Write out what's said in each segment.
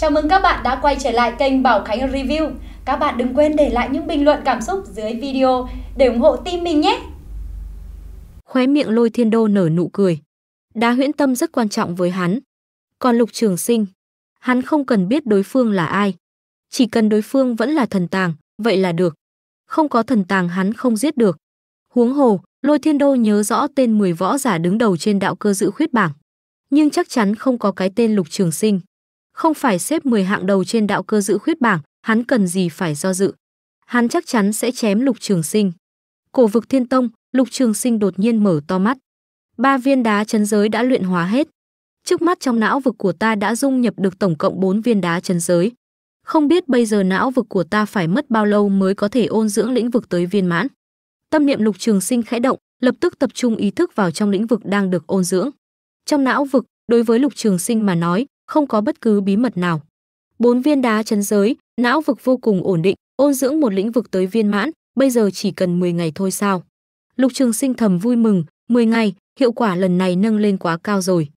Chào mừng các bạn đã quay trở lại kênh Bảo Khánh Review. Các bạn đừng quên để lại những bình luận cảm xúc dưới video để ủng hộ team mình nhé. Khóe miệng Lôi Thiên Đô nở nụ cười. Đá huyễn tâm rất quan trọng với hắn. Còn Lục Trường Sinh, hắn không cần biết đối phương là ai. Chỉ cần đối phương vẫn là thần tàng, vậy là được. Không có thần tàng hắn không giết được. Huống hồ, Lôi Thiên Đô nhớ rõ tên 10 võ giả đứng đầu trên đạo cơ dự khuyết bảng. Nhưng chắc chắn không có cái tên Lục Trường Sinh không phải xếp 10 hạng đầu trên đạo cơ dự khuyết bảng, hắn cần gì phải do dự. Hắn chắc chắn sẽ chém Lục Trường Sinh. Cổ vực Thiên Tông, Lục Trường Sinh đột nhiên mở to mắt. Ba viên đá chấn giới đã luyện hóa hết. Trước mắt trong não vực của ta đã dung nhập được tổng cộng 4 viên đá chấn giới. Không biết bây giờ não vực của ta phải mất bao lâu mới có thể ôn dưỡng lĩnh vực tới viên mãn. Tâm niệm Lục Trường Sinh khẽ động, lập tức tập trung ý thức vào trong lĩnh vực đang được ôn dưỡng. Trong não vực, đối với Lục Trường Sinh mà nói, không có bất cứ bí mật nào. Bốn viên đá chấn giới, não vực vô cùng ổn định, ôn dưỡng một lĩnh vực tới viên mãn, bây giờ chỉ cần 10 ngày thôi sao? Lục Trường Sinh thầm vui mừng, 10 ngày, hiệu quả lần này nâng lên quá cao rồi.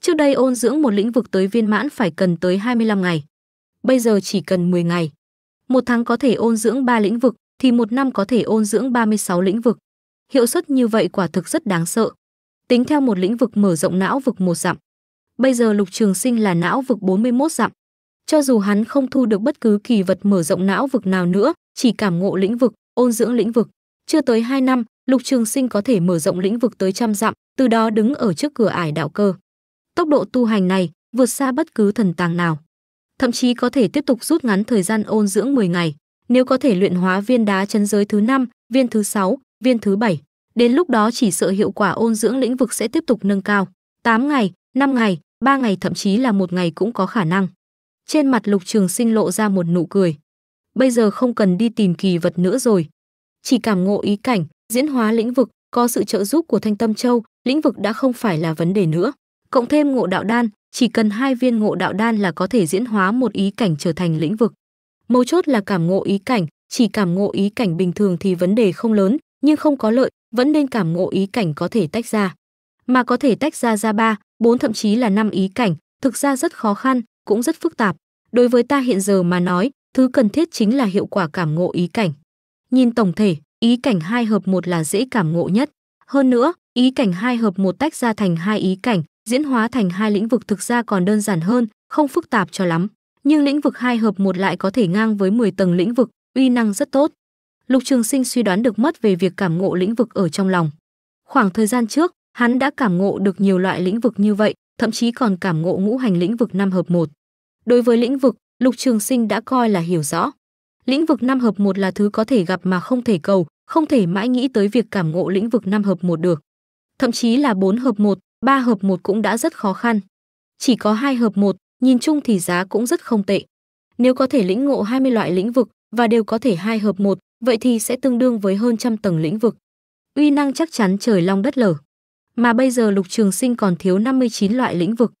Trước đây ôn dưỡng một lĩnh vực tới viên mãn phải cần tới 25 ngày. Bây giờ chỉ cần 10 ngày. Một tháng có thể ôn dưỡng 3 lĩnh vực, thì một năm có thể ôn dưỡng 36 lĩnh vực. Hiệu suất như vậy quả thực rất đáng sợ. Tính theo một lĩnh vực mở rộng não vực một dặm, Bây giờ Lục Trường Sinh là não vực 41 dặm. Cho dù hắn không thu được bất cứ kỳ vật mở rộng não vực nào nữa, chỉ cảm ngộ lĩnh vực, ôn dưỡng lĩnh vực. Chưa tới 2 năm, Lục Trường Sinh có thể mở rộng lĩnh vực tới trăm dặm, từ đó đứng ở trước cửa ải đạo cơ. Tốc độ tu hành này vượt xa bất cứ thần tàng nào. Thậm chí có thể tiếp tục rút ngắn thời gian ôn dưỡng 10 ngày, nếu có thể luyện hóa viên đá chân giới thứ 5, viên thứ 6, viên thứ 7, đến lúc đó chỉ sợ hiệu quả ôn dưỡng lĩnh vực sẽ tiếp tục nâng cao. 8 ngày, 5 ngày, ba ngày thậm chí là một ngày cũng có khả năng. Trên mặt Lục Trường Sinh lộ ra một nụ cười. Bây giờ không cần đi tìm kỳ vật nữa rồi, chỉ cảm ngộ ý cảnh, diễn hóa lĩnh vực, có sự trợ giúp của Thanh Tâm Châu, lĩnh vực đã không phải là vấn đề nữa. Cộng thêm ngộ đạo đan, chỉ cần hai viên ngộ đạo đan là có thể diễn hóa một ý cảnh trở thành lĩnh vực. Mấu chốt là cảm ngộ ý cảnh, chỉ cảm ngộ ý cảnh bình thường thì vấn đề không lớn, nhưng không có lợi, vẫn nên cảm ngộ ý cảnh có thể tách ra. Mà có thể tách ra ra ba, bốn thậm chí là năm ý cảnh, thực ra rất khó khăn, cũng rất phức tạp. Đối với ta hiện giờ mà nói, thứ cần thiết chính là hiệu quả cảm ngộ ý cảnh. Nhìn tổng thể, ý cảnh hai hợp một là dễ cảm ngộ nhất. Hơn nữa, ý cảnh hai hợp một tách ra thành hai ý cảnh, diễn hóa thành hai lĩnh vực thực ra còn đơn giản hơn, không phức tạp cho lắm. Nhưng lĩnh vực hai hợp một lại có thể ngang với 10 tầng lĩnh vực, uy năng rất tốt. Lục Trường Sinh suy đoán được mất về việc cảm ngộ lĩnh vực ở trong lòng. Khoảng thời gian trước, Hắn đã cảm ngộ được nhiều loại lĩnh vực như vậy, thậm chí còn cảm ngộ ngũ hành lĩnh vực năm hợp một. Đối với lĩnh vực, Lục Trường Sinh đã coi là hiểu rõ. Lĩnh vực năm hợp một là thứ có thể gặp mà không thể cầu, không thể mãi nghĩ tới việc cảm ngộ lĩnh vực năm hợp một được. Thậm chí là bốn hợp một, ba hợp một cũng đã rất khó khăn. Chỉ có hai hợp một, nhìn chung thì giá cũng rất không tệ. Nếu có thể lĩnh ngộ 20 loại lĩnh vực và đều có thể hai hợp một, vậy thì sẽ tương đương với hơn trăm tầng lĩnh vực. Uy năng chắc chắn trời long đất lở mà bây giờ Lục Trường Sinh còn thiếu 59 loại lĩnh vực.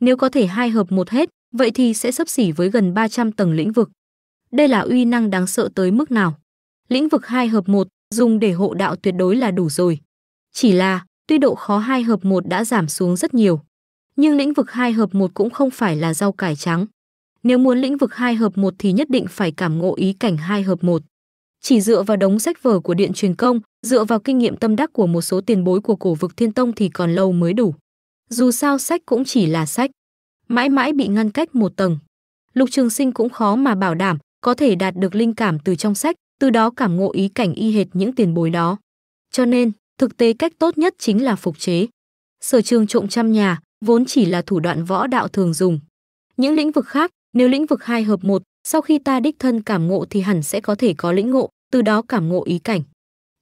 Nếu có thể hai hợp một hết, vậy thì sẽ sấp xỉ với gần 300 tầng lĩnh vực. Đây là uy năng đáng sợ tới mức nào. Lĩnh vực hai hợp một dùng để hộ đạo tuyệt đối là đủ rồi. Chỉ là, tuy độ khó hai hợp một đã giảm xuống rất nhiều, nhưng lĩnh vực hai hợp một cũng không phải là rau cải trắng. Nếu muốn lĩnh vực hai hợp một thì nhất định phải cảm ngộ ý cảnh hai hợp một chỉ dựa vào đống sách vở của điện truyền công, dựa vào kinh nghiệm tâm đắc của một số tiền bối của cổ vực Thiên Tông thì còn lâu mới đủ. Dù sao sách cũng chỉ là sách, mãi mãi bị ngăn cách một tầng. Lục Trường Sinh cũng khó mà bảo đảm có thể đạt được linh cảm từ trong sách, từ đó cảm ngộ ý cảnh y hệt những tiền bối đó. Cho nên, thực tế cách tốt nhất chính là phục chế. Sở trường trộm trăm nhà vốn chỉ là thủ đoạn võ đạo thường dùng. Những lĩnh vực khác, nếu lĩnh vực hai hợp một sau khi ta đích thân cảm ngộ thì hẳn sẽ có thể có lĩnh ngộ, từ đó cảm ngộ ý cảnh.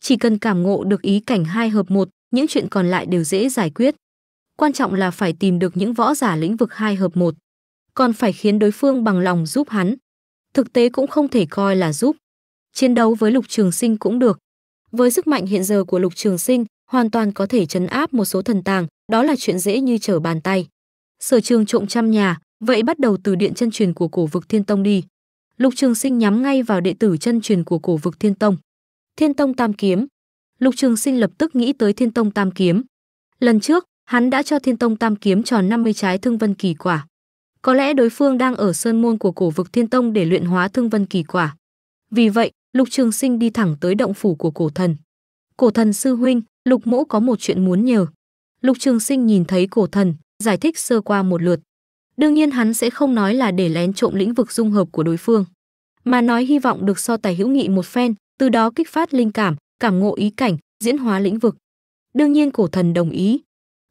Chỉ cần cảm ngộ được ý cảnh hai hợp một, những chuyện còn lại đều dễ giải quyết. Quan trọng là phải tìm được những võ giả lĩnh vực hai hợp một, còn phải khiến đối phương bằng lòng giúp hắn. Thực tế cũng không thể coi là giúp. Chiến đấu với Lục Trường Sinh cũng được. Với sức mạnh hiện giờ của Lục Trường Sinh, hoàn toàn có thể chấn áp một số thần tàng, đó là chuyện dễ như trở bàn tay. Sở trường trộm trăm nhà, vậy bắt đầu từ điện chân truyền của cổ vực Thiên Tông đi. Lục Trường Sinh nhắm ngay vào đệ tử chân truyền của cổ vực Thiên Tông. Thiên Tông Tam Kiếm. Lục Trường Sinh lập tức nghĩ tới Thiên Tông Tam Kiếm. Lần trước, hắn đã cho Thiên Tông Tam Kiếm tròn 50 trái Thương Vân Kỳ Quả. Có lẽ đối phương đang ở sơn môn của cổ vực Thiên Tông để luyện hóa Thương Vân Kỳ Quả. Vì vậy, Lục Trường Sinh đi thẳng tới động phủ của cổ thần. Cổ thần sư huynh, Lục Mỗ có một chuyện muốn nhờ. Lục Trường Sinh nhìn thấy cổ thần, giải thích sơ qua một lượt. Đương nhiên hắn sẽ không nói là để lén trộm lĩnh vực dung hợp của đối phương, mà nói hy vọng được so tài hữu nghị một phen, từ đó kích phát linh cảm, cảm ngộ ý cảnh, diễn hóa lĩnh vực. Đương nhiên cổ thần đồng ý.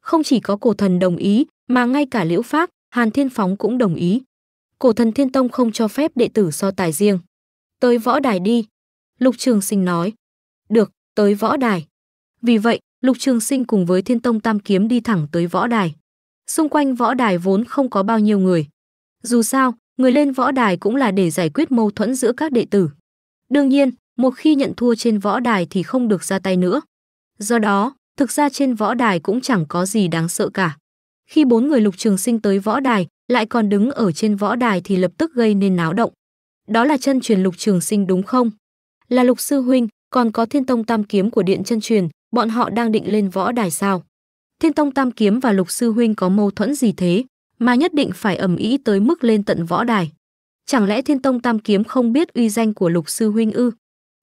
Không chỉ có cổ thần đồng ý, mà ngay cả Liễu pháp Hàn Thiên Phóng cũng đồng ý. Cổ thần Thiên Tông không cho phép đệ tử so tài riêng. Tới võ đài đi. Lục Trường Sinh nói. Được, tới võ đài. Vì vậy, Lục Trường Sinh cùng với Thiên Tông Tam Kiếm đi thẳng tới võ đài. Xung quanh võ đài vốn không có bao nhiêu người. Dù sao, người lên võ đài cũng là để giải quyết mâu thuẫn giữa các đệ tử. Đương nhiên, một khi nhận thua trên võ đài thì không được ra tay nữa. Do đó, thực ra trên võ đài cũng chẳng có gì đáng sợ cả. Khi bốn người lục trường sinh tới võ đài, lại còn đứng ở trên võ đài thì lập tức gây nên náo động. Đó là chân truyền lục trường sinh đúng không? Là lục sư huynh, còn có thiên tông tam kiếm của điện chân truyền, bọn họ đang định lên võ đài sao? Thiên Tông Tam Kiếm và Lục Sư Huynh có mâu thuẫn gì thế, mà nhất định phải ầm ĩ tới mức lên tận võ đài. Chẳng lẽ Thiên Tông Tam Kiếm không biết uy danh của Lục Sư Huynh ư?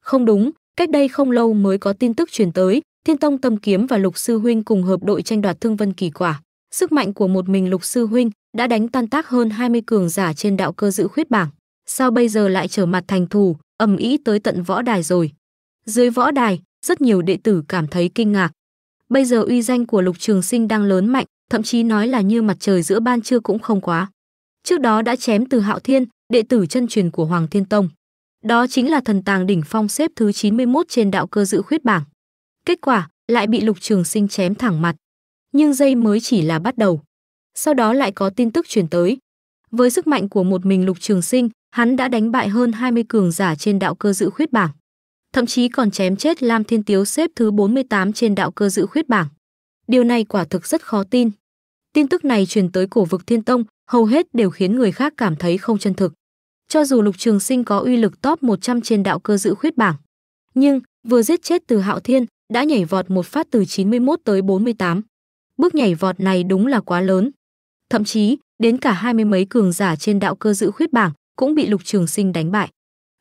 Không đúng, cách đây không lâu mới có tin tức truyền tới, Thiên Tông Tam Kiếm và Lục Sư Huynh cùng hợp đội tranh đoạt Thương Vân Kỳ Quả. Sức mạnh của một mình Lục Sư Huynh đã đánh tan tác hơn 20 cường giả trên đạo cơ dự khuyết bảng. Sao bây giờ lại trở mặt thành thù, ầm ĩ tới tận võ đài rồi? Dưới võ đài, rất nhiều đệ tử cảm thấy kinh ngạc, Bây giờ uy danh của Lục Trường Sinh đang lớn mạnh, thậm chí nói là như mặt trời giữa ban trưa cũng không quá. Trước đó đã chém từ Hạo Thiên, đệ tử chân truyền của Hoàng Thiên Tông. Đó chính là thần tàng đỉnh phong xếp thứ 91 trên đạo cơ dự khuyết bảng. Kết quả lại bị Lục Trường Sinh chém thẳng mặt. Nhưng dây mới chỉ là bắt đầu. Sau đó lại có tin tức truyền tới. Với sức mạnh của một mình Lục Trường Sinh, hắn đã đánh bại hơn 20 cường giả trên đạo cơ dự khuyết bảng thậm chí còn chém chết Lam Thiên Tiếu xếp thứ 48 trên đạo cơ dự khuyết bảng. Điều này quả thực rất khó tin. Tin tức này truyền tới cổ vực Thiên Tông, hầu hết đều khiến người khác cảm thấy không chân thực. Cho dù Lục Trường Sinh có uy lực top 100 trên đạo cơ dự khuyết bảng, nhưng vừa giết chết Từ Hạo Thiên, đã nhảy vọt một phát từ 91 tới 48. Bước nhảy vọt này đúng là quá lớn. Thậm chí, đến cả hai mươi mấy cường giả trên đạo cơ dự khuyết bảng cũng bị Lục Trường Sinh đánh bại.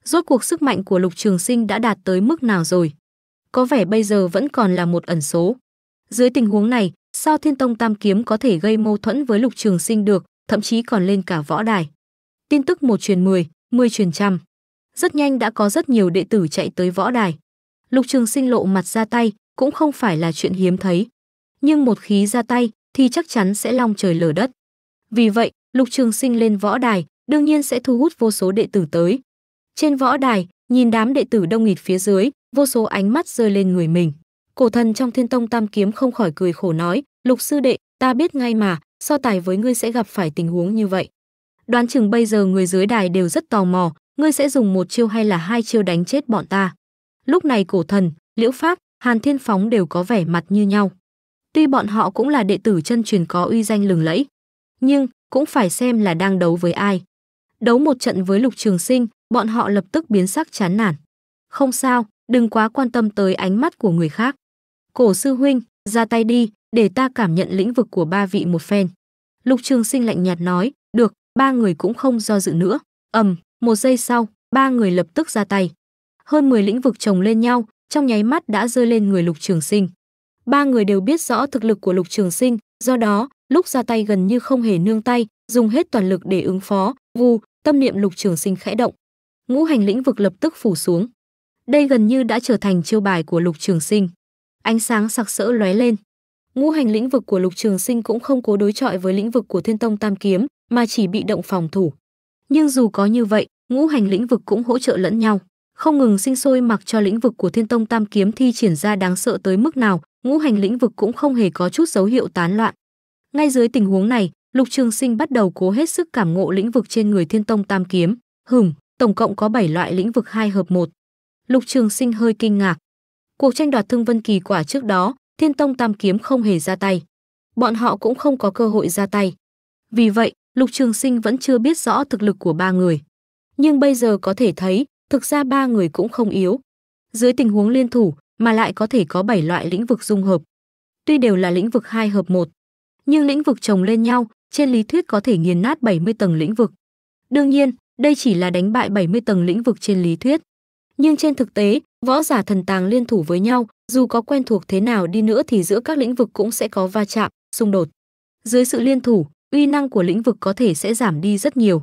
Rốt cuộc sức mạnh của Lục Trường Sinh đã đạt tới mức nào rồi? Có vẻ bây giờ vẫn còn là một ẩn số. Dưới tình huống này, sao Thiên Tông Tam Kiếm có thể gây mâu thuẫn với Lục Trường Sinh được, thậm chí còn lên cả võ đài. Tin tức một truyền mười, mười truyền trăm. Rất nhanh đã có rất nhiều đệ tử chạy tới võ đài. Lục Trường Sinh lộ mặt ra tay, cũng không phải là chuyện hiếm thấy. Nhưng một khí ra tay thì chắc chắn sẽ long trời lở đất. Vì vậy, Lục Trường Sinh lên võ đài, đương nhiên sẽ thu hút vô số đệ tử tới, trên võ đài, nhìn đám đệ tử đông nghịt phía dưới, vô số ánh mắt rơi lên người mình. Cổ thần trong Thiên Tông Tam Kiếm không khỏi cười khổ nói, "Lục sư đệ, ta biết ngay mà, so tài với ngươi sẽ gặp phải tình huống như vậy." Đoán chừng bây giờ người dưới đài đều rất tò mò, ngươi sẽ dùng một chiêu hay là hai chiêu đánh chết bọn ta. Lúc này cổ thần, Liễu Pháp, Hàn Thiên Phóng đều có vẻ mặt như nhau. Tuy bọn họ cũng là đệ tử chân truyền có uy danh lừng lẫy, nhưng cũng phải xem là đang đấu với ai. Đấu một trận với Lục Trường Sinh, bọn họ lập tức biến sắc chán nản. Không sao, đừng quá quan tâm tới ánh mắt của người khác. Cổ sư huynh, ra tay đi, để ta cảm nhận lĩnh vực của ba vị một phen. Lục Trường Sinh lạnh nhạt nói, được, ba người cũng không do dự nữa. ầm, một giây sau, ba người lập tức ra tay. Hơn 10 lĩnh vực chồng lên nhau, trong nháy mắt đã rơi lên người Lục Trường Sinh. Ba người đều biết rõ thực lực của Lục Trường Sinh, do đó, lúc ra tay gần như không hề nương tay, dùng hết toàn lực để ứng phó. Vù, tâm niệm Lục Trường Sinh khẽ động, ngũ hành lĩnh vực lập tức phủ xuống. Đây gần như đã trở thành chiêu bài của Lục Trường Sinh. Ánh sáng sặc sỡ lóe lên. Ngũ hành lĩnh vực của Lục Trường Sinh cũng không cố đối chọi với lĩnh vực của Thiên Tông Tam Kiếm, mà chỉ bị động phòng thủ. Nhưng dù có như vậy, ngũ hành lĩnh vực cũng hỗ trợ lẫn nhau, không ngừng sinh sôi mặc cho lĩnh vực của Thiên Tông Tam Kiếm thi triển ra đáng sợ tới mức nào, ngũ hành lĩnh vực cũng không hề có chút dấu hiệu tán loạn. Ngay dưới tình huống này, Lục Trường Sinh bắt đầu cố hết sức cảm ngộ lĩnh vực trên người Thiên Tông Tam Kiếm. Hừm, tổng cộng có 7 loại lĩnh vực hai hợp một. Lục Trường Sinh hơi kinh ngạc. Cuộc tranh đoạt Thương Vân Kỳ quả trước đó, Thiên Tông Tam Kiếm không hề ra tay. Bọn họ cũng không có cơ hội ra tay. Vì vậy, Lục Trường Sinh vẫn chưa biết rõ thực lực của ba người. Nhưng bây giờ có thể thấy, thực ra ba người cũng không yếu. Dưới tình huống liên thủ mà lại có thể có 7 loại lĩnh vực dung hợp. Tuy đều là lĩnh vực hai hợp một, nhưng lĩnh vực chồng lên nhau, trên lý thuyết có thể nghiền nát 70 tầng lĩnh vực. Đương nhiên, đây chỉ là đánh bại 70 tầng lĩnh vực trên lý thuyết. Nhưng trên thực tế, võ giả thần tàng liên thủ với nhau, dù có quen thuộc thế nào đi nữa thì giữa các lĩnh vực cũng sẽ có va chạm, xung đột. Dưới sự liên thủ, uy năng của lĩnh vực có thể sẽ giảm đi rất nhiều.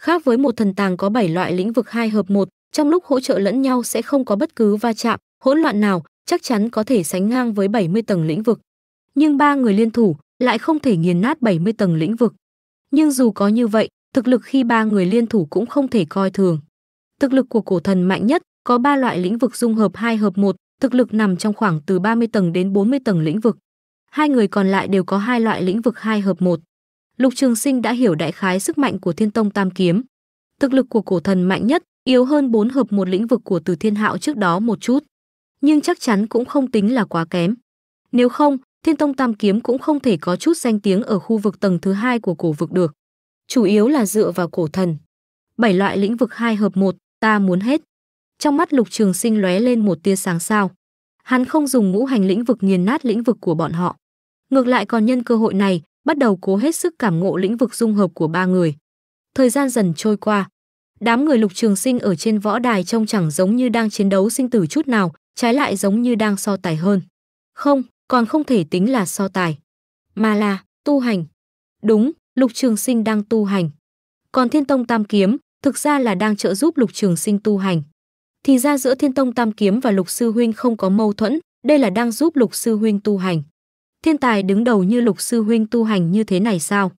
Khác với một thần tàng có 7 loại lĩnh vực hai hợp một, trong lúc hỗ trợ lẫn nhau sẽ không có bất cứ va chạm, hỗn loạn nào, chắc chắn có thể sánh ngang với 70 tầng lĩnh vực. Nhưng ba người liên thủ lại không thể nghiền nát 70 tầng lĩnh vực. Nhưng dù có như vậy, thực lực khi ba người liên thủ cũng không thể coi thường. Thực lực của cổ thần mạnh nhất có ba loại lĩnh vực dung hợp hai hợp một, thực lực nằm trong khoảng từ 30 tầng đến 40 tầng lĩnh vực. Hai người còn lại đều có hai loại lĩnh vực hai hợp một. Lục Trường Sinh đã hiểu đại khái sức mạnh của Thiên Tông Tam Kiếm. Thực lực của cổ thần mạnh nhất yếu hơn bốn hợp một lĩnh vực của Từ Thiên Hạo trước đó một chút, nhưng chắc chắn cũng không tính là quá kém. Nếu không, Thiên Tông Tam Kiếm cũng không thể có chút danh tiếng ở khu vực tầng thứ hai của cổ vực được chủ yếu là dựa vào cổ thần. Bảy loại lĩnh vực hai hợp một, ta muốn hết. Trong mắt Lục Trường Sinh lóe lên một tia sáng sao. Hắn không dùng ngũ hành lĩnh vực nghiền nát lĩnh vực của bọn họ. Ngược lại còn nhân cơ hội này, bắt đầu cố hết sức cảm ngộ lĩnh vực dung hợp của ba người. Thời gian dần trôi qua, đám người Lục Trường Sinh ở trên võ đài trông chẳng giống như đang chiến đấu sinh tử chút nào, trái lại giống như đang so tài hơn. Không, còn không thể tính là so tài, mà là tu hành. Đúng, Lục Trường Sinh đang tu hành. Còn Thiên Tông Tam Kiếm thực ra là đang trợ giúp Lục Trường Sinh tu hành. Thì ra giữa Thiên Tông Tam Kiếm và Lục Sư Huynh không có mâu thuẫn, đây là đang giúp Lục Sư Huynh tu hành. Thiên tài đứng đầu như Lục Sư Huynh tu hành như thế này sao?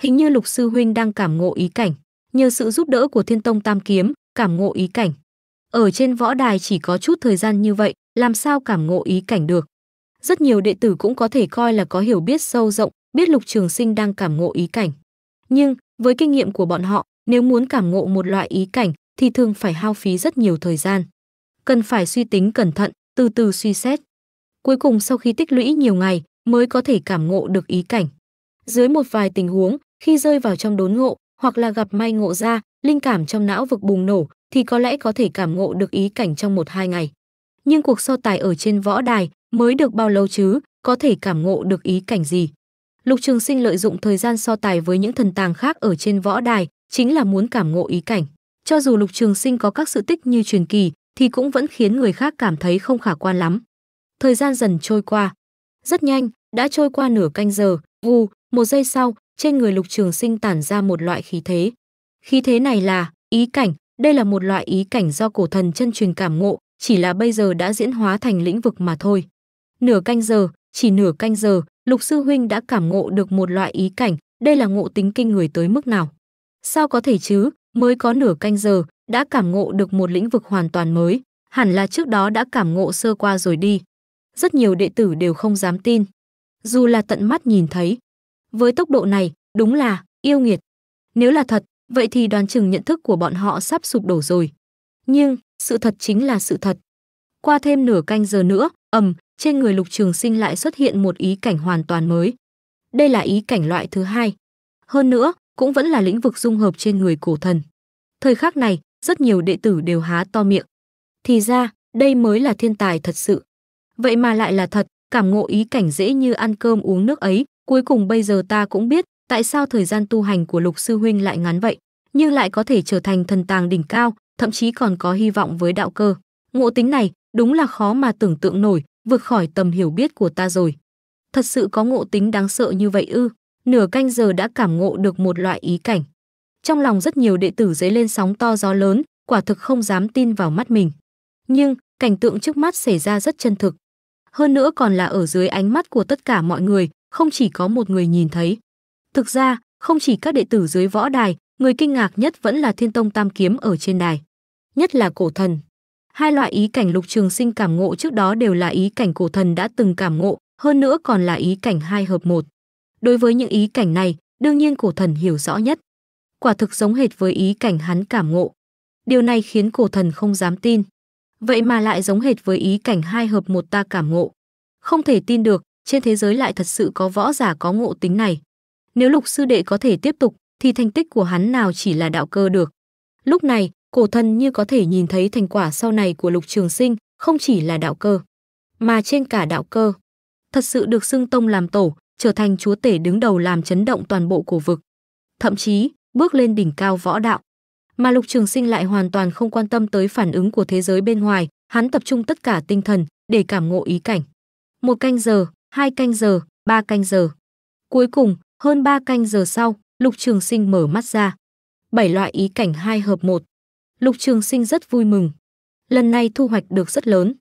Hình như Lục Sư Huynh đang cảm ngộ ý cảnh, nhờ sự giúp đỡ của Thiên Tông Tam Kiếm, cảm ngộ ý cảnh. Ở trên võ đài chỉ có chút thời gian như vậy, làm sao cảm ngộ ý cảnh được? Rất nhiều đệ tử cũng có thể coi là có hiểu biết sâu rộng, biết Lục Trường Sinh đang cảm ngộ ý cảnh. Nhưng, với kinh nghiệm của bọn họ, nếu muốn cảm ngộ một loại ý cảnh thì thường phải hao phí rất nhiều thời gian. Cần phải suy tính cẩn thận, từ từ suy xét. Cuối cùng sau khi tích lũy nhiều ngày mới có thể cảm ngộ được ý cảnh. Dưới một vài tình huống, khi rơi vào trong đốn ngộ hoặc là gặp may ngộ ra, linh cảm trong não vực bùng nổ thì có lẽ có thể cảm ngộ được ý cảnh trong một hai ngày. Nhưng cuộc so tài ở trên võ đài mới được bao lâu chứ, có thể cảm ngộ được ý cảnh gì? Lục Trường Sinh lợi dụng thời gian so tài với những thần tàng khác ở trên võ đài, chính là muốn cảm ngộ ý cảnh. Cho dù Lục Trường Sinh có các sự tích như truyền kỳ, thì cũng vẫn khiến người khác cảm thấy không khả quan lắm. Thời gian dần trôi qua, rất nhanh, đã trôi qua nửa canh giờ, vù, một giây sau, trên người Lục Trường Sinh tản ra một loại khí thế. Khí thế này là ý cảnh, đây là một loại ý cảnh do cổ thần chân truyền cảm ngộ, chỉ là bây giờ đã diễn hóa thành lĩnh vực mà thôi. Nửa canh giờ, chỉ nửa canh giờ, Lục Sư Huynh đã cảm ngộ được một loại ý cảnh, đây là ngộ tính kinh người tới mức nào. Sao có thể chứ, mới có nửa canh giờ, đã cảm ngộ được một lĩnh vực hoàn toàn mới, hẳn là trước đó đã cảm ngộ sơ qua rồi đi. Rất nhiều đệ tử đều không dám tin. Dù là tận mắt nhìn thấy. Với tốc độ này, đúng là yêu nghiệt. Nếu là thật, vậy thì đoàn chừng nhận thức của bọn họ sắp sụp đổ rồi. Nhưng, sự thật chính là sự thật. Qua thêm nửa canh giờ nữa, ầm, trên người Lục Trường Sinh lại xuất hiện một ý cảnh hoàn toàn mới. Đây là ý cảnh loại thứ hai. Hơn nữa, cũng vẫn là lĩnh vực dung hợp trên người cổ thần. Thời khắc này, rất nhiều đệ tử đều há to miệng. Thì ra, đây mới là thiên tài thật sự. Vậy mà lại là thật, cảm ngộ ý cảnh dễ như ăn cơm uống nước ấy, cuối cùng bây giờ ta cũng biết tại sao thời gian tu hành của Lục sư huynh lại ngắn vậy, nhưng lại có thể trở thành thần tàng đỉnh cao, thậm chí còn có hy vọng với đạo cơ. Ngộ tính này, đúng là khó mà tưởng tượng nổi, vượt khỏi tầm hiểu biết của ta rồi. Thật sự có ngộ tính đáng sợ như vậy ư, nửa canh giờ đã cảm ngộ được một loại ý cảnh. Trong lòng rất nhiều đệ tử dấy lên sóng to gió lớn, quả thực không dám tin vào mắt mình. Nhưng, cảnh tượng trước mắt xảy ra rất chân thực. Hơn nữa còn là ở dưới ánh mắt của tất cả mọi người, không chỉ có một người nhìn thấy. Thực ra, không chỉ các đệ tử dưới võ đài, người kinh ngạc nhất vẫn là thiên tông tam kiếm ở trên đài. Nhất là cổ thần. Hai loại ý cảnh Lục Trường Sinh cảm ngộ trước đó đều là ý cảnh cổ thần đã từng cảm ngộ, hơn nữa còn là ý cảnh hai hợp một. Đối với những ý cảnh này, đương nhiên cổ thần hiểu rõ nhất. Quả thực giống hệt với ý cảnh hắn cảm ngộ. Điều này khiến cổ thần không dám tin. Vậy mà lại giống hệt với ý cảnh hai hợp một ta cảm ngộ. Không thể tin được, trên thế giới lại thật sự có võ giả có ngộ tính này. Nếu lục sư đệ có thể tiếp tục, thì thành tích của hắn nào chỉ là đạo cơ được. Lúc này, cổ thần như có thể nhìn thấy thành quả sau này của Lục Trường Sinh, không chỉ là đạo cơ, mà trên cả đạo cơ. Thật sự được xưng tông làm tổ, trở thành chúa tể đứng đầu làm chấn động toàn bộ cổ vực. Thậm chí, bước lên đỉnh cao võ đạo. Mà Lục Trường Sinh lại hoàn toàn không quan tâm tới phản ứng của thế giới bên ngoài, hắn tập trung tất cả tinh thần để cảm ngộ ý cảnh. Một canh giờ, hai canh giờ, ba canh giờ. Cuối cùng, hơn ba canh giờ sau, Lục Trường Sinh mở mắt ra. Bảy loại ý cảnh hai hợp một, Lục Trường Sinh rất vui mừng. Lần này thu hoạch được rất lớn.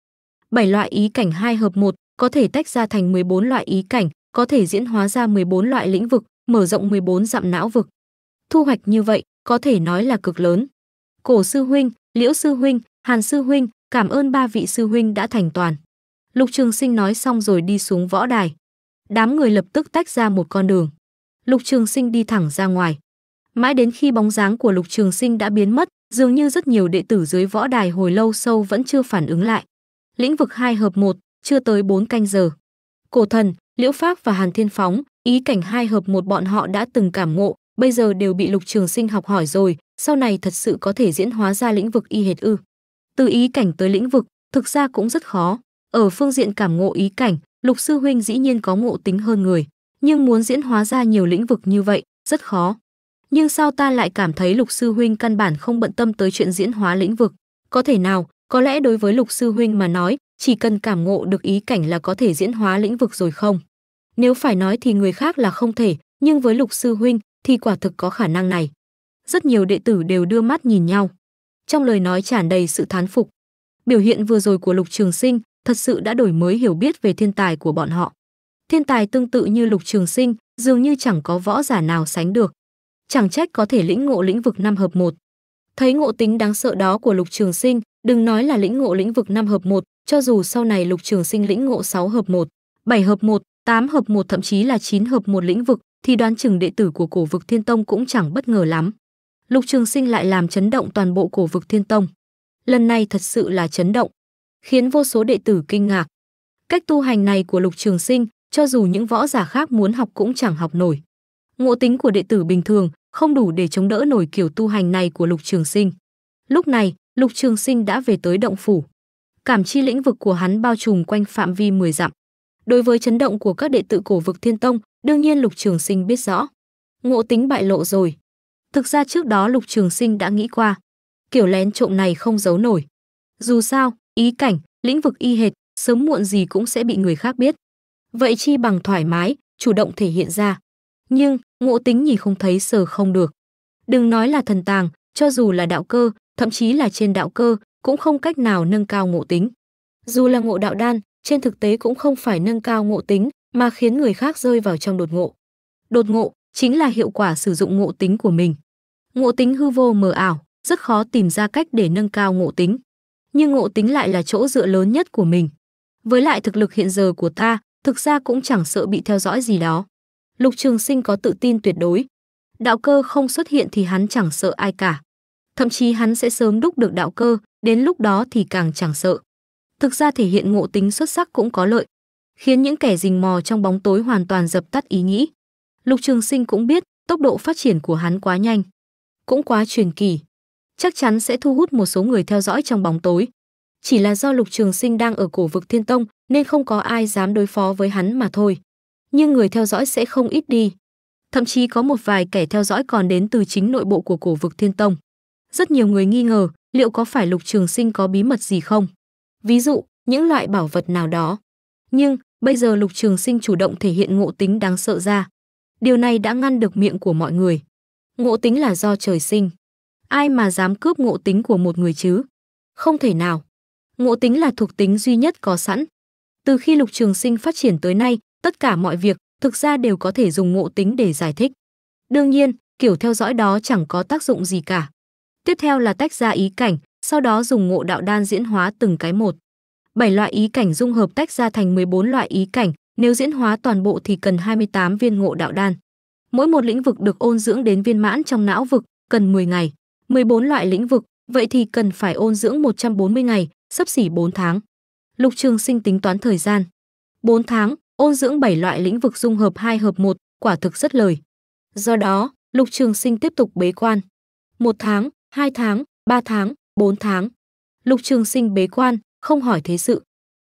Bảy loại ý cảnh hai hợp một có thể tách ra thành 14 loại ý cảnh, có thể diễn hóa ra 14 loại lĩnh vực, mở rộng 14 dặm não vực. Thu hoạch như vậy, có thể nói là cực lớn. Cổ sư huynh, Liễu sư huynh, Hàn sư huynh, cảm ơn ba vị sư huynh đã thành toàn. Lục Trường Sinh nói xong rồi đi xuống võ đài. Đám người lập tức tách ra một con đường. Lục Trường Sinh đi thẳng ra ngoài. Mãi đến khi bóng dáng của Lục Trường Sinh đã biến mất, dường như rất nhiều đệ tử dưới võ đài hồi lâu sâu vẫn chưa phản ứng lại. Lĩnh vực 2 hợp 1, chưa tới 4 canh giờ. Cổ thần, Liễu Pháp và Hàn Thiên Phóng, ý cảnh 2 hợp 1 bọn họ đã từng cảm ngộ, bây giờ đều bị Lục Trường Sinh học hỏi rồi, sau này thật sự có thể diễn hóa ra lĩnh vực y hệt ư? Từ ý cảnh tới lĩnh vực, thực ra cũng rất khó. Ở phương diện cảm ngộ ý cảnh, Lục sư huynh dĩ nhiên có ngộ tính hơn người, nhưng muốn diễn hóa ra nhiều lĩnh vực như vậy, rất khó nhưng sao ta lại cảm thấy lục sư huynh căn bản không bận tâm tới chuyện diễn hóa lĩnh vực có thể nào có lẽ đối với lục sư huynh mà nói chỉ cần cảm ngộ được ý cảnh là có thể diễn hóa lĩnh vực rồi không nếu phải nói thì người khác là không thể nhưng với lục sư huynh thì quả thực có khả năng này rất nhiều đệ tử đều đưa mắt nhìn nhau trong lời nói tràn đầy sự thán phục biểu hiện vừa rồi của lục trường sinh thật sự đã đổi mới hiểu biết về thiên tài của bọn họ thiên tài tương tự như lục trường sinh dường như chẳng có võ giả nào sánh được chẳng trách có thể lĩnh ngộ lĩnh vực năm hợp một. Thấy ngộ tính đáng sợ đó của Lục Trường Sinh, đừng nói là lĩnh ngộ lĩnh vực năm hợp một, cho dù sau này Lục Trường Sinh lĩnh ngộ 6 hợp một, bảy hợp một, tám hợp một thậm chí là 9 hợp một lĩnh vực thì đoán chừng đệ tử của Cổ vực Thiên Tông cũng chẳng bất ngờ lắm. Lục Trường Sinh lại làm chấn động toàn bộ Cổ vực Thiên Tông. Lần này thật sự là chấn động, khiến vô số đệ tử kinh ngạc. Cách tu hành này của Lục Trường Sinh, cho dù những võ giả khác muốn học cũng chẳng học nổi ngộ tính của đệ tử bình thường không đủ để chống đỡ nổi kiểu tu hành này của Lục Trường Sinh. Lúc này, Lục Trường Sinh đã về tới động phủ. Cảm chi lĩnh vực của hắn bao trùm quanh phạm vi 10 dặm. Đối với chấn động của các đệ tử cổ vực Thiên Tông, đương nhiên Lục Trường Sinh biết rõ. Ngộ tính bại lộ rồi. Thực ra trước đó Lục Trường Sinh đã nghĩ qua, kiểu lén trộm này không giấu nổi. Dù sao, ý cảnh, lĩnh vực y hệt, sớm muộn gì cũng sẽ bị người khác biết. Vậy chi bằng thoải mái, chủ động thể hiện ra nhưng ngộ tính nhìn không thấy sờ không được. Đừng nói là thần tàng, cho dù là đạo cơ, thậm chí là trên đạo cơ, cũng không cách nào nâng cao ngộ tính. Dù là ngộ đạo đan, trên thực tế cũng không phải nâng cao ngộ tính, mà khiến người khác rơi vào trong đột ngộ. Đột ngộ chính là hiệu quả sử dụng ngộ tính của mình. Ngộ tính hư vô mờ ảo, rất khó tìm ra cách để nâng cao ngộ tính. Nhưng ngộ tính lại là chỗ dựa lớn nhất của mình. Với lại thực lực hiện giờ của ta, thực ra cũng chẳng sợ bị theo dõi gì đó. Lục Trường Sinh có tự tin tuyệt đối. Đạo cơ không xuất hiện thì hắn chẳng sợ ai cả. Thậm chí hắn sẽ sớm đúc được đạo cơ, đến lúc đó thì càng chẳng sợ. Thực ra thể hiện ngộ tính xuất sắc cũng có lợi, khiến những kẻ rình mò trong bóng tối hoàn toàn dập tắt ý nghĩ. Lục Trường Sinh cũng biết, tốc độ phát triển của hắn quá nhanh, cũng quá truyền kỳ, chắc chắn sẽ thu hút một số người theo dõi trong bóng tối. Chỉ là do Lục Trường Sinh đang ở cổ vực Thiên Tông, nên không có ai dám đối phó với hắn mà thôi nhưng người theo dõi sẽ không ít đi. Thậm chí có một vài kẻ theo dõi còn đến từ chính nội bộ của cổ vực Thiên Tông. Rất nhiều người nghi ngờ liệu có phải Lục Trường Sinh có bí mật gì không? Ví dụ, những loại bảo vật nào đó. Nhưng, bây giờ Lục Trường Sinh chủ động thể hiện ngộ tính đáng sợ ra. Điều này đã ngăn được miệng của mọi người. Ngộ tính là do trời sinh. Ai mà dám cướp ngộ tính của một người chứ? Không thể nào. Ngộ tính là thuộc tính duy nhất có sẵn. Từ khi Lục Trường Sinh phát triển tới nay, tất cả mọi việc thực ra đều có thể dùng ngộ tính để giải thích. Đương nhiên, kiểu theo dõi đó chẳng có tác dụng gì cả. Tiếp theo là tách ra ý cảnh, sau đó dùng ngộ đạo đan diễn hóa từng cái một. Bảy loại ý cảnh dung hợp tách ra thành 14 loại ý cảnh, nếu diễn hóa toàn bộ thì cần 28 viên ngộ đạo đan. Mỗi một lĩnh vực được ôn dưỡng đến viên mãn trong não vực cần 10 ngày, 14 loại lĩnh vực, vậy thì cần phải ôn dưỡng 140 ngày, sắp xỉ 4 tháng. Lục Trường Sinh tính toán thời gian. 4 tháng, ôn dưỡng bảy loại lĩnh vực dung hợp hai hợp một, quả thực rất lời. Do đó, Lục Trường Sinh tiếp tục bế quan. Một tháng, hai tháng, ba tháng, bốn tháng. Lục Trường Sinh bế quan, không hỏi thế sự.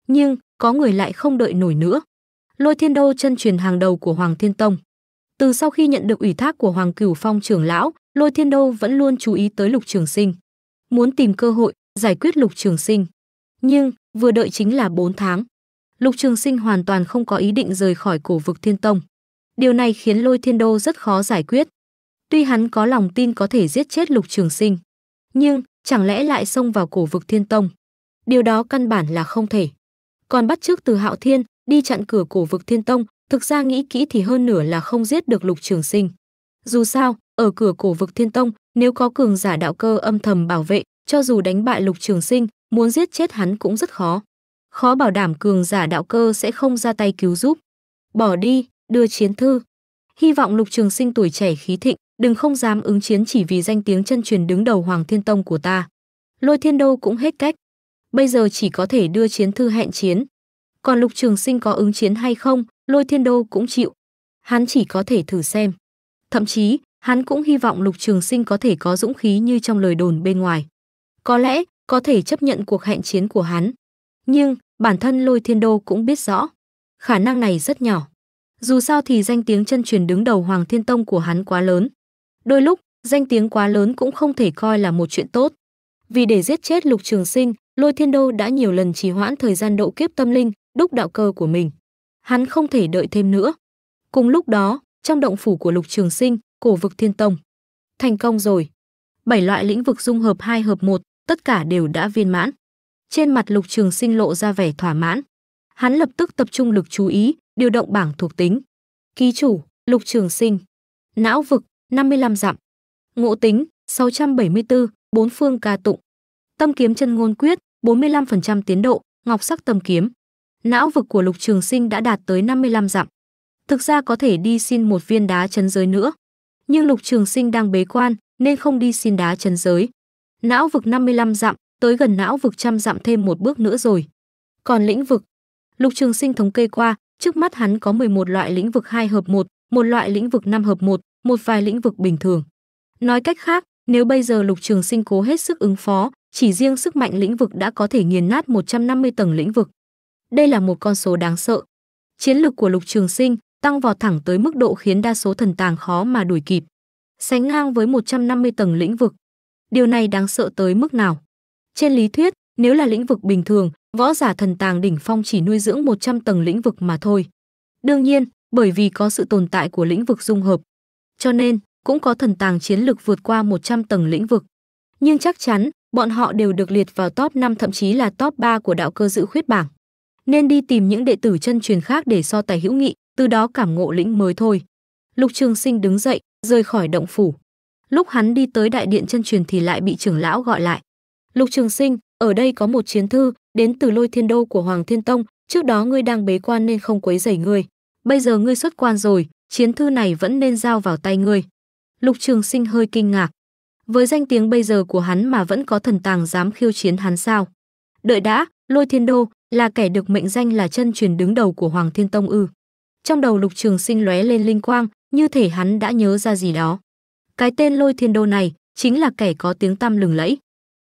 Nhưng, có người lại không đợi nổi nữa. Lôi Thiên Đô chân truyền hàng đầu của Hoàng Thiên Tông. Từ sau khi nhận được ủy thác của Hoàng Cửu Phong trưởng lão, Lôi Thiên Đô vẫn luôn chú ý tới Lục Trường Sinh. Muốn tìm cơ hội, giải quyết Lục Trường Sinh. Nhưng, vừa đợi chính là 4 tháng. Lục Trường Sinh hoàn toàn không có ý định rời khỏi cổ vực Thiên Tông. Điều này khiến Lôi Thiên Đô rất khó giải quyết. Tuy hắn có lòng tin có thể giết chết Lục Trường Sinh, nhưng chẳng lẽ lại xông vào cổ vực Thiên Tông? Điều đó căn bản là không thể. Còn bắt trước từ Hạo Thiên đi chặn cửa cổ vực Thiên Tông, thực ra nghĩ kỹ thì hơn nửa là không giết được Lục Trường Sinh. Dù sao, ở cửa cổ vực Thiên Tông, nếu có cường giả đạo cơ âm thầm bảo vệ, cho dù đánh bại Lục Trường Sinh, muốn giết chết hắn cũng rất khó khó bảo đảm cường giả đạo cơ sẽ không ra tay cứu giúp. Bỏ đi, đưa chiến thư. Hy vọng Lục Trường Sinh tuổi trẻ khí thịnh, đừng không dám ứng chiến chỉ vì danh tiếng chân truyền đứng đầu Hoàng Thiên Tông của ta. Lôi Thiên Đô cũng hết cách. Bây giờ chỉ có thể đưa chiến thư hẹn chiến. Còn Lục Trường Sinh có ứng chiến hay không, Lôi Thiên Đô cũng chịu. Hắn chỉ có thể thử xem. Thậm chí, hắn cũng hy vọng Lục Trường Sinh có thể có dũng khí như trong lời đồn bên ngoài. Có lẽ, có thể chấp nhận cuộc hẹn chiến của hắn. Nhưng, bản thân lôi thiên đô cũng biết rõ khả năng này rất nhỏ dù sao thì danh tiếng chân truyền đứng đầu hoàng thiên tông của hắn quá lớn đôi lúc danh tiếng quá lớn cũng không thể coi là một chuyện tốt vì để giết chết lục trường sinh lôi thiên đô đã nhiều lần trì hoãn thời gian độ kiếp tâm linh đúc đạo cơ của mình hắn không thể đợi thêm nữa cùng lúc đó trong động phủ của lục trường sinh cổ vực thiên tông thành công rồi bảy loại lĩnh vực dung hợp hai hợp một tất cả đều đã viên mãn trên mặt Lục Trường Sinh lộ ra vẻ thỏa mãn. Hắn lập tức tập trung lực chú ý, điều động bảng thuộc tính. Ký chủ, Lục Trường Sinh. Não vực, 55 dặm. Ngộ tính, 674, bốn phương ca tụng. Tâm kiếm chân ngôn quyết, 45% tiến độ, ngọc sắc tâm kiếm. Não vực của Lục Trường Sinh đã đạt tới 55 dặm. Thực ra có thể đi xin một viên đá chấn giới nữa, nhưng Lục Trường Sinh đang bế quan nên không đi xin đá chấn giới. Não vực 55 dặm, tới gần não vực trăm dặm thêm một bước nữa rồi. Còn lĩnh vực, Lục Trường Sinh thống kê qua, trước mắt hắn có 11 loại lĩnh vực 2 hợp 1, một loại lĩnh vực 5 hợp 1, một vài lĩnh vực bình thường. Nói cách khác, nếu bây giờ Lục Trường Sinh cố hết sức ứng phó, chỉ riêng sức mạnh lĩnh vực đã có thể nghiền nát 150 tầng lĩnh vực. Đây là một con số đáng sợ. Chiến lực của Lục Trường Sinh tăng vọt thẳng tới mức độ khiến đa số thần tàng khó mà đuổi kịp, sánh ngang với 150 tầng lĩnh vực. Điều này đáng sợ tới mức nào? Trên lý thuyết, nếu là lĩnh vực bình thường, võ giả thần tàng đỉnh phong chỉ nuôi dưỡng 100 tầng lĩnh vực mà thôi. Đương nhiên, bởi vì có sự tồn tại của lĩnh vực dung hợp, cho nên cũng có thần tàng chiến lực vượt qua 100 tầng lĩnh vực. Nhưng chắc chắn, bọn họ đều được liệt vào top 5 thậm chí là top 3 của đạo cơ dự khuyết bảng. Nên đi tìm những đệ tử chân truyền khác để so tài hữu nghị, từ đó cảm ngộ lĩnh mới thôi. Lục Trường Sinh đứng dậy, rời khỏi động phủ. Lúc hắn đi tới đại điện chân truyền thì lại bị trưởng lão gọi lại. Lục Trường Sinh, ở đây có một chiến thư đến từ Lôi Thiên Đô của Hoàng Thiên Tông, trước đó ngươi đang bế quan nên không quấy rầy ngươi. Bây giờ ngươi xuất quan rồi, chiến thư này vẫn nên giao vào tay ngươi. Lục Trường Sinh hơi kinh ngạc. Với danh tiếng bây giờ của hắn mà vẫn có thần tàng dám khiêu chiến hắn sao? Đợi đã, Lôi Thiên Đô là kẻ được mệnh danh là chân truyền đứng đầu của Hoàng Thiên Tông ư? Trong đầu Lục Trường Sinh lóe lên linh quang, như thể hắn đã nhớ ra gì đó. Cái tên Lôi Thiên Đô này chính là kẻ có tiếng tăm lừng lẫy.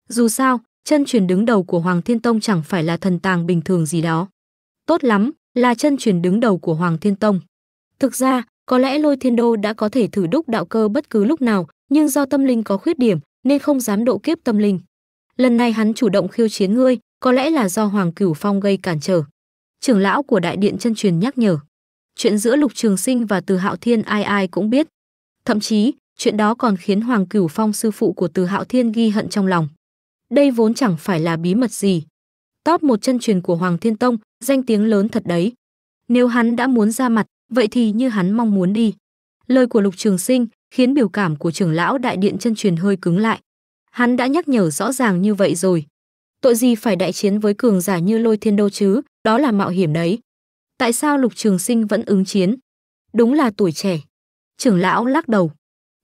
Dù sao, chân truyền đứng đầu của Hoàng Thiên Tông chẳng phải là thần tàng bình thường gì đó. Tốt lắm, là chân truyền đứng đầu của Hoàng Thiên Tông. Thực ra, có lẽ Lôi Thiên Đô đã có thể thử đúc đạo cơ bất cứ lúc nào, nhưng do tâm linh có khuyết điểm nên không dám độ kiếp tâm linh. Lần này hắn chủ động khiêu chiến ngươi, có lẽ là do Hoàng Cửu Phong gây cản trở. Trưởng lão của đại điện chân truyền nhắc nhở. Chuyện giữa Lục Trường Sinh và Từ Hạo Thiên ai ai cũng biết. Thậm chí, chuyện đó còn khiến Hoàng Cửu Phong sư phụ của Từ Hạo Thiên ghi hận trong lòng đây vốn chẳng phải là bí mật gì. Top một chân truyền của Hoàng Thiên Tông, danh tiếng lớn thật đấy. Nếu hắn đã muốn ra mặt, vậy thì như hắn mong muốn đi. Lời của Lục Trường Sinh khiến biểu cảm của trưởng lão đại điện chân truyền hơi cứng lại. Hắn đã nhắc nhở rõ ràng như vậy rồi. Tội gì phải đại chiến với cường giả như lôi thiên đô chứ, đó là mạo hiểm đấy. Tại sao Lục Trường Sinh vẫn ứng chiến? Đúng là tuổi trẻ. Trưởng lão lắc đầu.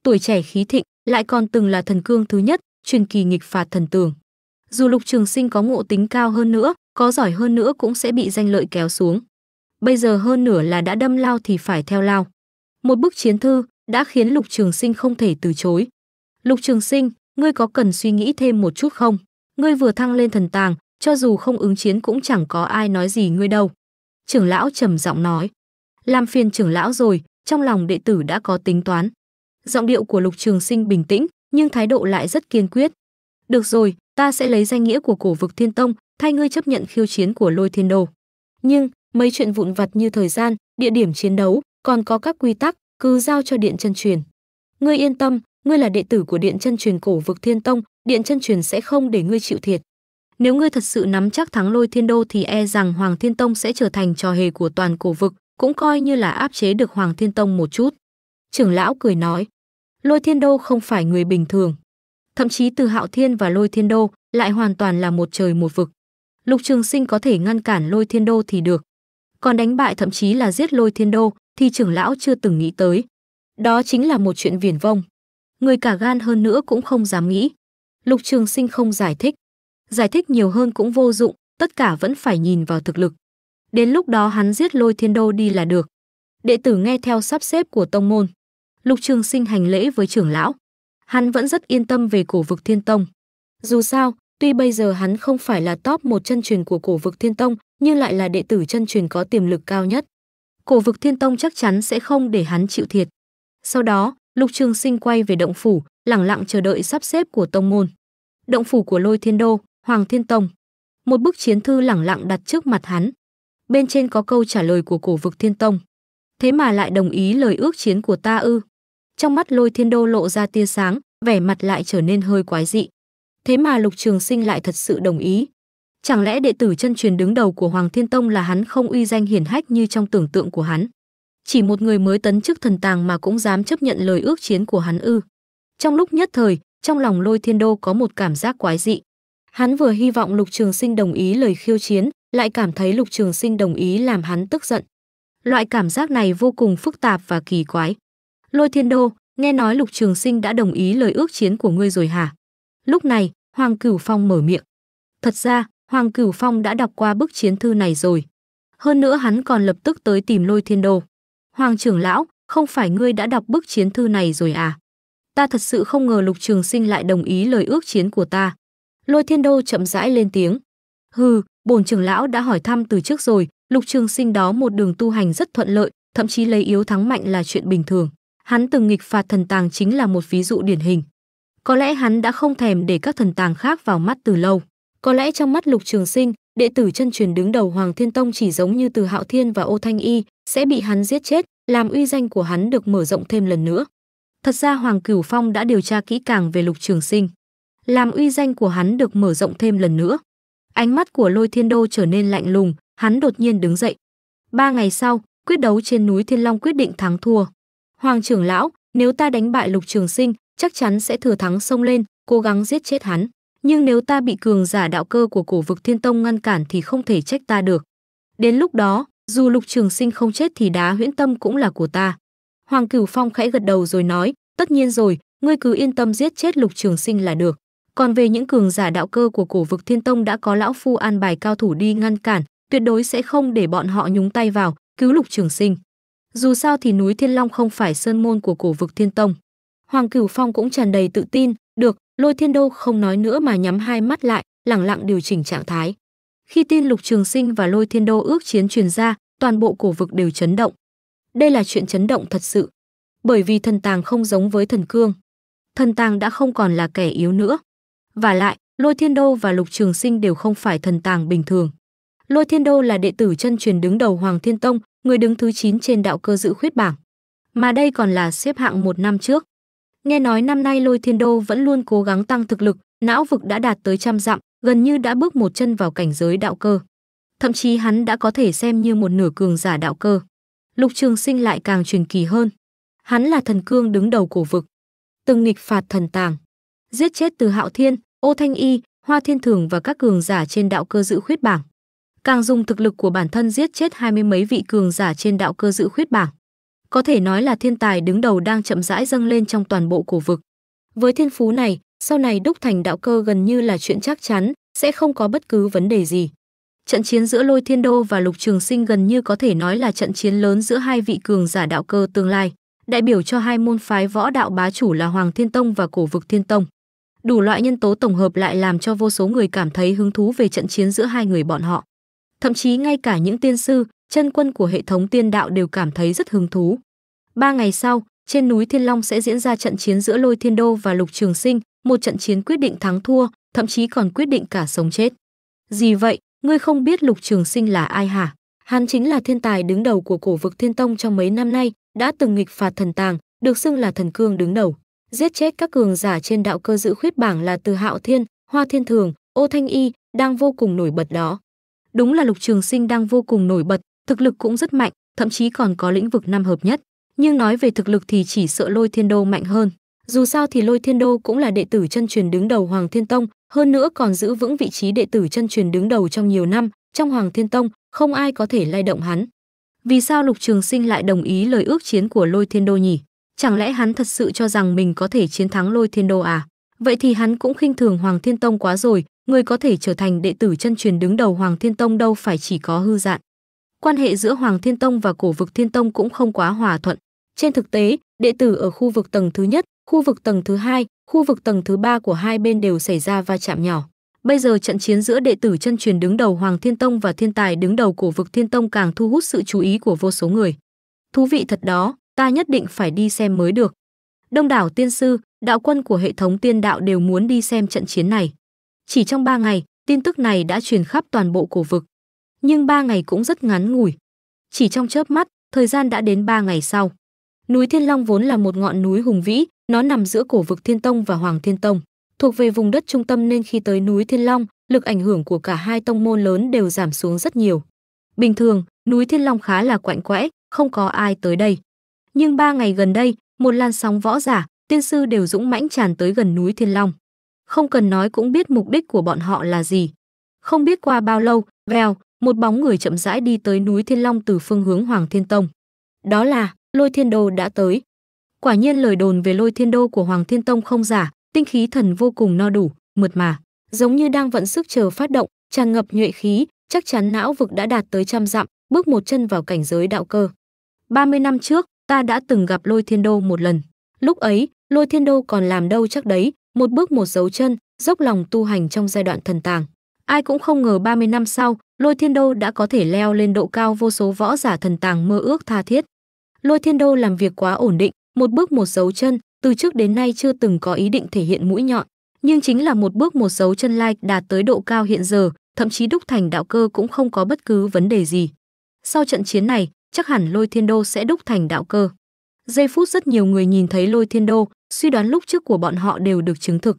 Tuổi trẻ khí thịnh, lại còn từng là thần cương thứ nhất, truyền kỳ nghịch phạt thần tường dù lục trường sinh có ngộ tính cao hơn nữa có giỏi hơn nữa cũng sẽ bị danh lợi kéo xuống bây giờ hơn nửa là đã đâm lao thì phải theo lao một bức chiến thư đã khiến lục trường sinh không thể từ chối lục trường sinh ngươi có cần suy nghĩ thêm một chút không ngươi vừa thăng lên thần tàng cho dù không ứng chiến cũng chẳng có ai nói gì ngươi đâu trưởng lão trầm giọng nói làm phiền trưởng lão rồi trong lòng đệ tử đã có tính toán giọng điệu của lục trường sinh bình tĩnh nhưng thái độ lại rất kiên quyết được rồi ta sẽ lấy danh nghĩa của cổ vực thiên tông thay ngươi chấp nhận khiêu chiến của lôi thiên đồ nhưng mấy chuyện vụn vặt như thời gian địa điểm chiến đấu còn có các quy tắc cứ giao cho điện chân truyền ngươi yên tâm ngươi là đệ tử của điện chân truyền cổ vực thiên tông điện chân truyền sẽ không để ngươi chịu thiệt nếu ngươi thật sự nắm chắc thắng lôi thiên đô thì e rằng hoàng thiên tông sẽ trở thành trò hề của toàn cổ vực cũng coi như là áp chế được hoàng thiên tông một chút trưởng lão cười nói lôi thiên đô không phải người bình thường thậm chí từ Hạo Thiên và Lôi Thiên Đô lại hoàn toàn là một trời một vực. Lục Trường Sinh có thể ngăn cản Lôi Thiên Đô thì được, còn đánh bại thậm chí là giết Lôi Thiên Đô thì trưởng lão chưa từng nghĩ tới. Đó chính là một chuyện viển vông. Người cả gan hơn nữa cũng không dám nghĩ. Lục Trường Sinh không giải thích, giải thích nhiều hơn cũng vô dụng, tất cả vẫn phải nhìn vào thực lực. Đến lúc đó hắn giết Lôi Thiên Đô đi là được. Đệ tử nghe theo sắp xếp của tông môn. Lục Trường Sinh hành lễ với trưởng lão, hắn vẫn rất yên tâm về cổ vực Thiên Tông. Dù sao, tuy bây giờ hắn không phải là top một chân truyền của cổ vực Thiên Tông, nhưng lại là đệ tử chân truyền có tiềm lực cao nhất. Cổ vực Thiên Tông chắc chắn sẽ không để hắn chịu thiệt. Sau đó, Lục Trường Sinh quay về động phủ, lặng lặng chờ đợi sắp xếp của tông môn. Động phủ của Lôi Thiên Đô, Hoàng Thiên Tông. Một bức chiến thư lặng lặng đặt trước mặt hắn. Bên trên có câu trả lời của cổ vực Thiên Tông. Thế mà lại đồng ý lời ước chiến của ta ư? trong mắt lôi thiên đô lộ ra tia sáng vẻ mặt lại trở nên hơi quái dị thế mà lục trường sinh lại thật sự đồng ý chẳng lẽ đệ tử chân truyền đứng đầu của hoàng thiên tông là hắn không uy danh hiển hách như trong tưởng tượng của hắn chỉ một người mới tấn chức thần tàng mà cũng dám chấp nhận lời ước chiến của hắn ư trong lúc nhất thời trong lòng lôi thiên đô có một cảm giác quái dị hắn vừa hy vọng lục trường sinh đồng ý lời khiêu chiến lại cảm thấy lục trường sinh đồng ý làm hắn tức giận loại cảm giác này vô cùng phức tạp và kỳ quái Lôi Thiên Đô, nghe nói Lục Trường Sinh đã đồng ý lời ước chiến của ngươi rồi hả? Lúc này, Hoàng Cửu Phong mở miệng. Thật ra, Hoàng Cửu Phong đã đọc qua bức chiến thư này rồi. Hơn nữa hắn còn lập tức tới tìm Lôi Thiên Đô. Hoàng trưởng lão, không phải ngươi đã đọc bức chiến thư này rồi à? Ta thật sự không ngờ Lục Trường Sinh lại đồng ý lời ước chiến của ta. Lôi Thiên Đô chậm rãi lên tiếng. Hừ, bổn trưởng lão đã hỏi thăm từ trước rồi, Lục Trường Sinh đó một đường tu hành rất thuận lợi, thậm chí lấy yếu thắng mạnh là chuyện bình thường hắn từng nghịch phạt thần tàng chính là một ví dụ điển hình. Có lẽ hắn đã không thèm để các thần tàng khác vào mắt từ lâu. Có lẽ trong mắt Lục Trường Sinh, đệ tử chân truyền đứng đầu Hoàng Thiên Tông chỉ giống như Từ Hạo Thiên và Ô Thanh Y, sẽ bị hắn giết chết, làm uy danh của hắn được mở rộng thêm lần nữa. Thật ra Hoàng Cửu Phong đã điều tra kỹ càng về Lục Trường Sinh, làm uy danh của hắn được mở rộng thêm lần nữa. Ánh mắt của Lôi Thiên Đô trở nên lạnh lùng, hắn đột nhiên đứng dậy. Ba ngày sau, quyết đấu trên núi Thiên Long quyết định thắng thua. Hoàng trưởng lão, nếu ta đánh bại Lục Trường Sinh, chắc chắn sẽ thừa thắng xông lên, cố gắng giết chết hắn, nhưng nếu ta bị cường giả đạo cơ của cổ vực Thiên Tông ngăn cản thì không thể trách ta được. Đến lúc đó, dù Lục Trường Sinh không chết thì đá huyễn tâm cũng là của ta. Hoàng Cửu Phong khẽ gật đầu rồi nói, tất nhiên rồi, ngươi cứ yên tâm giết chết Lục Trường Sinh là được. Còn về những cường giả đạo cơ của cổ vực Thiên Tông đã có lão phu an bài cao thủ đi ngăn cản, tuyệt đối sẽ không để bọn họ nhúng tay vào, cứu Lục Trường Sinh. Dù sao thì núi Thiên Long không phải sơn môn của cổ vực Thiên Tông. Hoàng Cửu Phong cũng tràn đầy tự tin, được, Lôi Thiên Đô không nói nữa mà nhắm hai mắt lại, lặng lặng điều chỉnh trạng thái. Khi tin Lục Trường Sinh và Lôi Thiên Đô ước chiến truyền ra, toàn bộ cổ vực đều chấn động. Đây là chuyện chấn động thật sự, bởi vì thần tàng không giống với thần cương. Thần tàng đã không còn là kẻ yếu nữa. Và lại, Lôi Thiên Đô và Lục Trường Sinh đều không phải thần tàng bình thường. Lôi Thiên Đô là đệ tử chân truyền đứng đầu Hoàng Thiên Tông, người đứng thứ 9 trên đạo cơ dự khuyết bảng. Mà đây còn là xếp hạng một năm trước. Nghe nói năm nay Lôi Thiên Đô vẫn luôn cố gắng tăng thực lực, não vực đã đạt tới trăm dặm, gần như đã bước một chân vào cảnh giới đạo cơ. Thậm chí hắn đã có thể xem như một nửa cường giả đạo cơ. Lục Trường Sinh lại càng truyền kỳ hơn. Hắn là thần cương đứng đầu cổ vực, từng nghịch phạt thần tàng, giết chết Từ Hạo Thiên, Ô Thanh Y, Hoa Thiên Thường và các cường giả trên đạo cơ dự khuyết bảng càng dùng thực lực của bản thân giết chết hai mươi mấy vị cường giả trên đạo cơ dự khuyết bảng. Có thể nói là thiên tài đứng đầu đang chậm rãi dâng lên trong toàn bộ cổ vực. Với thiên phú này, sau này đúc thành đạo cơ gần như là chuyện chắc chắn, sẽ không có bất cứ vấn đề gì. Trận chiến giữa Lôi Thiên Đô và Lục Trường Sinh gần như có thể nói là trận chiến lớn giữa hai vị cường giả đạo cơ tương lai, đại biểu cho hai môn phái võ đạo bá chủ là Hoàng Thiên Tông và Cổ Vực Thiên Tông. Đủ loại nhân tố tổng hợp lại làm cho vô số người cảm thấy hứng thú về trận chiến giữa hai người bọn họ. Thậm chí ngay cả những tiên sư, chân quân của hệ thống tiên đạo đều cảm thấy rất hứng thú. Ba ngày sau, trên núi Thiên Long sẽ diễn ra trận chiến giữa Lôi Thiên Đô và Lục Trường Sinh, một trận chiến quyết định thắng thua, thậm chí còn quyết định cả sống chết. Gì vậy, ngươi không biết Lục Trường Sinh là ai hả? Hắn chính là thiên tài đứng đầu của cổ vực Thiên Tông trong mấy năm nay, đã từng nghịch phạt thần tàng, được xưng là thần cương đứng đầu. Giết chết các cường giả trên đạo cơ dự khuyết bảng là từ Hạo Thiên, Hoa Thiên Thường, Ô Thanh Y, đang vô cùng nổi bật đó. Đúng là Lục Trường Sinh đang vô cùng nổi bật, thực lực cũng rất mạnh, thậm chí còn có lĩnh vực năm hợp nhất, nhưng nói về thực lực thì chỉ sợ Lôi Thiên Đô mạnh hơn. Dù sao thì Lôi Thiên Đô cũng là đệ tử chân truyền đứng đầu Hoàng Thiên Tông, hơn nữa còn giữ vững vị trí đệ tử chân truyền đứng đầu trong nhiều năm, trong Hoàng Thiên Tông không ai có thể lay động hắn. Vì sao Lục Trường Sinh lại đồng ý lời ước chiến của Lôi Thiên Đô nhỉ? Chẳng lẽ hắn thật sự cho rằng mình có thể chiến thắng Lôi Thiên Đô à? Vậy thì hắn cũng khinh thường Hoàng Thiên Tông quá rồi, người có thể trở thành đệ tử chân truyền đứng đầu Hoàng Thiên Tông đâu phải chỉ có hư dạn. Quan hệ giữa Hoàng Thiên Tông và cổ vực Thiên Tông cũng không quá hòa thuận. Trên thực tế, đệ tử ở khu vực tầng thứ nhất, khu vực tầng thứ hai, khu vực tầng thứ ba của hai bên đều xảy ra va chạm nhỏ. Bây giờ trận chiến giữa đệ tử chân truyền đứng đầu Hoàng Thiên Tông và thiên tài đứng đầu cổ vực Thiên Tông càng thu hút sự chú ý của vô số người. Thú vị thật đó, ta nhất định phải đi xem mới được. Đông đảo tiên sư, đạo quân của hệ thống tiên đạo đều muốn đi xem trận chiến này. Chỉ trong 3 ngày, tin tức này đã truyền khắp toàn bộ cổ vực. Nhưng 3 ngày cũng rất ngắn ngủi. Chỉ trong chớp mắt, thời gian đã đến 3 ngày sau. Núi Thiên Long vốn là một ngọn núi hùng vĩ, nó nằm giữa cổ vực Thiên Tông và Hoàng Thiên Tông, thuộc về vùng đất trung tâm nên khi tới núi Thiên Long, lực ảnh hưởng của cả hai tông môn lớn đều giảm xuống rất nhiều. Bình thường, núi Thiên Long khá là quạnh quẽ, không có ai tới đây. Nhưng ba ngày gần đây, một làn sóng võ giả, tiên sư đều dũng mãnh tràn tới gần núi Thiên Long không cần nói cũng biết mục đích của bọn họ là gì. Không biết qua bao lâu, vèo, một bóng người chậm rãi đi tới núi Thiên Long từ phương hướng Hoàng Thiên Tông. Đó là, Lôi Thiên Đô đã tới. Quả nhiên lời đồn về Lôi Thiên Đô của Hoàng Thiên Tông không giả, tinh khí thần vô cùng no đủ, mượt mà, giống như đang vận sức chờ phát động, tràn ngập nhuệ khí, chắc chắn não vực đã đạt tới trăm dặm, bước một chân vào cảnh giới đạo cơ. 30 năm trước, ta đã từng gặp Lôi Thiên Đô một lần. Lúc ấy, Lôi Thiên Đô còn làm đâu chắc đấy, một bước một dấu chân, dốc lòng tu hành trong giai đoạn thần tàng. Ai cũng không ngờ 30 năm sau, Lôi Thiên Đô đã có thể leo lên độ cao vô số võ giả thần tàng mơ ước tha thiết. Lôi Thiên Đô làm việc quá ổn định, một bước một dấu chân, từ trước đến nay chưa từng có ý định thể hiện mũi nhọn, nhưng chính là một bước một dấu chân lai like đạt tới độ cao hiện giờ, thậm chí đúc thành đạo cơ cũng không có bất cứ vấn đề gì. Sau trận chiến này, chắc hẳn Lôi Thiên Đô sẽ đúc thành đạo cơ. Giây phút rất nhiều người nhìn thấy Lôi Thiên Đô, suy đoán lúc trước của bọn họ đều được chứng thực.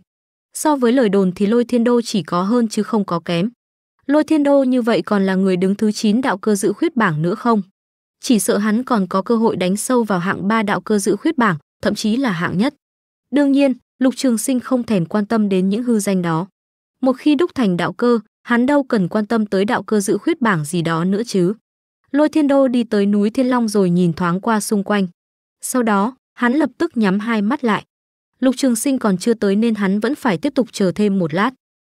So với lời đồn thì Lôi Thiên Đô chỉ có hơn chứ không có kém. Lôi Thiên Đô như vậy còn là người đứng thứ 9 đạo cơ dự khuyết bảng nữa không? Chỉ sợ hắn còn có cơ hội đánh sâu vào hạng ba đạo cơ dự khuyết bảng, thậm chí là hạng nhất. Đương nhiên, Lục Trường Sinh không thèm quan tâm đến những hư danh đó. Một khi đúc thành đạo cơ, hắn đâu cần quan tâm tới đạo cơ dự khuyết bảng gì đó nữa chứ. Lôi Thiên Đô đi tới núi Thiên Long rồi nhìn thoáng qua xung quanh. Sau đó, hắn lập tức nhắm hai mắt lại. Lục Trường Sinh còn chưa tới nên hắn vẫn phải tiếp tục chờ thêm một lát.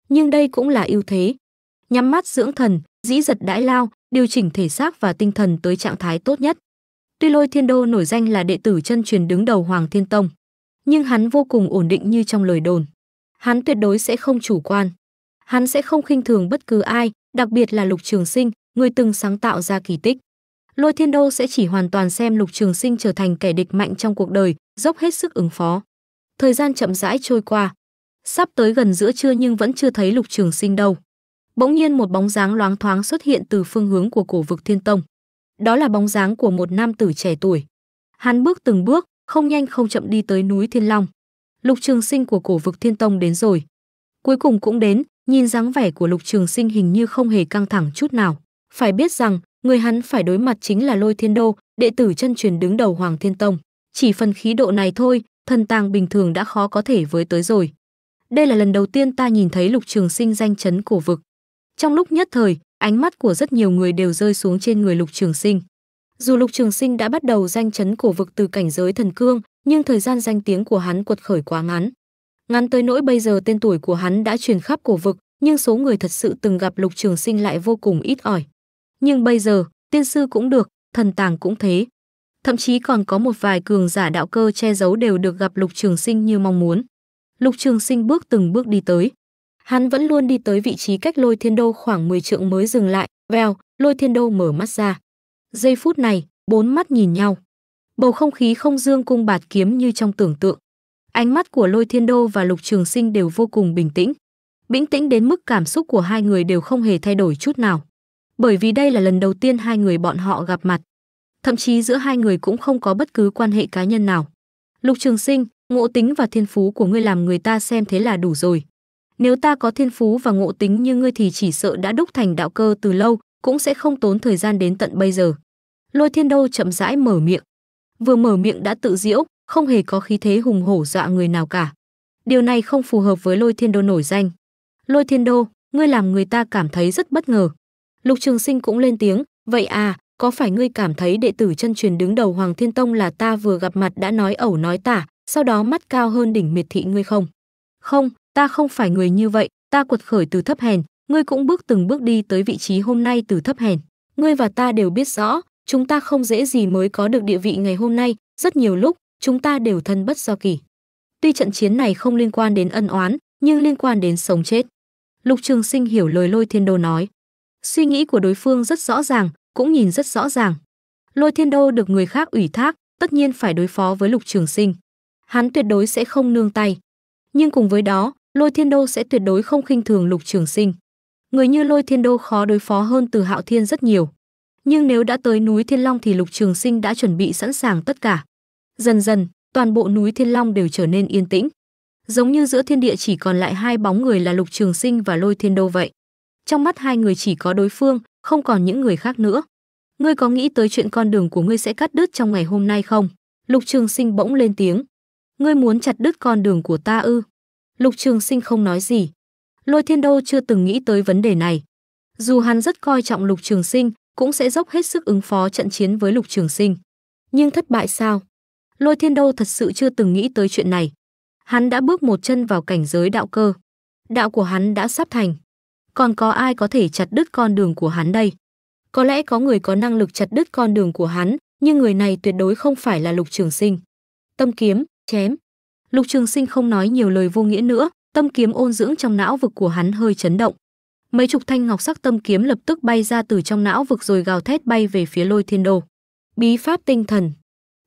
Nhưng đây cũng là ưu thế. Nhắm mắt dưỡng thần, dĩ giật đãi lao, điều chỉnh thể xác và tinh thần tới trạng thái tốt nhất. Tuy Lôi Thiên Đô nổi danh là đệ tử chân truyền đứng đầu Hoàng Thiên Tông, nhưng hắn vô cùng ổn định như trong lời đồn. Hắn tuyệt đối sẽ không chủ quan. Hắn sẽ không khinh thường bất cứ ai, đặc biệt là Lục Trường Sinh, người từng sáng tạo ra kỳ tích. Lôi Thiên Đô sẽ chỉ hoàn toàn xem Lục Trường Sinh trở thành kẻ địch mạnh trong cuộc đời, dốc hết sức ứng phó. Thời gian chậm rãi trôi qua, sắp tới gần giữa trưa nhưng vẫn chưa thấy Lục Trường Sinh đâu. Bỗng nhiên một bóng dáng loáng thoáng xuất hiện từ phương hướng của cổ vực Thiên Tông. Đó là bóng dáng của một nam tử trẻ tuổi. Hắn bước từng bước, không nhanh không chậm đi tới núi Thiên Long. Lục Trường Sinh của cổ vực Thiên Tông đến rồi. Cuối cùng cũng đến, nhìn dáng vẻ của Lục Trường Sinh hình như không hề căng thẳng chút nào. Phải biết rằng, người hắn phải đối mặt chính là lôi thiên đô đệ tử chân truyền đứng đầu hoàng thiên tông chỉ phần khí độ này thôi thần tàng bình thường đã khó có thể với tới rồi đây là lần đầu tiên ta nhìn thấy lục trường sinh danh chấn cổ vực trong lúc nhất thời ánh mắt của rất nhiều người đều rơi xuống trên người lục trường sinh dù lục trường sinh đã bắt đầu danh chấn cổ vực từ cảnh giới thần cương nhưng thời gian danh tiếng của hắn quật khởi quá ngắn ngắn tới nỗi bây giờ tên tuổi của hắn đã truyền khắp cổ vực nhưng số người thật sự từng gặp lục trường sinh lại vô cùng ít ỏi nhưng bây giờ, tiên sư cũng được, thần tàng cũng thế. Thậm chí còn có một vài cường giả đạo cơ che giấu đều được gặp Lục Trường Sinh như mong muốn. Lục Trường Sinh bước từng bước đi tới. Hắn vẫn luôn đi tới vị trí cách Lôi Thiên Đô khoảng 10 trượng mới dừng lại, vèo, Lôi Thiên Đô mở mắt ra. Giây phút này, bốn mắt nhìn nhau. Bầu không khí không dương cung bạt kiếm như trong tưởng tượng. Ánh mắt của Lôi Thiên Đô và Lục Trường Sinh đều vô cùng bình tĩnh. Bình tĩnh đến mức cảm xúc của hai người đều không hề thay đổi chút nào bởi vì đây là lần đầu tiên hai người bọn họ gặp mặt. Thậm chí giữa hai người cũng không có bất cứ quan hệ cá nhân nào. Lục Trường Sinh, ngộ tính và thiên phú của ngươi làm người ta xem thế là đủ rồi. Nếu ta có thiên phú và ngộ tính như ngươi thì chỉ sợ đã đúc thành đạo cơ từ lâu, cũng sẽ không tốn thời gian đến tận bây giờ. Lôi Thiên Đô chậm rãi mở miệng. Vừa mở miệng đã tự diễu, không hề có khí thế hùng hổ dọa người nào cả. Điều này không phù hợp với Lôi Thiên Đô nổi danh. Lôi Thiên Đô, ngươi làm người ta cảm thấy rất bất ngờ. Lục Trường Sinh cũng lên tiếng, "Vậy à, có phải ngươi cảm thấy đệ tử chân truyền đứng đầu Hoàng Thiên Tông là ta vừa gặp mặt đã nói ẩu nói tả, sau đó mắt cao hơn đỉnh miệt thị ngươi không?" "Không, ta không phải người như vậy, ta quật khởi từ thấp hèn, ngươi cũng bước từng bước đi tới vị trí hôm nay từ thấp hèn. Ngươi và ta đều biết rõ, chúng ta không dễ gì mới có được địa vị ngày hôm nay, rất nhiều lúc chúng ta đều thân bất do kỳ." Tuy trận chiến này không liên quan đến ân oán, nhưng liên quan đến sống chết. Lục Trường Sinh hiểu lời Lôi Thiên Đô nói, Suy nghĩ của đối phương rất rõ ràng, cũng nhìn rất rõ ràng. Lôi Thiên Đô được người khác ủy thác, tất nhiên phải đối phó với Lục Trường Sinh. Hắn tuyệt đối sẽ không nương tay. Nhưng cùng với đó, Lôi Thiên Đô sẽ tuyệt đối không khinh thường Lục Trường Sinh. Người như Lôi Thiên Đô khó đối phó hơn Từ Hạo Thiên rất nhiều. Nhưng nếu đã tới núi Thiên Long thì Lục Trường Sinh đã chuẩn bị sẵn sàng tất cả. Dần dần, toàn bộ núi Thiên Long đều trở nên yên tĩnh. Giống như giữa thiên địa chỉ còn lại hai bóng người là Lục Trường Sinh và Lôi Thiên Đô vậy trong mắt hai người chỉ có đối phương không còn những người khác nữa ngươi có nghĩ tới chuyện con đường của ngươi sẽ cắt đứt trong ngày hôm nay không lục trường sinh bỗng lên tiếng ngươi muốn chặt đứt con đường của ta ư lục trường sinh không nói gì lôi thiên đô chưa từng nghĩ tới vấn đề này dù hắn rất coi trọng lục trường sinh cũng sẽ dốc hết sức ứng phó trận chiến với lục trường sinh nhưng thất bại sao lôi thiên đô thật sự chưa từng nghĩ tới chuyện này hắn đã bước một chân vào cảnh giới đạo cơ đạo của hắn đã sắp thành còn có ai có thể chặt đứt con đường của hắn đây? Có lẽ có người có năng lực chặt đứt con đường của hắn, nhưng người này tuyệt đối không phải là Lục Trường Sinh. Tâm kiếm, chém. Lục Trường Sinh không nói nhiều lời vô nghĩa nữa, tâm kiếm ôn dưỡng trong não vực của hắn hơi chấn động. Mấy chục thanh ngọc sắc tâm kiếm lập tức bay ra từ trong não vực rồi gào thét bay về phía Lôi Thiên Đô. Bí pháp tinh thần.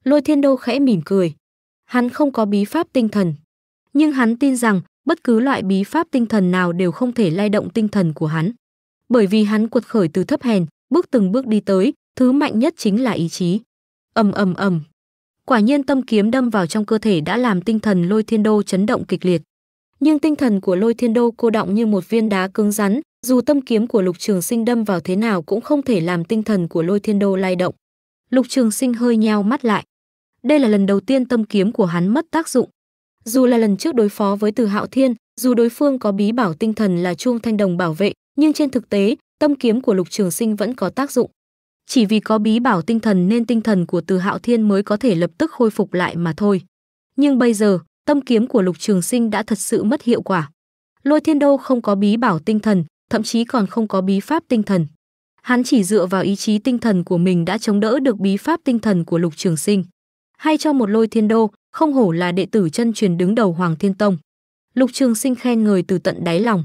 Lôi Thiên Đô khẽ mỉm cười. Hắn không có bí pháp tinh thần, nhưng hắn tin rằng bất cứ loại bí pháp tinh thần nào đều không thể lay động tinh thần của hắn. Bởi vì hắn cuột khởi từ thấp hèn, bước từng bước đi tới, thứ mạnh nhất chính là ý chí. Ầm ầm ầm. Quả nhiên tâm kiếm đâm vào trong cơ thể đã làm tinh thần Lôi Thiên Đô chấn động kịch liệt. Nhưng tinh thần của Lôi Thiên Đô cô động như một viên đá cứng rắn, dù tâm kiếm của Lục Trường Sinh đâm vào thế nào cũng không thể làm tinh thần của Lôi Thiên Đô lay động. Lục Trường Sinh hơi nheo mắt lại. Đây là lần đầu tiên tâm kiếm của hắn mất tác dụng, dù là lần trước đối phó với Từ Hạo Thiên, dù đối phương có bí bảo tinh thần là Chuông Thanh Đồng bảo vệ, nhưng trên thực tế, tâm kiếm của Lục Trường Sinh vẫn có tác dụng. Chỉ vì có bí bảo tinh thần nên tinh thần của Từ Hạo Thiên mới có thể lập tức khôi phục lại mà thôi. Nhưng bây giờ, tâm kiếm của Lục Trường Sinh đã thật sự mất hiệu quả. Lôi Thiên Đô không có bí bảo tinh thần, thậm chí còn không có bí pháp tinh thần. Hắn chỉ dựa vào ý chí tinh thần của mình đã chống đỡ được bí pháp tinh thần của Lục Trường Sinh. Hay cho một Lôi Thiên Đô, không hổ là đệ tử chân truyền đứng đầu Hoàng Thiên Tông. Lục Trường Sinh khen người từ tận đáy lòng.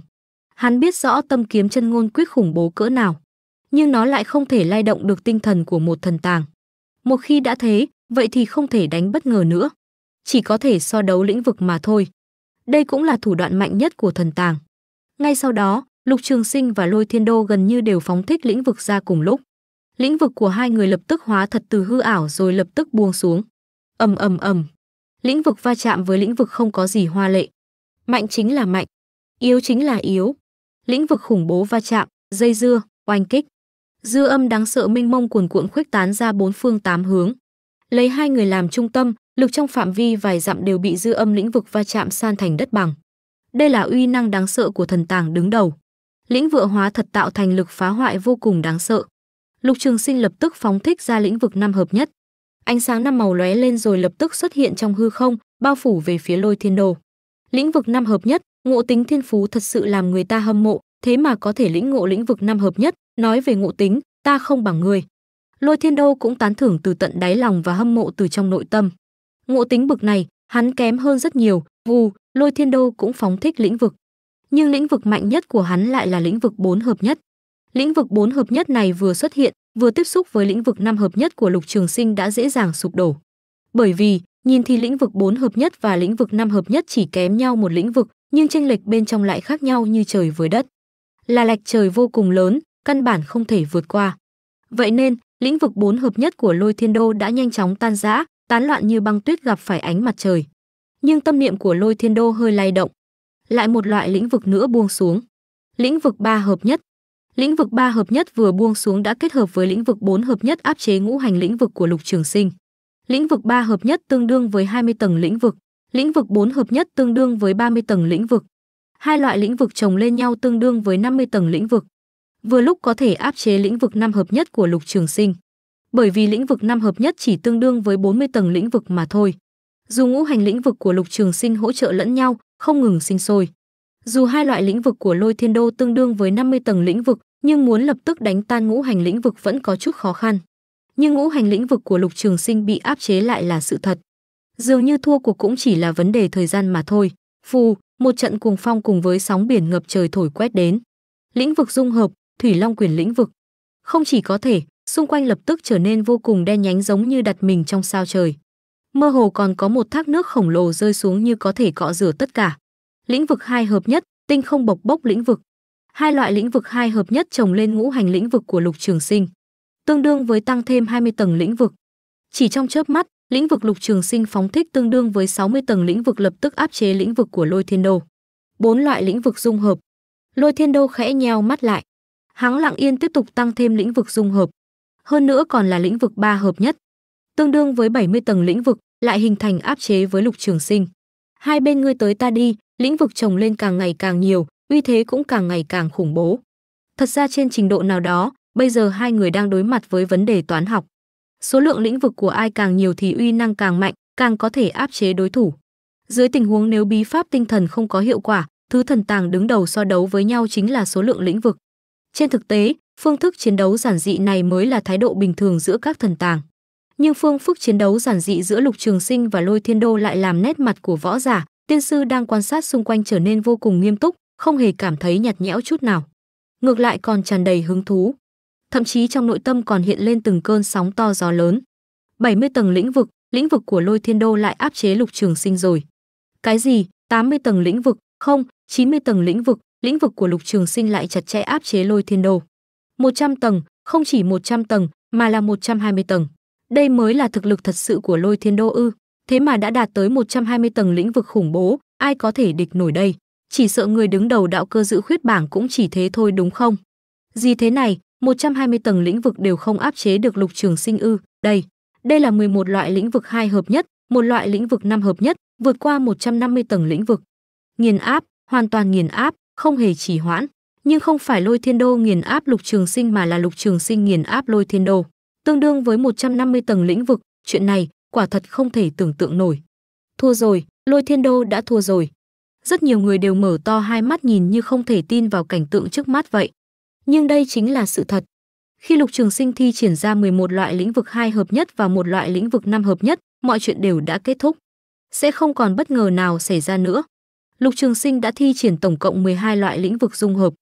Hắn biết rõ tâm kiếm chân ngôn quyết khủng bố cỡ nào, nhưng nó lại không thể lay động được tinh thần của một thần tàng. Một khi đã thế, vậy thì không thể đánh bất ngờ nữa, chỉ có thể so đấu lĩnh vực mà thôi. Đây cũng là thủ đoạn mạnh nhất của thần tàng. Ngay sau đó, Lục Trường Sinh và Lôi Thiên Đô gần như đều phóng thích lĩnh vực ra cùng lúc. Lĩnh vực của hai người lập tức hóa thật từ hư ảo rồi lập tức buông xuống. Ầm ầm ầm lĩnh vực va chạm với lĩnh vực không có gì hoa lệ mạnh chính là mạnh yếu chính là yếu lĩnh vực khủng bố va chạm dây dưa oanh kích dư âm đáng sợ mênh mông cuồn cuộn khuếch tán ra bốn phương tám hướng lấy hai người làm trung tâm lực trong phạm vi vài dặm đều bị dư âm lĩnh vực va chạm san thành đất bằng đây là uy năng đáng sợ của thần tàng đứng đầu lĩnh vựa hóa thật tạo thành lực phá hoại vô cùng đáng sợ lục trường sinh lập tức phóng thích ra lĩnh vực năm hợp nhất ánh sáng năm màu lóe lên rồi lập tức xuất hiện trong hư không, bao phủ về phía Lôi Thiên Đồ. Lĩnh vực năm hợp nhất, ngộ tính thiên phú thật sự làm người ta hâm mộ, thế mà có thể lĩnh ngộ lĩnh vực năm hợp nhất, nói về ngộ tính, ta không bằng người. Lôi Thiên Đô cũng tán thưởng từ tận đáy lòng và hâm mộ từ trong nội tâm. Ngộ tính bực này, hắn kém hơn rất nhiều, vù, Lôi Thiên Đô cũng phóng thích lĩnh vực. Nhưng lĩnh vực mạnh nhất của hắn lại là lĩnh vực bốn hợp nhất. Lĩnh vực bốn hợp nhất này vừa xuất hiện, vừa tiếp xúc với lĩnh vực năm hợp nhất của Lục Trường Sinh đã dễ dàng sụp đổ. Bởi vì, nhìn thì lĩnh vực bốn hợp nhất và lĩnh vực năm hợp nhất chỉ kém nhau một lĩnh vực, nhưng tranh lệch bên trong lại khác nhau như trời với đất. Là lệch trời vô cùng lớn, căn bản không thể vượt qua. Vậy nên, lĩnh vực bốn hợp nhất của Lôi Thiên Đô đã nhanh chóng tan rã, tán loạn như băng tuyết gặp phải ánh mặt trời. Nhưng tâm niệm của Lôi Thiên Đô hơi lay động, lại một loại lĩnh vực nữa buông xuống. Lĩnh vực ba hợp nhất, Lĩnh vực 3 hợp nhất vừa buông xuống đã kết hợp với lĩnh vực 4 hợp nhất áp chế ngũ hành lĩnh vực của Lục Trường Sinh. Lĩnh vực 3 hợp nhất tương đương với 20 tầng lĩnh vực, lĩnh vực 4 hợp nhất tương đương với 30 tầng lĩnh vực. Hai loại lĩnh vực chồng lên nhau tương đương với 50 tầng lĩnh vực. Vừa lúc có thể áp chế lĩnh vực 5 hợp nhất của Lục Trường Sinh. Bởi vì lĩnh vực 5 hợp nhất chỉ tương đương với 40 tầng lĩnh vực mà thôi. Dù ngũ hành lĩnh vực của Lục Trường Sinh hỗ trợ lẫn nhau, không ngừng sinh sôi. Dù hai loại lĩnh vực của Lôi Thiên Đô tương đương với 50 tầng lĩnh vực, nhưng muốn lập tức đánh tan ngũ hành lĩnh vực vẫn có chút khó khăn. Nhưng ngũ hành lĩnh vực của Lục Trường Sinh bị áp chế lại là sự thật. Dường như thua cuộc cũng chỉ là vấn đề thời gian mà thôi. Phù, một trận cuồng phong cùng với sóng biển ngập trời thổi quét đến. Lĩnh vực dung hợp, Thủy Long quyền lĩnh vực. Không chỉ có thể, xung quanh lập tức trở nên vô cùng đen nhánh giống như đặt mình trong sao trời. Mơ hồ còn có một thác nước khổng lồ rơi xuống như có thể cọ rửa tất cả. Lĩnh vực hai hợp nhất, tinh không bộc bốc lĩnh vực. Hai loại lĩnh vực hai hợp nhất trồng lên ngũ hành lĩnh vực của Lục Trường Sinh, tương đương với tăng thêm 20 tầng lĩnh vực. Chỉ trong chớp mắt, lĩnh vực Lục Trường Sinh phóng thích tương đương với 60 tầng lĩnh vực lập tức áp chế lĩnh vực của Lôi Thiên Đô. Bốn loại lĩnh vực dung hợp. Lôi Thiên Đô khẽ nheo mắt lại. Hắn lặng yên tiếp tục tăng thêm lĩnh vực dung hợp. Hơn nữa còn là lĩnh vực ba hợp nhất, tương đương với 70 tầng lĩnh vực, lại hình thành áp chế với Lục Trường Sinh. Hai bên ngươi tới ta đi, lĩnh vực trồng lên càng ngày càng nhiều, uy thế cũng càng ngày càng khủng bố. Thật ra trên trình độ nào đó, bây giờ hai người đang đối mặt với vấn đề toán học. Số lượng lĩnh vực của ai càng nhiều thì uy năng càng mạnh, càng có thể áp chế đối thủ. Dưới tình huống nếu bí pháp tinh thần không có hiệu quả, thứ thần tàng đứng đầu so đấu với nhau chính là số lượng lĩnh vực. Trên thực tế, phương thức chiến đấu giản dị này mới là thái độ bình thường giữa các thần tàng. Nhưng phương phức chiến đấu giản dị giữa Lục Trường Sinh và Lôi Thiên Đô lại làm nét mặt của võ giả, tiên sư đang quan sát xung quanh trở nên vô cùng nghiêm túc, không hề cảm thấy nhạt nhẽo chút nào. Ngược lại còn tràn đầy hứng thú. Thậm chí trong nội tâm còn hiện lên từng cơn sóng to gió lớn. 70 tầng lĩnh vực, lĩnh vực của Lôi Thiên Đô lại áp chế Lục Trường Sinh rồi. Cái gì? 80 tầng lĩnh vực? Không, 90 tầng lĩnh vực, lĩnh vực của Lục Trường Sinh lại chặt chẽ áp chế Lôi Thiên Đô. 100 tầng, không chỉ 100 tầng mà là 120 tầng. Đây mới là thực lực thật sự của Lôi Thiên Đô ư? Thế mà đã đạt tới 120 tầng lĩnh vực khủng bố, ai có thể địch nổi đây? chỉ sợ người đứng đầu đạo cơ giữ khuyết bảng cũng chỉ thế thôi đúng không? Gì thế này, 120 tầng lĩnh vực đều không áp chế được Lục Trường Sinh ư? Đây, đây là 11 loại lĩnh vực hai hợp nhất, một loại lĩnh vực năm hợp nhất, vượt qua 150 tầng lĩnh vực. Nghiền áp, hoàn toàn nghiền áp, không hề trì hoãn, nhưng không phải Lôi Thiên Đô nghiền áp Lục Trường Sinh mà là Lục Trường Sinh nghiền áp Lôi Thiên Đô, tương đương với 150 tầng lĩnh vực, chuyện này quả thật không thể tưởng tượng nổi. Thua rồi, Lôi Thiên Đô đã thua rồi rất nhiều người đều mở to hai mắt nhìn như không thể tin vào cảnh tượng trước mắt vậy. Nhưng đây chính là sự thật. Khi Lục Trường Sinh thi triển ra 11 loại lĩnh vực hai hợp nhất và một loại lĩnh vực năm hợp nhất, mọi chuyện đều đã kết thúc. Sẽ không còn bất ngờ nào xảy ra nữa. Lục Trường Sinh đã thi triển tổng cộng 12 loại lĩnh vực dung hợp.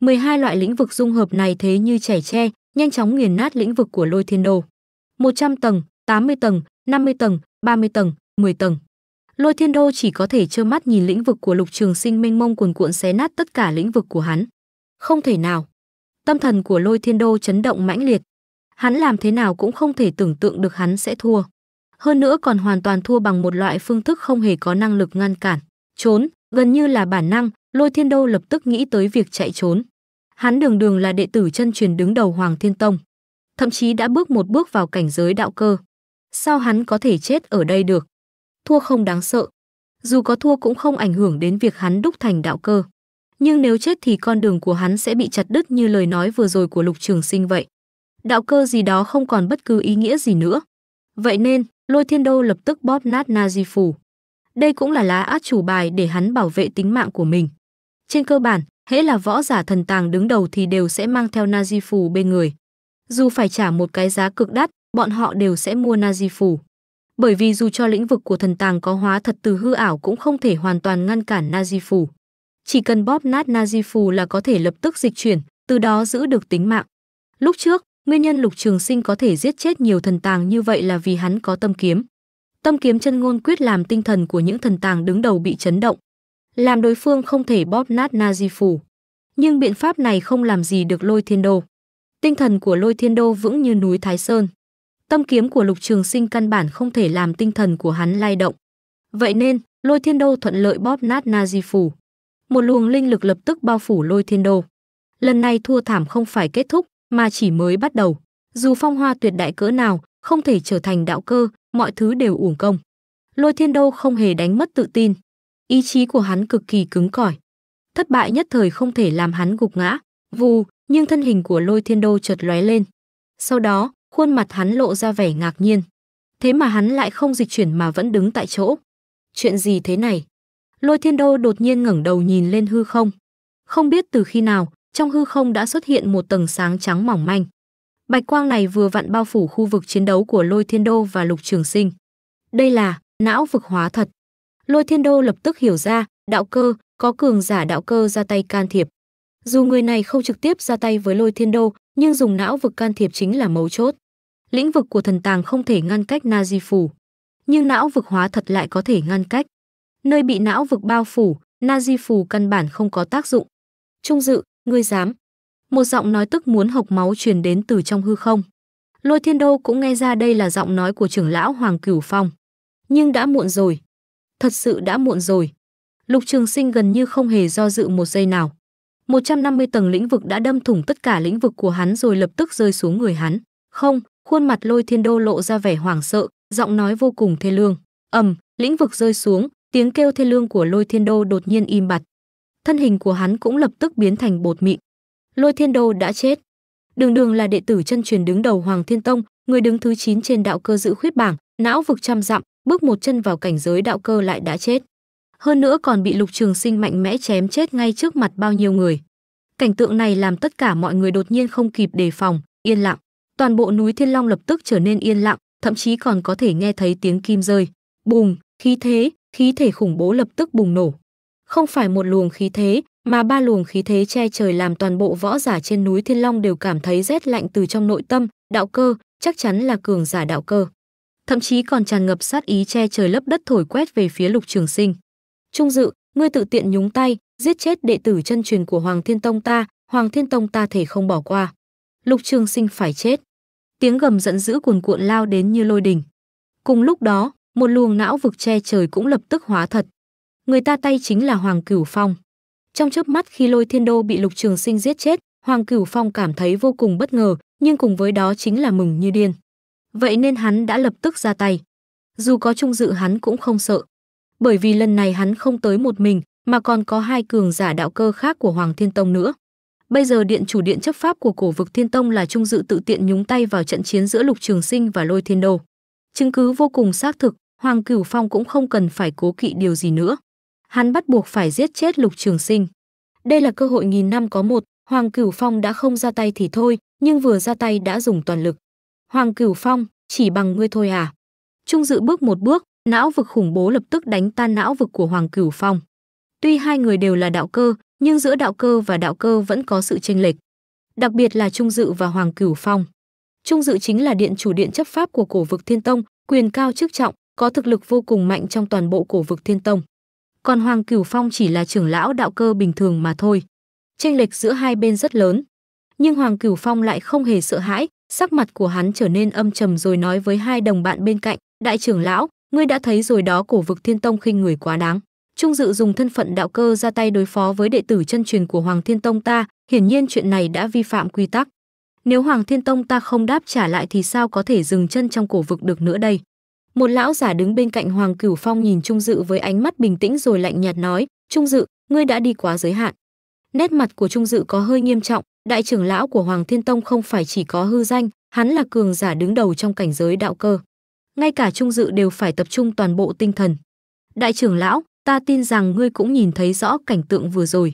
12 loại lĩnh vực dung hợp này thế như chảy tre, nhanh chóng nghiền nát lĩnh vực của Lôi Thiên Đồ. 100 tầng, 80 tầng, 50 tầng, 30 tầng, 10 tầng. Lôi Thiên Đô chỉ có thể trơ mắt nhìn lĩnh vực của Lục Trường Sinh mênh mông cuồn cuộn xé nát tất cả lĩnh vực của hắn. Không thể nào. Tâm thần của Lôi Thiên Đô chấn động mãnh liệt. Hắn làm thế nào cũng không thể tưởng tượng được hắn sẽ thua. Hơn nữa còn hoàn toàn thua bằng một loại phương thức không hề có năng lực ngăn cản. Trốn, gần như là bản năng, Lôi Thiên Đô lập tức nghĩ tới việc chạy trốn. Hắn đường đường là đệ tử chân truyền đứng đầu Hoàng Thiên Tông, thậm chí đã bước một bước vào cảnh giới đạo cơ. Sao hắn có thể chết ở đây được? thua không đáng sợ. Dù có thua cũng không ảnh hưởng đến việc hắn đúc thành đạo cơ. Nhưng nếu chết thì con đường của hắn sẽ bị chặt đứt như lời nói vừa rồi của Lục Trường Sinh vậy. Đạo cơ gì đó không còn bất cứ ý nghĩa gì nữa. Vậy nên, Lôi Thiên Đô lập tức bóp nát Na Di Phủ. Đây cũng là lá át chủ bài để hắn bảo vệ tính mạng của mình. Trên cơ bản, hễ là võ giả thần tàng đứng đầu thì đều sẽ mang theo Na Di Phủ bên người. Dù phải trả một cái giá cực đắt, bọn họ đều sẽ mua Na Di Phủ bởi vì dù cho lĩnh vực của thần tàng có hóa thật từ hư ảo cũng không thể hoàn toàn ngăn cản Na Di Phù. Chỉ cần bóp nát Na Di Phù là có thể lập tức dịch chuyển, từ đó giữ được tính mạng. Lúc trước, nguyên nhân Lục Trường Sinh có thể giết chết nhiều thần tàng như vậy là vì hắn có tâm kiếm. Tâm kiếm chân ngôn quyết làm tinh thần của những thần tàng đứng đầu bị chấn động, làm đối phương không thể bóp nát Na Di Phù. Nhưng biện pháp này không làm gì được Lôi Thiên Đô. Tinh thần của Lôi Thiên Đô vững như núi Thái Sơn. Tâm kiếm của Lục Trường Sinh căn bản không thể làm tinh thần của hắn lay động. Vậy nên, Lôi Thiên Đô thuận lợi bóp nát Na Di phủ. Một luồng linh lực lập tức bao phủ Lôi Thiên Đô. Lần này thua thảm không phải kết thúc, mà chỉ mới bắt đầu. Dù phong hoa tuyệt đại cỡ nào, không thể trở thành đạo cơ, mọi thứ đều uổng công. Lôi Thiên Đô không hề đánh mất tự tin. Ý chí của hắn cực kỳ cứng cỏi. Thất bại nhất thời không thể làm hắn gục ngã. Vù, nhưng thân hình của Lôi Thiên Đô chợt lóe lên. Sau đó, khuôn mặt hắn lộ ra vẻ ngạc nhiên. Thế mà hắn lại không dịch chuyển mà vẫn đứng tại chỗ. Chuyện gì thế này? Lôi Thiên Đô đột nhiên ngẩng đầu nhìn lên hư không. Không biết từ khi nào, trong hư không đã xuất hiện một tầng sáng trắng mỏng manh. Bạch quang này vừa vặn bao phủ khu vực chiến đấu của Lôi Thiên Đô và Lục Trường Sinh. Đây là não vực hóa thật. Lôi Thiên Đô lập tức hiểu ra, đạo cơ, có cường giả đạo cơ ra tay can thiệp. Dù người này không trực tiếp ra tay với Lôi Thiên Đô, nhưng dùng não vực can thiệp chính là mấu chốt. Lĩnh vực của thần tàng không thể ngăn cách Na Di phủ, nhưng não vực hóa thật lại có thể ngăn cách. Nơi bị não vực bao phủ, Na Di phủ căn bản không có tác dụng. Trung dự, ngươi dám? Một giọng nói tức muốn hộc máu truyền đến từ trong hư không. Lôi Thiên Đô cũng nghe ra đây là giọng nói của trưởng lão Hoàng Cửu Phong. Nhưng đã muộn rồi. Thật sự đã muộn rồi. Lục Trường Sinh gần như không hề do dự một giây nào. 150 tầng lĩnh vực đã đâm thủng tất cả lĩnh vực của hắn rồi lập tức rơi xuống người hắn. Không, khuôn mặt Lôi Thiên Đô lộ ra vẻ hoảng sợ, giọng nói vô cùng thê lương. Ầm, lĩnh vực rơi xuống, tiếng kêu thê lương của Lôi Thiên Đô đột nhiên im bặt. Thân hình của hắn cũng lập tức biến thành bột mịn. Lôi Thiên Đô đã chết. Đường Đường là đệ tử chân truyền đứng đầu Hoàng Thiên Tông, người đứng thứ 9 trên đạo cơ dự khuyết bảng, não vực trăm dặm, bước một chân vào cảnh giới đạo cơ lại đã chết hơn nữa còn bị Lục Trường Sinh mạnh mẽ chém chết ngay trước mặt bao nhiêu người. Cảnh tượng này làm tất cả mọi người đột nhiên không kịp đề phòng, yên lặng. Toàn bộ núi Thiên Long lập tức trở nên yên lặng, thậm chí còn có thể nghe thấy tiếng kim rơi. Bùng, khí thế, khí thể khủng bố lập tức bùng nổ. Không phải một luồng khí thế, mà ba luồng khí thế che trời làm toàn bộ võ giả trên núi Thiên Long đều cảm thấy rét lạnh từ trong nội tâm, đạo cơ, chắc chắn là cường giả đạo cơ. Thậm chí còn tràn ngập sát ý che trời lấp đất thổi quét về phía Lục Trường Sinh. Trung dự, ngươi tự tiện nhúng tay, giết chết đệ tử chân truyền của Hoàng Thiên Tông ta, Hoàng Thiên Tông ta thể không bỏ qua. Lục Trường Sinh phải chết. Tiếng gầm giận dữ cuồn cuộn lao đến như lôi đình. Cùng lúc đó, một luồng não vực che trời cũng lập tức hóa thật. Người ta tay chính là Hoàng Cửu Phong. Trong chớp mắt khi Lôi Thiên Đô bị Lục Trường Sinh giết chết, Hoàng Cửu Phong cảm thấy vô cùng bất ngờ, nhưng cùng với đó chính là mừng như điên. Vậy nên hắn đã lập tức ra tay. Dù có trung dự hắn cũng không sợ bởi vì lần này hắn không tới một mình mà còn có hai cường giả đạo cơ khác của Hoàng Thiên Tông nữa. Bây giờ điện chủ điện chấp pháp của cổ vực Thiên Tông là Trung Dự tự tiện nhúng tay vào trận chiến giữa Lục Trường Sinh và Lôi Thiên Đồ. Chứng cứ vô cùng xác thực, Hoàng Cửu Phong cũng không cần phải cố kỵ điều gì nữa. Hắn bắt buộc phải giết chết Lục Trường Sinh. Đây là cơ hội nghìn năm có một, Hoàng Cửu Phong đã không ra tay thì thôi, nhưng vừa ra tay đã dùng toàn lực. Hoàng Cửu Phong, chỉ bằng ngươi thôi à? Trung Dự bước một bước, não vực khủng bố lập tức đánh tan não vực của Hoàng Cửu Phong. Tuy hai người đều là đạo cơ, nhưng giữa đạo cơ và đạo cơ vẫn có sự chênh lệch, đặc biệt là Trung Dự và Hoàng Cửu Phong. Trung Dự chính là điện chủ điện chấp pháp của cổ vực Thiên Tông, quyền cao chức trọng, có thực lực vô cùng mạnh trong toàn bộ cổ vực Thiên Tông. Còn Hoàng Cửu Phong chỉ là trưởng lão đạo cơ bình thường mà thôi. Chênh lệch giữa hai bên rất lớn, nhưng Hoàng Cửu Phong lại không hề sợ hãi, sắc mặt của hắn trở nên âm trầm rồi nói với hai đồng bạn bên cạnh, "Đại trưởng lão, ngươi đã thấy rồi đó cổ vực thiên tông khinh người quá đáng trung dự dùng thân phận đạo cơ ra tay đối phó với đệ tử chân truyền của hoàng thiên tông ta hiển nhiên chuyện này đã vi phạm quy tắc nếu hoàng thiên tông ta không đáp trả lại thì sao có thể dừng chân trong cổ vực được nữa đây một lão giả đứng bên cạnh hoàng cửu phong nhìn trung dự với ánh mắt bình tĩnh rồi lạnh nhạt nói trung dự ngươi đã đi quá giới hạn nét mặt của trung dự có hơi nghiêm trọng đại trưởng lão của hoàng thiên tông không phải chỉ có hư danh hắn là cường giả đứng đầu trong cảnh giới đạo cơ ngay cả trung dự đều phải tập trung toàn bộ tinh thần. Đại trưởng lão, ta tin rằng ngươi cũng nhìn thấy rõ cảnh tượng vừa rồi.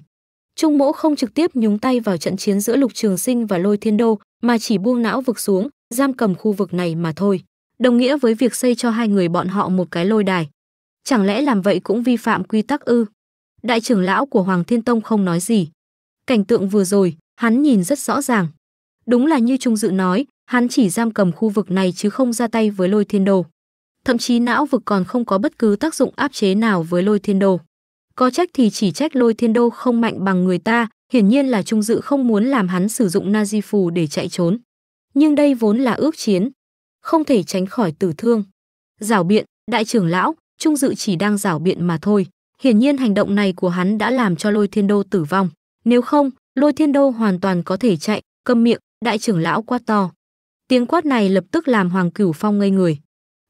Trung mỗ không trực tiếp nhúng tay vào trận chiến giữa Lục Trường Sinh và Lôi Thiên Đô, mà chỉ buông não vực xuống, giam cầm khu vực này mà thôi. Đồng nghĩa với việc xây cho hai người bọn họ một cái lôi đài. Chẳng lẽ làm vậy cũng vi phạm quy tắc ư? Đại trưởng lão của Hoàng Thiên Tông không nói gì. Cảnh tượng vừa rồi, hắn nhìn rất rõ ràng. Đúng là như Trung Dự nói, Hắn chỉ giam cầm khu vực này chứ không ra tay với lôi thiên đồ. Thậm chí não vực còn không có bất cứ tác dụng áp chế nào với lôi thiên đồ. Có trách thì chỉ trách lôi thiên đô không mạnh bằng người ta, hiển nhiên là trung dự không muốn làm hắn sử dụng na di phù để chạy trốn. Nhưng đây vốn là ước chiến, không thể tránh khỏi tử thương. Giảo biện, đại trưởng lão, trung dự chỉ đang giảo biện mà thôi. Hiển nhiên hành động này của hắn đã làm cho lôi thiên đô tử vong. Nếu không, lôi thiên đô hoàn toàn có thể chạy, câm miệng, đại trưởng lão quá to. Tiếng quát này lập tức làm Hoàng Cửu Phong ngây người.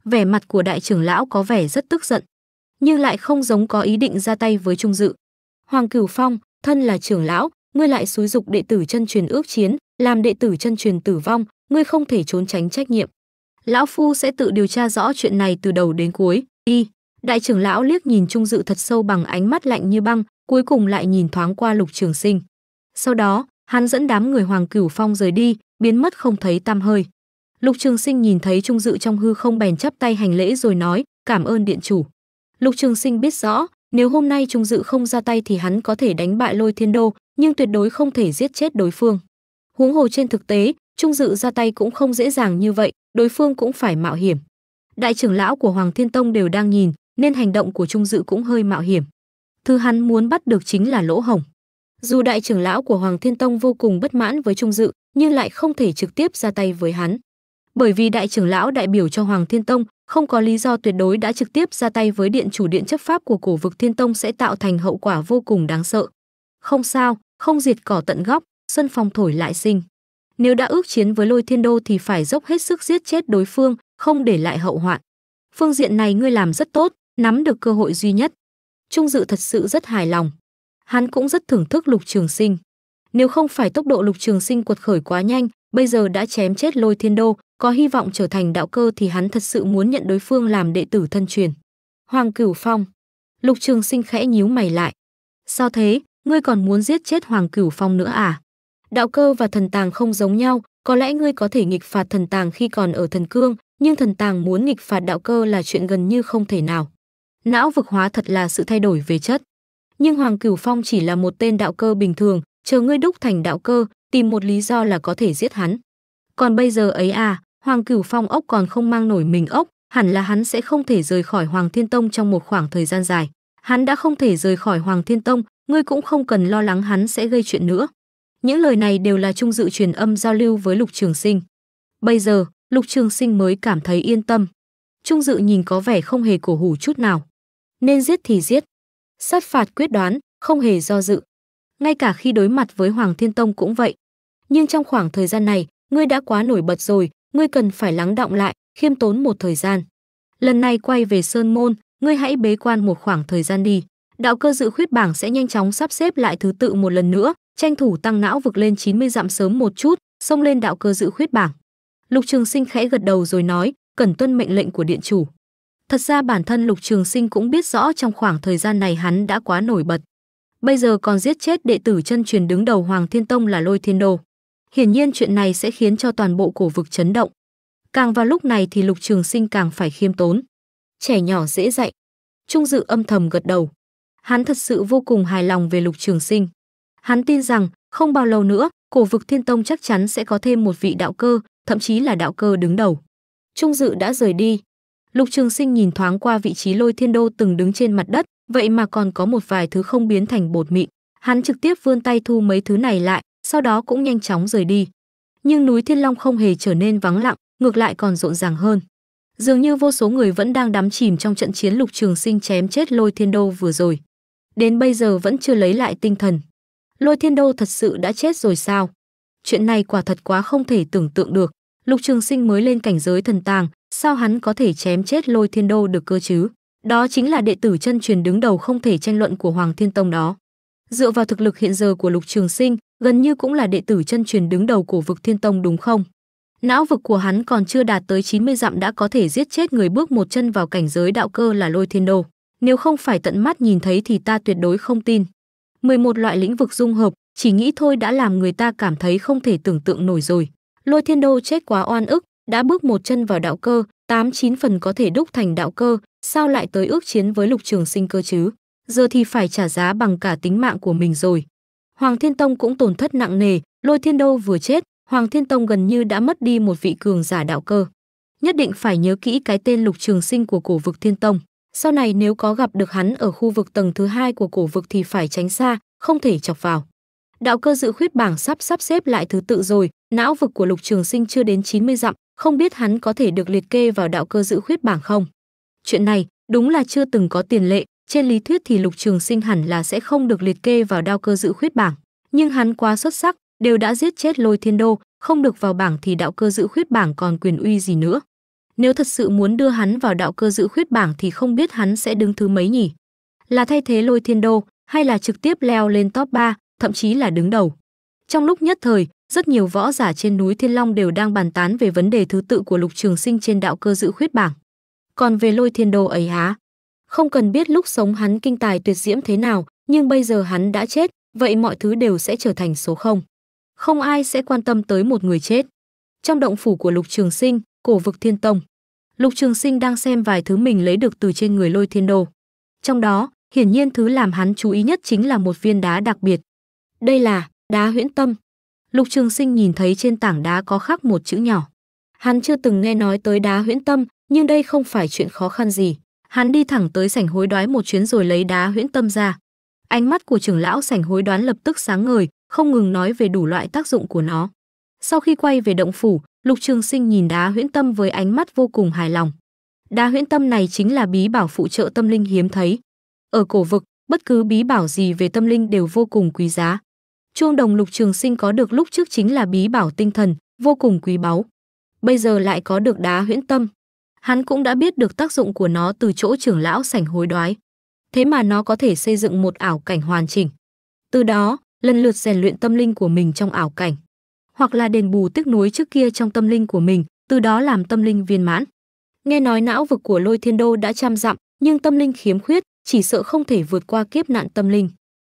Vẻ mặt của đại trưởng lão có vẻ rất tức giận, nhưng lại không giống có ý định ra tay với Trung Dự. Hoàng Cửu Phong, thân là trưởng lão, ngươi lại xúi dục đệ tử chân truyền ước chiến, làm đệ tử chân truyền tử vong, ngươi không thể trốn tránh trách nhiệm. Lão phu sẽ tự điều tra rõ chuyện này từ đầu đến cuối. Đi. Đại trưởng lão liếc nhìn Trung Dự thật sâu bằng ánh mắt lạnh như băng, cuối cùng lại nhìn thoáng qua Lục Trường Sinh. Sau đó, hắn dẫn đám người Hoàng Cửu Phong rời đi, biến mất không thấy tăm hơi. Lục Trường Sinh nhìn thấy Trung Dự trong hư không bèn chắp tay hành lễ rồi nói, "Cảm ơn điện chủ." Lục Trường Sinh biết rõ, nếu hôm nay Trung Dự không ra tay thì hắn có thể đánh bại Lôi Thiên Đô, nhưng tuyệt đối không thể giết chết đối phương. Huống hồ trên thực tế, Trung Dự ra tay cũng không dễ dàng như vậy, đối phương cũng phải mạo hiểm. Đại trưởng lão của Hoàng Thiên Tông đều đang nhìn, nên hành động của Trung Dự cũng hơi mạo hiểm. Thứ hắn muốn bắt được chính là lỗ hổng. Dù đại trưởng lão của Hoàng Thiên Tông vô cùng bất mãn với Trung Dự, nhưng lại không thể trực tiếp ra tay với hắn. Bởi vì đại trưởng lão đại biểu cho Hoàng Thiên Tông không có lý do tuyệt đối đã trực tiếp ra tay với điện chủ điện chấp pháp của cổ vực Thiên Tông sẽ tạo thành hậu quả vô cùng đáng sợ. Không sao, không diệt cỏ tận gốc, sân phong thổi lại sinh. Nếu đã ước chiến với Lôi Thiên Đô thì phải dốc hết sức giết chết đối phương, không để lại hậu hoạn. Phương diện này ngươi làm rất tốt, nắm được cơ hội duy nhất. Trung Dự thật sự rất hài lòng. Hắn cũng rất thưởng thức Lục Trường Sinh. Nếu không phải tốc độ Lục Trường Sinh quật khởi quá nhanh, bây giờ đã chém chết Lôi Thiên Đô, có hy vọng trở thành đạo cơ thì hắn thật sự muốn nhận đối phương làm đệ tử thân truyền. Hoàng Cửu Phong. Lục Trường Sinh khẽ nhíu mày lại. Sao thế, ngươi còn muốn giết chết Hoàng Cửu Phong nữa à? Đạo cơ và thần tàng không giống nhau, có lẽ ngươi có thể nghịch phạt thần tàng khi còn ở thần cương, nhưng thần tàng muốn nghịch phạt đạo cơ là chuyện gần như không thể nào. Não vực hóa thật là sự thay đổi về chất. Nhưng Hoàng Cửu Phong chỉ là một tên đạo cơ bình thường, chờ ngươi đúc thành đạo cơ, tìm một lý do là có thể giết hắn. Còn bây giờ ấy à, Hoàng Cửu Phong ốc còn không mang nổi mình ốc, hẳn là hắn sẽ không thể rời khỏi Hoàng Thiên Tông trong một khoảng thời gian dài. Hắn đã không thể rời khỏi Hoàng Thiên Tông, ngươi cũng không cần lo lắng hắn sẽ gây chuyện nữa. Những lời này đều là trung dự truyền âm giao lưu với Lục Trường Sinh. Bây giờ, Lục Trường Sinh mới cảm thấy yên tâm. Trung dự nhìn có vẻ không hề cổ hủ chút nào. Nên giết thì giết. Sát phạt quyết đoán, không hề do dự ngay cả khi đối mặt với Hoàng Thiên Tông cũng vậy. Nhưng trong khoảng thời gian này, ngươi đã quá nổi bật rồi, ngươi cần phải lắng động lại, khiêm tốn một thời gian. Lần này quay về Sơn Môn, ngươi hãy bế quan một khoảng thời gian đi. Đạo cơ dự khuyết bảng sẽ nhanh chóng sắp xếp lại thứ tự một lần nữa, tranh thủ tăng não vực lên 90 dặm sớm một chút, xông lên đạo cơ dự khuyết bảng. Lục Trường Sinh khẽ gật đầu rồi nói, cần tuân mệnh lệnh của điện chủ. Thật ra bản thân Lục Trường Sinh cũng biết rõ trong khoảng thời gian này hắn đã quá nổi bật, Bây giờ còn giết chết đệ tử chân truyền đứng đầu Hoàng Thiên Tông là Lôi Thiên Đồ. Hiển nhiên chuyện này sẽ khiến cho toàn bộ cổ vực chấn động. Càng vào lúc này thì Lục Trường Sinh càng phải khiêm tốn. Trẻ nhỏ dễ dạy. Trung Dự âm thầm gật đầu. Hắn thật sự vô cùng hài lòng về Lục Trường Sinh. Hắn tin rằng không bao lâu nữa, cổ vực Thiên Tông chắc chắn sẽ có thêm một vị đạo cơ, thậm chí là đạo cơ đứng đầu. Trung Dự đã rời đi. Lục Trường Sinh nhìn thoáng qua vị trí Lôi Thiên Đô từng đứng trên mặt đất, vậy mà còn có một vài thứ không biến thành bột mịn. Hắn trực tiếp vươn tay thu mấy thứ này lại, sau đó cũng nhanh chóng rời đi. Nhưng núi Thiên Long không hề trở nên vắng lặng, ngược lại còn rộn ràng hơn. Dường như vô số người vẫn đang đắm chìm trong trận chiến Lục Trường Sinh chém chết Lôi Thiên Đô vừa rồi. Đến bây giờ vẫn chưa lấy lại tinh thần. Lôi Thiên Đô thật sự đã chết rồi sao? Chuyện này quả thật quá không thể tưởng tượng được. Lục Trường Sinh mới lên cảnh giới thần tàng, sao hắn có thể chém chết Lôi Thiên Đô được cơ chứ? Đó chính là đệ tử chân truyền đứng đầu không thể tranh luận của Hoàng Thiên Tông đó. Dựa vào thực lực hiện giờ của Lục Trường Sinh, gần như cũng là đệ tử chân truyền đứng đầu của vực Thiên Tông đúng không? Não vực của hắn còn chưa đạt tới 90 dặm đã có thể giết chết người bước một chân vào cảnh giới đạo cơ là Lôi Thiên Đồ. Nếu không phải tận mắt nhìn thấy thì ta tuyệt đối không tin. 11 loại lĩnh vực dung hợp, chỉ nghĩ thôi đã làm người ta cảm thấy không thể tưởng tượng nổi rồi. Lôi Thiên Đô chết quá oan ức, đã bước một chân vào đạo cơ, 89 phần có thể đúc thành đạo cơ, sao lại tới ước chiến với lục trường sinh cơ chứ? Giờ thì phải trả giá bằng cả tính mạng của mình rồi. Hoàng Thiên Tông cũng tổn thất nặng nề, lôi thiên đô vừa chết, Hoàng Thiên Tông gần như đã mất đi một vị cường giả đạo cơ. Nhất định phải nhớ kỹ cái tên lục trường sinh của cổ vực Thiên Tông. Sau này nếu có gặp được hắn ở khu vực tầng thứ hai của cổ vực thì phải tránh xa, không thể chọc vào. Đạo cơ dự khuyết bảng sắp sắp xếp lại thứ tự rồi, não vực của lục trường sinh chưa đến 90 dặm, không biết hắn có thể được liệt kê vào đạo cơ dự khuyết bảng không. Chuyện này đúng là chưa từng có tiền lệ, trên lý thuyết thì Lục Trường Sinh hẳn là sẽ không được liệt kê vào đao cơ dự khuyết bảng, nhưng hắn quá xuất sắc, đều đã giết chết Lôi Thiên Đô, không được vào bảng thì đạo cơ dự khuyết bảng còn quyền uy gì nữa. Nếu thật sự muốn đưa hắn vào đạo cơ dự khuyết bảng thì không biết hắn sẽ đứng thứ mấy nhỉ? Là thay thế Lôi Thiên Đô hay là trực tiếp leo lên top 3, thậm chí là đứng đầu. Trong lúc nhất thời, rất nhiều võ giả trên núi Thiên Long đều đang bàn tán về vấn đề thứ tự của Lục Trường Sinh trên đạo cơ dự khuyết bảng. Còn về lôi thiên đồ ấy há? Không cần biết lúc sống hắn kinh tài tuyệt diễm thế nào, nhưng bây giờ hắn đã chết, vậy mọi thứ đều sẽ trở thành số không. Không ai sẽ quan tâm tới một người chết. Trong động phủ của Lục Trường Sinh, cổ vực Thiên Tông, Lục Trường Sinh đang xem vài thứ mình lấy được từ trên người Lôi Thiên Đồ. Trong đó, hiển nhiên thứ làm hắn chú ý nhất chính là một viên đá đặc biệt. Đây là đá huyễn tâm. Lục Trường Sinh nhìn thấy trên tảng đá có khắc một chữ nhỏ. Hắn chưa từng nghe nói tới đá huyễn tâm, nhưng đây không phải chuyện khó khăn gì. Hắn đi thẳng tới sảnh hối đoái một chuyến rồi lấy đá huyễn tâm ra. Ánh mắt của trưởng lão sảnh hối đoán lập tức sáng ngời, không ngừng nói về đủ loại tác dụng của nó. Sau khi quay về động phủ, Lục Trường Sinh nhìn đá huyễn tâm với ánh mắt vô cùng hài lòng. Đá huyễn tâm này chính là bí bảo phụ trợ tâm linh hiếm thấy. Ở cổ vực, bất cứ bí bảo gì về tâm linh đều vô cùng quý giá. Chuông đồng Lục Trường Sinh có được lúc trước chính là bí bảo tinh thần, vô cùng quý báu. Bây giờ lại có được đá huyễn tâm, hắn cũng đã biết được tác dụng của nó từ chỗ trưởng lão sảnh hối đoái. Thế mà nó có thể xây dựng một ảo cảnh hoàn chỉnh. Từ đó, lần lượt rèn luyện tâm linh của mình trong ảo cảnh, hoặc là đền bù tiếc nuối trước kia trong tâm linh của mình, từ đó làm tâm linh viên mãn. Nghe nói não vực của Lôi Thiên Đô đã trăm dặm, nhưng tâm linh khiếm khuyết, chỉ sợ không thể vượt qua kiếp nạn tâm linh.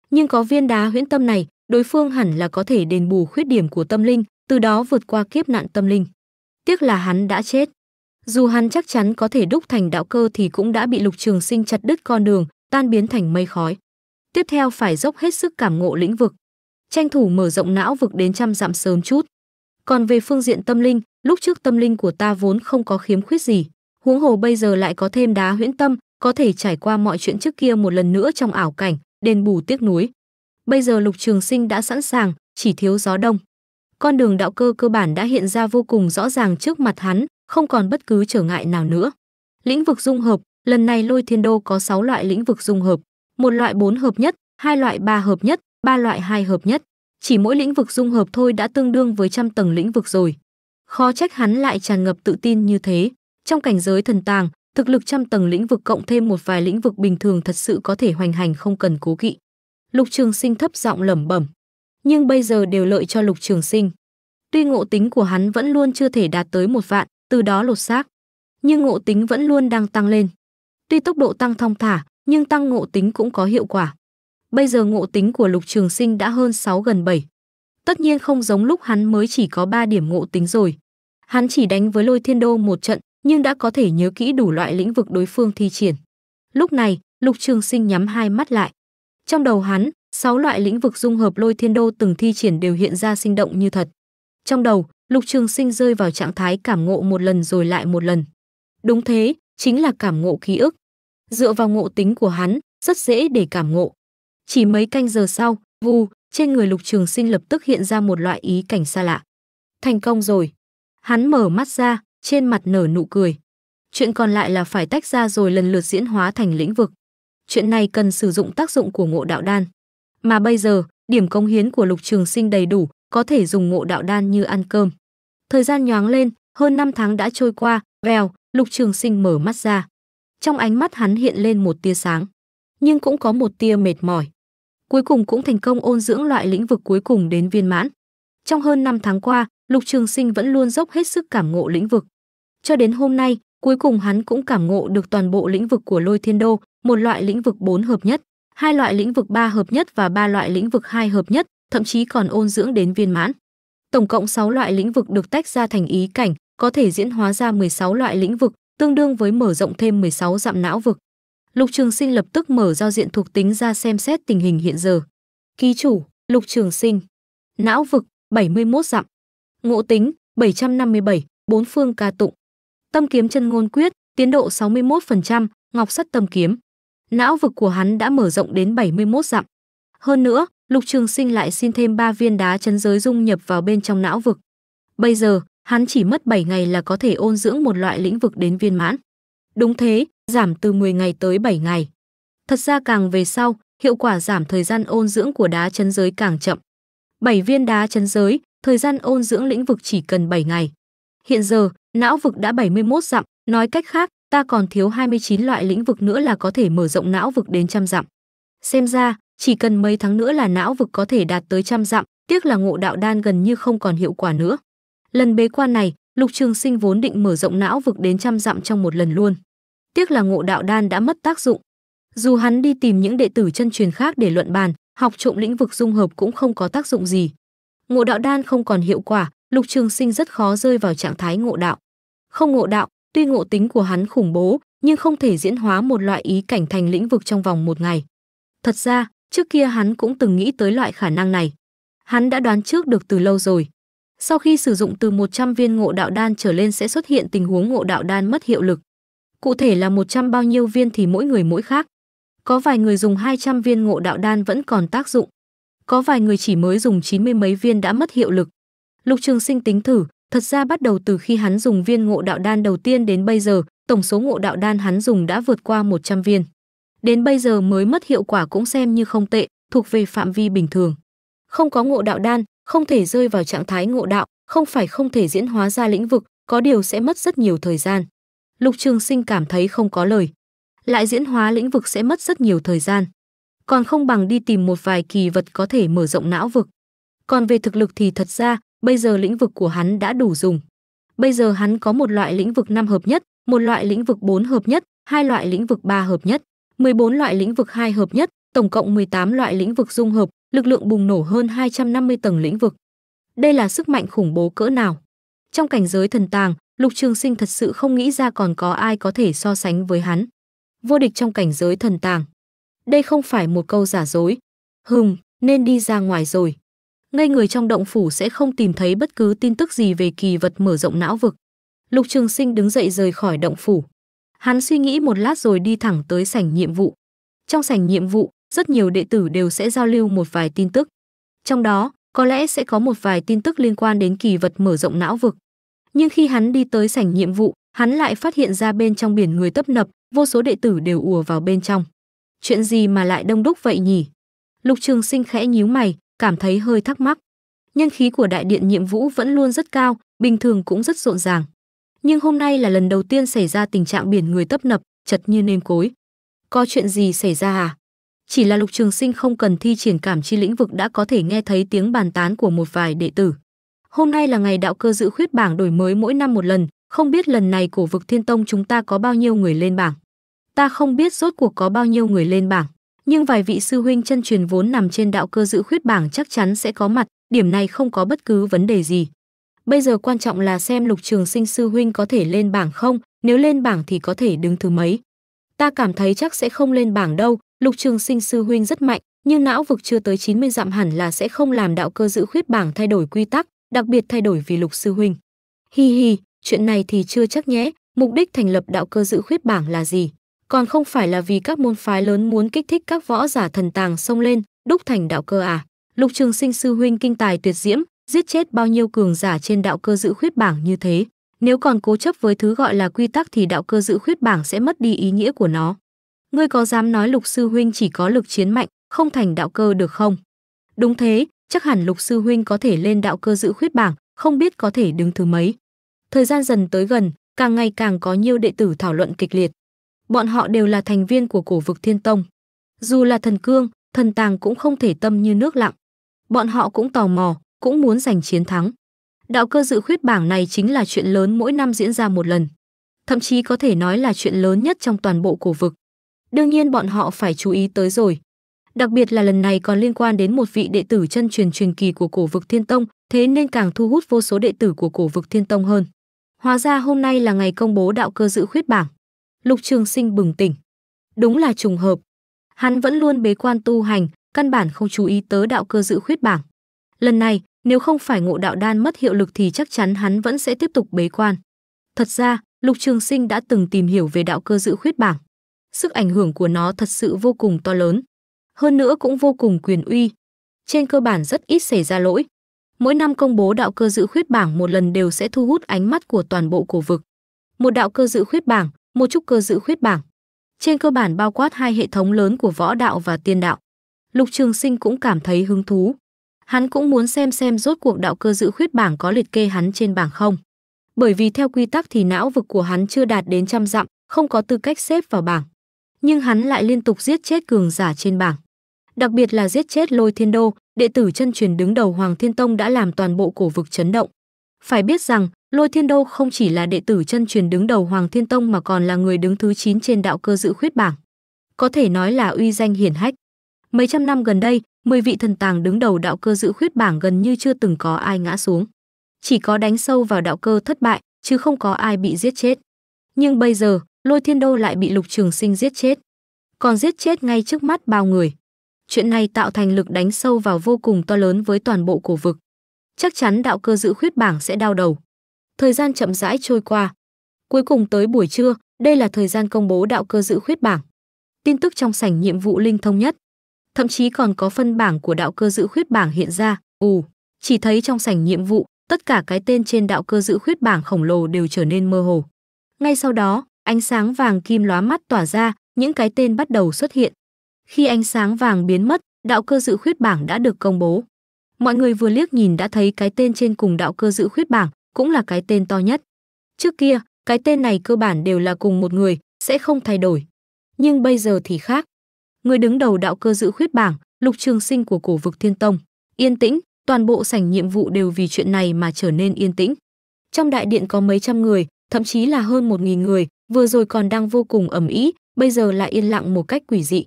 Nhưng có viên đá huyễn tâm này, đối phương hẳn là có thể đền bù khuyết điểm của tâm linh, từ đó vượt qua kiếp nạn tâm linh. Tiếc là hắn đã chết. Dù hắn chắc chắn có thể đúc thành đạo cơ thì cũng đã bị Lục Trường Sinh chặt đứt con đường, tan biến thành mây khói. Tiếp theo phải dốc hết sức cảm ngộ lĩnh vực, tranh thủ mở rộng não vực đến trăm dặm sớm chút. Còn về phương diện tâm linh, lúc trước tâm linh của ta vốn không có khiếm khuyết gì, huống hồ bây giờ lại có thêm đá huyễn tâm, có thể trải qua mọi chuyện trước kia một lần nữa trong ảo cảnh, đền bù tiếc núi. Bây giờ Lục Trường Sinh đã sẵn sàng, chỉ thiếu gió đông. Con đường đạo cơ cơ bản đã hiện ra vô cùng rõ ràng trước mặt hắn, không còn bất cứ trở ngại nào nữa. Lĩnh vực dung hợp, lần này Lôi Thiên Đô có 6 loại lĩnh vực dung hợp, một loại 4 hợp nhất, hai loại 3 hợp nhất, ba loại 2 hợp nhất. Chỉ mỗi lĩnh vực dung hợp thôi đã tương đương với trăm tầng lĩnh vực rồi. Khó trách hắn lại tràn ngập tự tin như thế. Trong cảnh giới thần tàng, thực lực trăm tầng lĩnh vực cộng thêm một vài lĩnh vực bình thường thật sự có thể hoành hành không cần cố kỵ. Lục Trường Sinh thấp giọng lẩm bẩm, nhưng bây giờ đều lợi cho Lục Trường Sinh. Tuy ngộ tính của hắn vẫn luôn chưa thể đạt tới một vạn, từ đó lột xác. Nhưng ngộ tính vẫn luôn đang tăng lên. Tuy tốc độ tăng thong thả, nhưng tăng ngộ tính cũng có hiệu quả. Bây giờ ngộ tính của Lục Trường Sinh đã hơn 6 gần 7. Tất nhiên không giống lúc hắn mới chỉ có 3 điểm ngộ tính rồi. Hắn chỉ đánh với Lôi Thiên Đô một trận, nhưng đã có thể nhớ kỹ đủ loại lĩnh vực đối phương thi triển. Lúc này, Lục Trường Sinh nhắm hai mắt lại. Trong đầu hắn, sáu loại lĩnh vực dung hợp Lôi Thiên Đô từng thi triển đều hiện ra sinh động như thật. Trong đầu, Lục Trường Sinh rơi vào trạng thái cảm ngộ một lần rồi lại một lần. Đúng thế, chính là cảm ngộ ký ức. Dựa vào ngộ tính của hắn, rất dễ để cảm ngộ. Chỉ mấy canh giờ sau, vù, trên người Lục Trường Sinh lập tức hiện ra một loại ý cảnh xa lạ. Thành công rồi. Hắn mở mắt ra, trên mặt nở nụ cười. Chuyện còn lại là phải tách ra rồi lần lượt diễn hóa thành lĩnh vực. Chuyện này cần sử dụng tác dụng của ngộ đạo đan. Mà bây giờ, điểm công hiến của Lục Trường Sinh đầy đủ, có thể dùng ngộ đạo đan như ăn cơm. Thời gian nhoáng lên, hơn 5 tháng đã trôi qua, vèo, Lục Trường Sinh mở mắt ra. Trong ánh mắt hắn hiện lên một tia sáng, nhưng cũng có một tia mệt mỏi. Cuối cùng cũng thành công ôn dưỡng loại lĩnh vực cuối cùng đến viên mãn. Trong hơn 5 tháng qua, Lục Trường Sinh vẫn luôn dốc hết sức cảm ngộ lĩnh vực. Cho đến hôm nay, cuối cùng hắn cũng cảm ngộ được toàn bộ lĩnh vực của Lôi Thiên Đô, một loại lĩnh vực 4 hợp nhất, hai loại lĩnh vực 3 hợp nhất và ba loại lĩnh vực 2 hợp nhất, thậm chí còn ôn dưỡng đến viên mãn. Tổng cộng 6 loại lĩnh vực được tách ra thành ý cảnh, có thể diễn hóa ra 16 loại lĩnh vực, tương đương với mở rộng thêm 16 dặm não vực. Lục Trường Sinh lập tức mở giao diện thuộc tính ra xem xét tình hình hiện giờ. Ký chủ, Lục Trường Sinh. Não vực, 71 dặm. Ngộ tính, 757, bốn phương ca tụng. Tâm kiếm chân ngôn quyết, tiến độ 61%, ngọc sắt tâm kiếm. Não vực của hắn đã mở rộng đến 71 dặm. Hơn nữa, Lục Trường Sinh lại xin thêm ba viên đá chấn giới dung nhập vào bên trong não vực. Bây giờ, hắn chỉ mất 7 ngày là có thể ôn dưỡng một loại lĩnh vực đến viên mãn. Đúng thế, giảm từ 10 ngày tới 7 ngày. Thật ra càng về sau, hiệu quả giảm thời gian ôn dưỡng của đá chấn giới càng chậm. 7 viên đá chấn giới, thời gian ôn dưỡng lĩnh vực chỉ cần 7 ngày. Hiện giờ, não vực đã 71 dặm, nói cách khác, ta còn thiếu 29 loại lĩnh vực nữa là có thể mở rộng não vực đến trăm dặm. Xem ra, chỉ cần mấy tháng nữa là não vực có thể đạt tới trăm dặm, tiếc là ngộ đạo đan gần như không còn hiệu quả nữa. Lần bế quan này, Lục Trường Sinh vốn định mở rộng não vực đến trăm dặm trong một lần luôn. Tiếc là ngộ đạo đan đã mất tác dụng. Dù hắn đi tìm những đệ tử chân truyền khác để luận bàn, học trộm lĩnh vực dung hợp cũng không có tác dụng gì. Ngộ đạo đan không còn hiệu quả, Lục Trường Sinh rất khó rơi vào trạng thái ngộ đạo. Không ngộ đạo, tuy ngộ tính của hắn khủng bố, nhưng không thể diễn hóa một loại ý cảnh thành lĩnh vực trong vòng một ngày. Thật ra, Trước kia hắn cũng từng nghĩ tới loại khả năng này. Hắn đã đoán trước được từ lâu rồi. Sau khi sử dụng từ 100 viên ngộ đạo đan trở lên sẽ xuất hiện tình huống ngộ đạo đan mất hiệu lực. Cụ thể là 100 bao nhiêu viên thì mỗi người mỗi khác. Có vài người dùng 200 viên ngộ đạo đan vẫn còn tác dụng. Có vài người chỉ mới dùng 90 mấy viên đã mất hiệu lực. Lục Trường Sinh tính thử, thật ra bắt đầu từ khi hắn dùng viên ngộ đạo đan đầu tiên đến bây giờ, tổng số ngộ đạo đan hắn dùng đã vượt qua 100 viên đến bây giờ mới mất hiệu quả cũng xem như không tệ, thuộc về phạm vi bình thường. Không có ngộ đạo đan, không thể rơi vào trạng thái ngộ đạo, không phải không thể diễn hóa ra lĩnh vực, có điều sẽ mất rất nhiều thời gian. Lục Trường Sinh cảm thấy không có lời. Lại diễn hóa lĩnh vực sẽ mất rất nhiều thời gian. Còn không bằng đi tìm một vài kỳ vật có thể mở rộng não vực. Còn về thực lực thì thật ra, bây giờ lĩnh vực của hắn đã đủ dùng. Bây giờ hắn có một loại lĩnh vực năm hợp nhất, một loại lĩnh vực bốn hợp nhất, hai loại lĩnh vực ba hợp nhất. 14 loại lĩnh vực hai hợp nhất, tổng cộng 18 loại lĩnh vực dung hợp, lực lượng bùng nổ hơn 250 tầng lĩnh vực. Đây là sức mạnh khủng bố cỡ nào? Trong cảnh giới thần tàng, Lục Trường Sinh thật sự không nghĩ ra còn có ai có thể so sánh với hắn. Vô địch trong cảnh giới thần tàng. Đây không phải một câu giả dối. Hừm, nên đi ra ngoài rồi. Ngay người trong động phủ sẽ không tìm thấy bất cứ tin tức gì về kỳ vật mở rộng não vực. Lục Trường Sinh đứng dậy rời khỏi động phủ. Hắn suy nghĩ một lát rồi đi thẳng tới sảnh nhiệm vụ. Trong sảnh nhiệm vụ, rất nhiều đệ tử đều sẽ giao lưu một vài tin tức. Trong đó, có lẽ sẽ có một vài tin tức liên quan đến kỳ vật mở rộng não vực. Nhưng khi hắn đi tới sảnh nhiệm vụ, hắn lại phát hiện ra bên trong biển người tấp nập, vô số đệ tử đều ùa vào bên trong. Chuyện gì mà lại đông đúc vậy nhỉ? Lục Trường Sinh khẽ nhíu mày, cảm thấy hơi thắc mắc. Nhân khí của đại điện nhiệm vụ vẫn luôn rất cao, bình thường cũng rất rộn ràng nhưng hôm nay là lần đầu tiên xảy ra tình trạng biển người tấp nập, chật như nêm cối. Có chuyện gì xảy ra à? Chỉ là Lục Trường Sinh không cần thi triển cảm chi lĩnh vực đã có thể nghe thấy tiếng bàn tán của một vài đệ tử. Hôm nay là ngày đạo cơ dự khuyết bảng đổi mới mỗi năm một lần, không biết lần này cổ vực Thiên Tông chúng ta có bao nhiêu người lên bảng. Ta không biết rốt cuộc có bao nhiêu người lên bảng, nhưng vài vị sư huynh chân truyền vốn nằm trên đạo cơ dự khuyết bảng chắc chắn sẽ có mặt, điểm này không có bất cứ vấn đề gì. Bây giờ quan trọng là xem Lục Trường Sinh sư huynh có thể lên bảng không, nếu lên bảng thì có thể đứng thứ mấy. Ta cảm thấy chắc sẽ không lên bảng đâu, Lục Trường Sinh sư huynh rất mạnh, nhưng não vực chưa tới 90 dặm hẳn là sẽ không làm đạo cơ giữ khuyết bảng thay đổi quy tắc, đặc biệt thay đổi vì Lục sư huynh. Hi hi, chuyện này thì chưa chắc nhé, mục đích thành lập đạo cơ giữ khuyết bảng là gì? Còn không phải là vì các môn phái lớn muốn kích thích các võ giả thần tàng xông lên, đúc thành đạo cơ à? Lục Trường Sinh sư huynh kinh tài tuyệt diễm, giết chết bao nhiêu cường giả trên đạo cơ giữ khuyết bảng như thế. Nếu còn cố chấp với thứ gọi là quy tắc thì đạo cơ giữ khuyết bảng sẽ mất đi ý nghĩa của nó. Ngươi có dám nói lục sư huynh chỉ có lực chiến mạnh, không thành đạo cơ được không? Đúng thế, chắc hẳn lục sư huynh có thể lên đạo cơ giữ khuyết bảng, không biết có thể đứng thứ mấy. Thời gian dần tới gần, càng ngày càng có nhiều đệ tử thảo luận kịch liệt. Bọn họ đều là thành viên của cổ vực thiên tông. Dù là thần cương, thần tàng cũng không thể tâm như nước lặng. Bọn họ cũng tò mò, cũng muốn giành chiến thắng. Đạo cơ dự khuyết bảng này chính là chuyện lớn mỗi năm diễn ra một lần, thậm chí có thể nói là chuyện lớn nhất trong toàn bộ cổ vực. Đương nhiên bọn họ phải chú ý tới rồi. Đặc biệt là lần này còn liên quan đến một vị đệ tử chân truyền truyền kỳ của cổ vực Thiên Tông, thế nên càng thu hút vô số đệ tử của cổ vực Thiên Tông hơn. Hóa ra hôm nay là ngày công bố đạo cơ dự khuyết bảng. Lục Trường Sinh bừng tỉnh. Đúng là trùng hợp. Hắn vẫn luôn bế quan tu hành, căn bản không chú ý tới đạo cơ dự khuyết bảng. Lần này, nếu không phải ngộ đạo đan mất hiệu lực thì chắc chắn hắn vẫn sẽ tiếp tục bế quan. Thật ra, Lục Trường Sinh đã từng tìm hiểu về đạo cơ dự khuyết bảng. Sức ảnh hưởng của nó thật sự vô cùng to lớn. Hơn nữa cũng vô cùng quyền uy. Trên cơ bản rất ít xảy ra lỗi. Mỗi năm công bố đạo cơ dự khuyết bảng một lần đều sẽ thu hút ánh mắt của toàn bộ cổ vực. Một đạo cơ dự khuyết bảng, một trúc cơ dự khuyết bảng. Trên cơ bản bao quát hai hệ thống lớn của võ đạo và tiên đạo. Lục Trường Sinh cũng cảm thấy hứng thú. Hắn cũng muốn xem xem rốt cuộc đạo cơ giữ khuyết bảng có liệt kê hắn trên bảng không. Bởi vì theo quy tắc thì não vực của hắn chưa đạt đến trăm dặm, không có tư cách xếp vào bảng. Nhưng hắn lại liên tục giết chết cường giả trên bảng. Đặc biệt là giết chết Lôi Thiên Đô, đệ tử chân truyền đứng đầu Hoàng Thiên Tông đã làm toàn bộ cổ vực chấn động. Phải biết rằng, Lôi Thiên Đô không chỉ là đệ tử chân truyền đứng đầu Hoàng Thiên Tông mà còn là người đứng thứ 9 trên đạo cơ dự khuyết bảng. Có thể nói là uy danh hiển hách. Mấy trăm năm gần đây, 10 vị thần tàng đứng đầu đạo cơ giữ khuyết bảng gần như chưa từng có ai ngã xuống. Chỉ có đánh sâu vào đạo cơ thất bại, chứ không có ai bị giết chết. Nhưng bây giờ, Lôi Thiên Đô lại bị Lục Trường Sinh giết chết. Còn giết chết ngay trước mắt bao người. Chuyện này tạo thành lực đánh sâu vào vô cùng to lớn với toàn bộ cổ vực. Chắc chắn đạo cơ giữ khuyết bảng sẽ đau đầu. Thời gian chậm rãi trôi qua. Cuối cùng tới buổi trưa, đây là thời gian công bố đạo cơ giữ khuyết bảng. Tin tức trong sảnh nhiệm vụ linh thông nhất, thậm chí còn có phân bảng của đạo cơ dự khuyết bảng hiện ra ù chỉ thấy trong sảnh nhiệm vụ tất cả cái tên trên đạo cơ dự khuyết bảng khổng lồ đều trở nên mơ hồ ngay sau đó ánh sáng vàng kim lóa mắt tỏa ra những cái tên bắt đầu xuất hiện khi ánh sáng vàng biến mất đạo cơ dự khuyết bảng đã được công bố mọi người vừa liếc nhìn đã thấy cái tên trên cùng đạo cơ dự khuyết bảng cũng là cái tên to nhất trước kia cái tên này cơ bản đều là cùng một người sẽ không thay đổi nhưng bây giờ thì khác người đứng đầu đạo cơ dự khuyết bảng, Lục Trường Sinh của cổ vực Thiên Tông. Yên tĩnh, toàn bộ sảnh nhiệm vụ đều vì chuyện này mà trở nên yên tĩnh. Trong đại điện có mấy trăm người, thậm chí là hơn một nghìn người, vừa rồi còn đang vô cùng ẩm ĩ, bây giờ lại yên lặng một cách quỷ dị,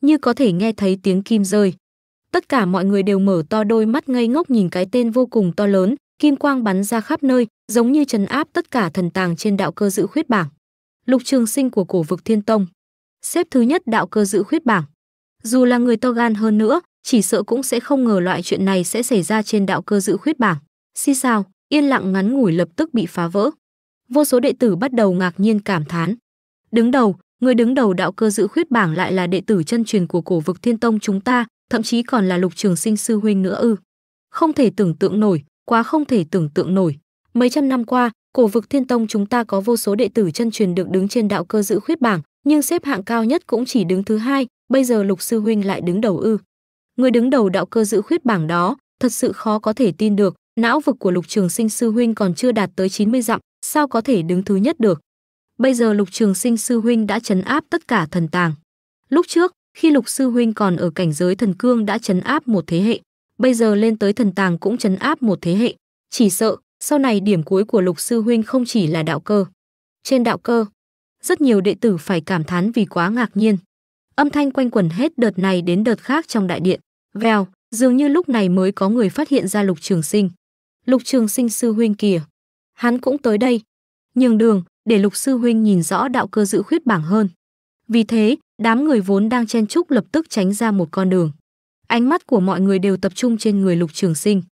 như có thể nghe thấy tiếng kim rơi. Tất cả mọi người đều mở to đôi mắt ngây ngốc nhìn cái tên vô cùng to lớn, kim quang bắn ra khắp nơi, giống như trấn áp tất cả thần tàng trên đạo cơ dự khuyết bảng. Lục Trường Sinh của cổ vực Thiên Tông, xếp thứ nhất đạo cơ dự khuyết bảng. Dù là người to gan hơn nữa, chỉ sợ cũng sẽ không ngờ loại chuyện này sẽ xảy ra trên đạo cơ dự khuyết bảng. xin sao, yên lặng ngắn ngủi lập tức bị phá vỡ. Vô số đệ tử bắt đầu ngạc nhiên cảm thán. Đứng đầu, người đứng đầu đạo cơ dự khuyết bảng lại là đệ tử chân truyền của cổ vực thiên tông chúng ta, thậm chí còn là lục trường sinh sư huynh nữa ư. Không thể tưởng tượng nổi, quá không thể tưởng tượng nổi. Mấy trăm năm qua, cổ vực thiên tông chúng ta có vô số đệ tử chân truyền được đứng trên đạo cơ dự khuyết bảng, nhưng xếp hạng cao nhất cũng chỉ đứng thứ hai, bây giờ Lục sư huynh lại đứng đầu ư? Người đứng đầu đạo cơ giữ khuyết bảng đó, thật sự khó có thể tin được, não vực của Lục Trường Sinh sư huynh còn chưa đạt tới 90 dặm, sao có thể đứng thứ nhất được? Bây giờ Lục Trường Sinh sư huynh đã chấn áp tất cả thần tàng. Lúc trước, khi Lục sư huynh còn ở cảnh giới thần cương đã chấn áp một thế hệ, bây giờ lên tới thần tàng cũng chấn áp một thế hệ, chỉ sợ sau này điểm cuối của Lục sư huynh không chỉ là đạo cơ. Trên đạo cơ, rất nhiều đệ tử phải cảm thán vì quá ngạc nhiên. Âm thanh quanh quẩn hết đợt này đến đợt khác trong đại điện. Vèo, dường như lúc này mới có người phát hiện ra Lục Trường Sinh. Lục Trường Sinh sư huynh kìa, hắn cũng tới đây. Nhường đường, để Lục sư huynh nhìn rõ đạo cơ dự khuyết bảng hơn. Vì thế, đám người vốn đang chen chúc lập tức tránh ra một con đường. Ánh mắt của mọi người đều tập trung trên người Lục Trường Sinh.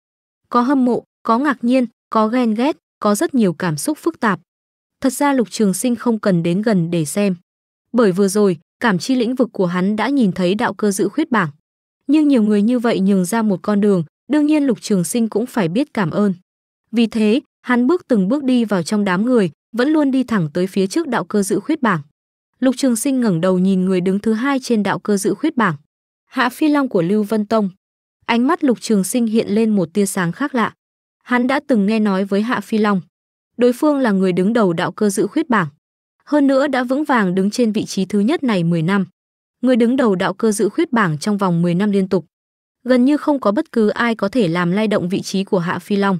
Có hâm mộ, có ngạc nhiên, có ghen ghét, có rất nhiều cảm xúc phức tạp. Thật ra Lục Trường Sinh không cần đến gần để xem, bởi vừa rồi, cảm chi lĩnh vực của hắn đã nhìn thấy đạo cơ dự khuyết bảng. Nhưng nhiều người như vậy nhường ra một con đường, đương nhiên Lục Trường Sinh cũng phải biết cảm ơn. Vì thế, hắn bước từng bước đi vào trong đám người, vẫn luôn đi thẳng tới phía trước đạo cơ dự khuyết bảng. Lục Trường Sinh ngẩng đầu nhìn người đứng thứ hai trên đạo cơ dự khuyết bảng, Hạ Phi Long của Lưu Vân Tông. Ánh mắt Lục Trường Sinh hiện lên một tia sáng khác lạ. Hắn đã từng nghe nói với Hạ Phi Long, đối phương là người đứng đầu đạo cơ dự khuyết bảng. Hơn nữa đã vững vàng đứng trên vị trí thứ nhất này 10 năm. Người đứng đầu đạo cơ dự khuyết bảng trong vòng 10 năm liên tục. Gần như không có bất cứ ai có thể làm lay động vị trí của Hạ Phi Long.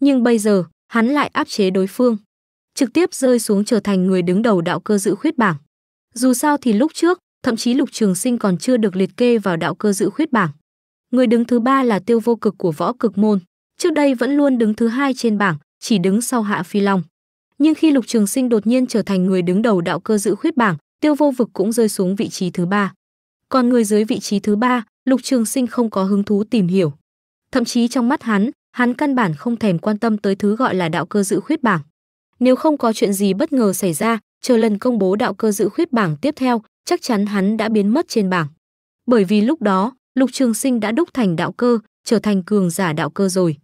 Nhưng bây giờ, hắn lại áp chế đối phương. Trực tiếp rơi xuống trở thành người đứng đầu đạo cơ dự khuyết bảng. Dù sao thì lúc trước, thậm chí Lục Trường Sinh còn chưa được liệt kê vào đạo cơ dự khuyết bảng. Người đứng thứ ba là Tiêu Vô Cực của Võ Cực môn, trước đây vẫn luôn đứng thứ hai trên bảng, chỉ đứng sau Hạ Phi Long. Nhưng khi Lục Trường Sinh đột nhiên trở thành người đứng đầu đạo cơ dự khuyết bảng, Tiêu Vô Vực cũng rơi xuống vị trí thứ ba. Còn người dưới vị trí thứ ba, Lục Trường Sinh không có hứng thú tìm hiểu. Thậm chí trong mắt hắn, hắn căn bản không thèm quan tâm tới thứ gọi là đạo cơ dự khuyết bảng. Nếu không có chuyện gì bất ngờ xảy ra, chờ lần công bố đạo cơ dự khuyết bảng tiếp theo, chắc chắn hắn đã biến mất trên bảng. Bởi vì lúc đó, Lục Trường Sinh đã đúc thành đạo cơ, trở thành cường giả đạo cơ rồi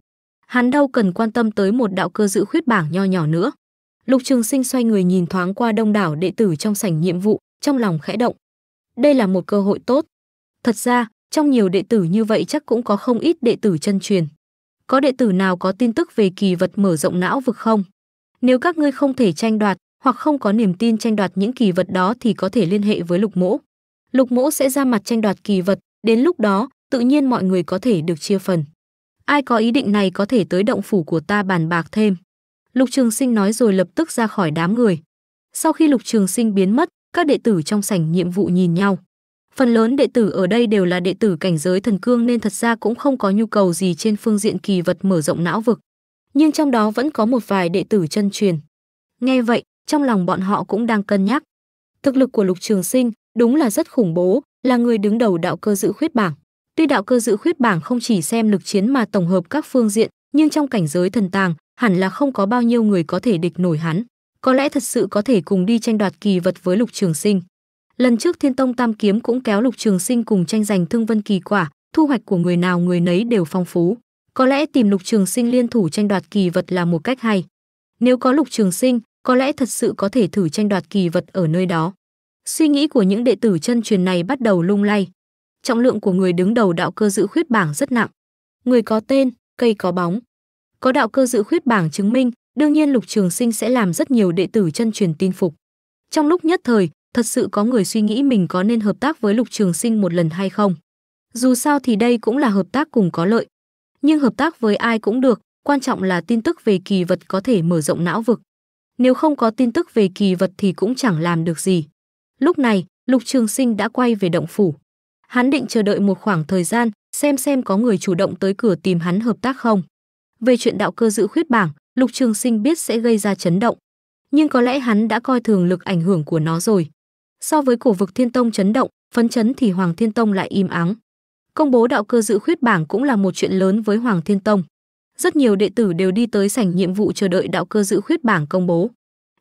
hắn đâu cần quan tâm tới một đạo cơ giữ khuyết bảng nho nhỏ nữa. Lục Trường Sinh xoay người nhìn thoáng qua đông đảo đệ tử trong sảnh nhiệm vụ, trong lòng khẽ động. Đây là một cơ hội tốt. Thật ra, trong nhiều đệ tử như vậy chắc cũng có không ít đệ tử chân truyền. Có đệ tử nào có tin tức về kỳ vật mở rộng não vực không? Nếu các ngươi không thể tranh đoạt hoặc không có niềm tin tranh đoạt những kỳ vật đó thì có thể liên hệ với Lục Mỗ. Lục Mỗ sẽ ra mặt tranh đoạt kỳ vật, đến lúc đó, tự nhiên mọi người có thể được chia phần. Ai có ý định này có thể tới động phủ của ta bàn bạc thêm. Lục Trường Sinh nói rồi lập tức ra khỏi đám người. Sau khi Lục Trường Sinh biến mất, các đệ tử trong sảnh nhiệm vụ nhìn nhau. Phần lớn đệ tử ở đây đều là đệ tử cảnh giới thần cương nên thật ra cũng không có nhu cầu gì trên phương diện kỳ vật mở rộng não vực. Nhưng trong đó vẫn có một vài đệ tử chân truyền. Nghe vậy, trong lòng bọn họ cũng đang cân nhắc. Thực lực của Lục Trường Sinh đúng là rất khủng bố, là người đứng đầu đạo cơ dự khuyết bảng. Tuy đạo cơ dự khuyết bảng không chỉ xem lực chiến mà tổng hợp các phương diện, nhưng trong cảnh giới thần tàng, hẳn là không có bao nhiêu người có thể địch nổi hắn. Có lẽ thật sự có thể cùng đi tranh đoạt kỳ vật với Lục Trường Sinh. Lần trước Thiên Tông Tam Kiếm cũng kéo Lục Trường Sinh cùng tranh giành Thương Vân Kỳ Quả, thu hoạch của người nào người nấy đều phong phú. Có lẽ tìm Lục Trường Sinh liên thủ tranh đoạt kỳ vật là một cách hay. Nếu có Lục Trường Sinh, có lẽ thật sự có thể thử tranh đoạt kỳ vật ở nơi đó. Suy nghĩ của những đệ tử chân truyền này bắt đầu lung lay trọng lượng của người đứng đầu đạo cơ dự khuyết bảng rất nặng. Người có tên, cây có bóng. Có đạo cơ dự khuyết bảng chứng minh, đương nhiên Lục Trường Sinh sẽ làm rất nhiều đệ tử chân truyền tin phục. Trong lúc nhất thời, thật sự có người suy nghĩ mình có nên hợp tác với Lục Trường Sinh một lần hay không. Dù sao thì đây cũng là hợp tác cùng có lợi. Nhưng hợp tác với ai cũng được, quan trọng là tin tức về kỳ vật có thể mở rộng não vực. Nếu không có tin tức về kỳ vật thì cũng chẳng làm được gì. Lúc này, Lục Trường Sinh đã quay về động phủ. Hắn định chờ đợi một khoảng thời gian, xem xem có người chủ động tới cửa tìm hắn hợp tác không. Về chuyện đạo cơ giữ khuyết bảng, Lục Trường Sinh biết sẽ gây ra chấn động, nhưng có lẽ hắn đã coi thường lực ảnh hưởng của nó rồi. So với cổ vực Thiên Tông chấn động, phấn chấn thì Hoàng Thiên Tông lại im ắng. Công bố đạo cơ dự khuyết bảng cũng là một chuyện lớn với Hoàng Thiên Tông. Rất nhiều đệ tử đều đi tới sảnh nhiệm vụ chờ đợi đạo cơ dự khuyết bảng công bố.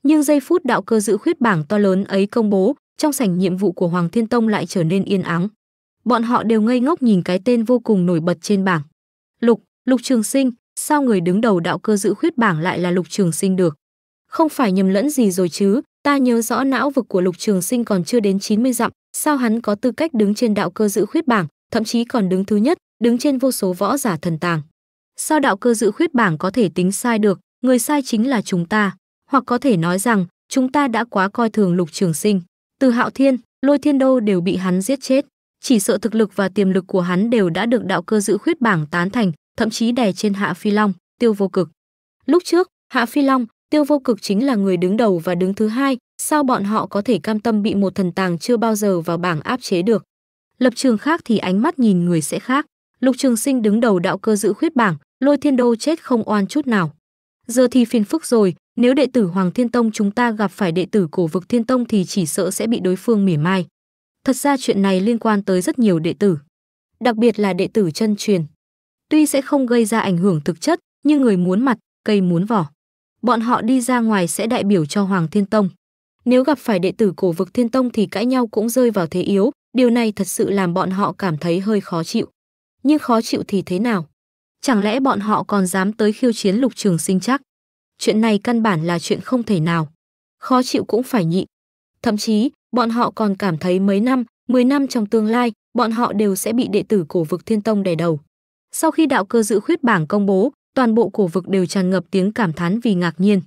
Nhưng giây phút đạo cơ dự khuyết bảng to lớn ấy công bố, trong sảnh nhiệm vụ của Hoàng Thiên Tông lại trở nên yên ắng bọn họ đều ngây ngốc nhìn cái tên vô cùng nổi bật trên bảng. Lục, Lục Trường Sinh, sao người đứng đầu đạo cơ giữ khuyết bảng lại là Lục Trường Sinh được? Không phải nhầm lẫn gì rồi chứ, ta nhớ rõ não vực của Lục Trường Sinh còn chưa đến 90 dặm, sao hắn có tư cách đứng trên đạo cơ giữ khuyết bảng, thậm chí còn đứng thứ nhất, đứng trên vô số võ giả thần tàng. Sao đạo cơ dự khuyết bảng có thể tính sai được, người sai chính là chúng ta, hoặc có thể nói rằng chúng ta đã quá coi thường Lục Trường Sinh. Từ Hạo Thiên, Lôi Thiên Đô đều bị hắn giết chết. Chỉ sợ thực lực và tiềm lực của hắn đều đã được đạo cơ giữ khuyết bảng tán thành, thậm chí đè trên Hạ Phi Long, Tiêu Vô Cực. Lúc trước, Hạ Phi Long, Tiêu Vô Cực chính là người đứng đầu và đứng thứ hai, sao bọn họ có thể cam tâm bị một thần tàng chưa bao giờ vào bảng áp chế được? Lập trường khác thì ánh mắt nhìn người sẽ khác. Lục Trường Sinh đứng đầu đạo cơ giữ khuyết bảng, Lôi Thiên Đô chết không oan chút nào. Giờ thì phiền phức rồi, nếu đệ tử Hoàng Thiên Tông chúng ta gặp phải đệ tử cổ vực Thiên Tông thì chỉ sợ sẽ bị đối phương mỉa mai. Thật ra chuyện này liên quan tới rất nhiều đệ tử, đặc biệt là đệ tử chân truyền. Tuy sẽ không gây ra ảnh hưởng thực chất, nhưng người muốn mặt, cây muốn vỏ. Bọn họ đi ra ngoài sẽ đại biểu cho Hoàng Thiên Tông. Nếu gặp phải đệ tử cổ vực Thiên Tông thì cãi nhau cũng rơi vào thế yếu, điều này thật sự làm bọn họ cảm thấy hơi khó chịu. Nhưng khó chịu thì thế nào? Chẳng lẽ bọn họ còn dám tới khiêu chiến lục trường sinh chắc? Chuyện này căn bản là chuyện không thể nào. Khó chịu cũng phải nhịn. Thậm chí, bọn họ còn cảm thấy mấy năm, 10 năm trong tương lai, bọn họ đều sẽ bị đệ tử cổ vực Thiên Tông đè đầu. Sau khi đạo cơ dự khuyết bảng công bố, toàn bộ cổ vực đều tràn ngập tiếng cảm thán vì ngạc nhiên.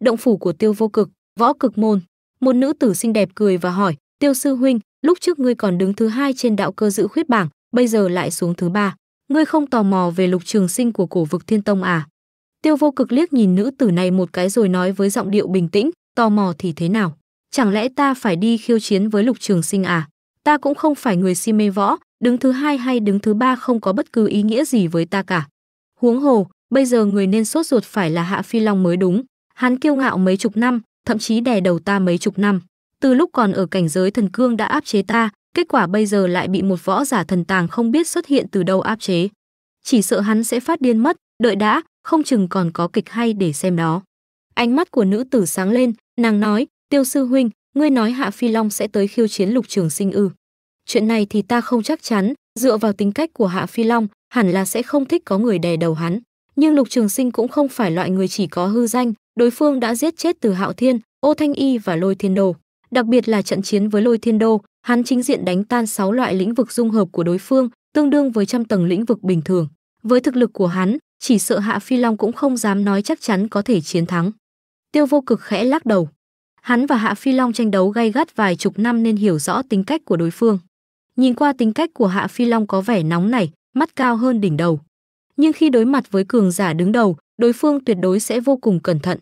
Động phủ của Tiêu Vô Cực, võ cực môn, một nữ tử xinh đẹp cười và hỏi, "Tiêu sư huynh, lúc trước ngươi còn đứng thứ hai trên đạo cơ dự khuyết bảng, bây giờ lại xuống thứ ba, ngươi không tò mò về lục trường sinh của cổ vực Thiên Tông à?" Tiêu Vô Cực liếc nhìn nữ tử này một cái rồi nói với giọng điệu bình tĩnh, "Tò mò thì thế nào?" chẳng lẽ ta phải đi khiêu chiến với lục trường sinh à ta cũng không phải người si mê võ đứng thứ hai hay đứng thứ ba không có bất cứ ý nghĩa gì với ta cả huống hồ bây giờ người nên sốt ruột phải là hạ phi long mới đúng hắn kiêu ngạo mấy chục năm thậm chí đè đầu ta mấy chục năm từ lúc còn ở cảnh giới thần cương đã áp chế ta kết quả bây giờ lại bị một võ giả thần tàng không biết xuất hiện từ đâu áp chế chỉ sợ hắn sẽ phát điên mất đợi đã không chừng còn có kịch hay để xem đó ánh mắt của nữ tử sáng lên nàng nói Tiêu sư huynh, ngươi nói Hạ Phi Long sẽ tới khiêu chiến Lục Trường Sinh ư? Chuyện này thì ta không chắc chắn, dựa vào tính cách của Hạ Phi Long, hẳn là sẽ không thích có người đè đầu hắn, nhưng Lục Trường Sinh cũng không phải loại người chỉ có hư danh, đối phương đã giết chết Từ Hạo Thiên, Ô Thanh Y và Lôi Thiên Đồ, đặc biệt là trận chiến với Lôi Thiên Đô, hắn chính diện đánh tan 6 loại lĩnh vực dung hợp của đối phương, tương đương với trăm tầng lĩnh vực bình thường. Với thực lực của hắn, chỉ sợ Hạ Phi Long cũng không dám nói chắc chắn có thể chiến thắng. Tiêu Vô Cực khẽ lắc đầu, Hắn và Hạ Phi Long tranh đấu gay gắt vài chục năm nên hiểu rõ tính cách của đối phương. Nhìn qua tính cách của Hạ Phi Long có vẻ nóng nảy, mắt cao hơn đỉnh đầu. Nhưng khi đối mặt với cường giả đứng đầu, đối phương tuyệt đối sẽ vô cùng cẩn thận.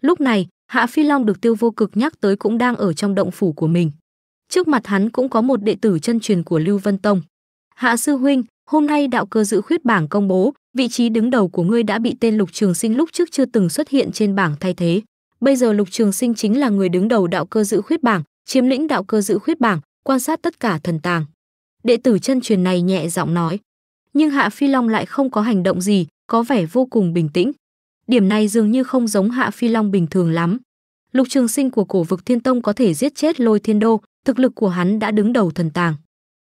Lúc này, Hạ Phi Long được Tiêu Vô Cực nhắc tới cũng đang ở trong động phủ của mình. Trước mặt hắn cũng có một đệ tử chân truyền của Lưu Vân Tông. Hạ sư huynh, hôm nay đạo cơ dự khuyết bảng công bố, vị trí đứng đầu của ngươi đã bị tên Lục Trường Sinh lúc trước chưa từng xuất hiện trên bảng thay thế. Bây giờ Lục Trường Sinh chính là người đứng đầu đạo cơ dự khuyết bảng, chiếm lĩnh đạo cơ dự khuyết bảng, quan sát tất cả thần tàng. Đệ tử chân truyền này nhẹ giọng nói, nhưng Hạ Phi Long lại không có hành động gì, có vẻ vô cùng bình tĩnh. Điểm này dường như không giống Hạ Phi Long bình thường lắm. Lục Trường Sinh của cổ vực Thiên Tông có thể giết chết Lôi Thiên Đô, thực lực của hắn đã đứng đầu thần tàng.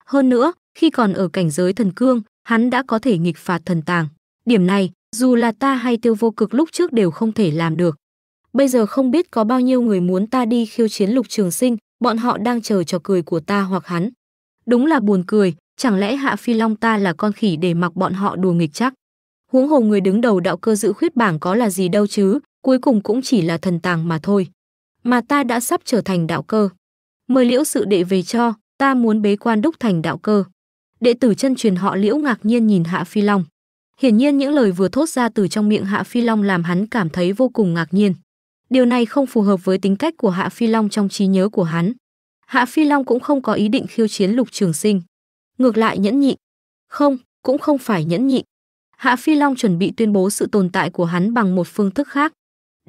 Hơn nữa, khi còn ở cảnh giới thần cương, hắn đã có thể nghịch phạt thần tàng. Điểm này, dù là ta hay Tiêu Vô Cực lúc trước đều không thể làm được bây giờ không biết có bao nhiêu người muốn ta đi khiêu chiến lục trường sinh, bọn họ đang chờ trò cười của ta hoặc hắn. Đúng là buồn cười, chẳng lẽ Hạ Phi Long ta là con khỉ để mặc bọn họ đùa nghịch chắc. Huống hồ người đứng đầu đạo cơ giữ khuyết bảng có là gì đâu chứ, cuối cùng cũng chỉ là thần tàng mà thôi. Mà ta đã sắp trở thành đạo cơ. Mời liễu sự đệ về cho, ta muốn bế quan đúc thành đạo cơ. Đệ tử chân truyền họ liễu ngạc nhiên nhìn Hạ Phi Long. Hiển nhiên những lời vừa thốt ra từ trong miệng Hạ Phi Long làm hắn cảm thấy vô cùng ngạc nhiên. Điều này không phù hợp với tính cách của Hạ Phi Long trong trí nhớ của hắn. Hạ Phi Long cũng không có ý định khiêu chiến Lục Trường Sinh. Ngược lại nhẫn nhịn. Không, cũng không phải nhẫn nhịn. Hạ Phi Long chuẩn bị tuyên bố sự tồn tại của hắn bằng một phương thức khác.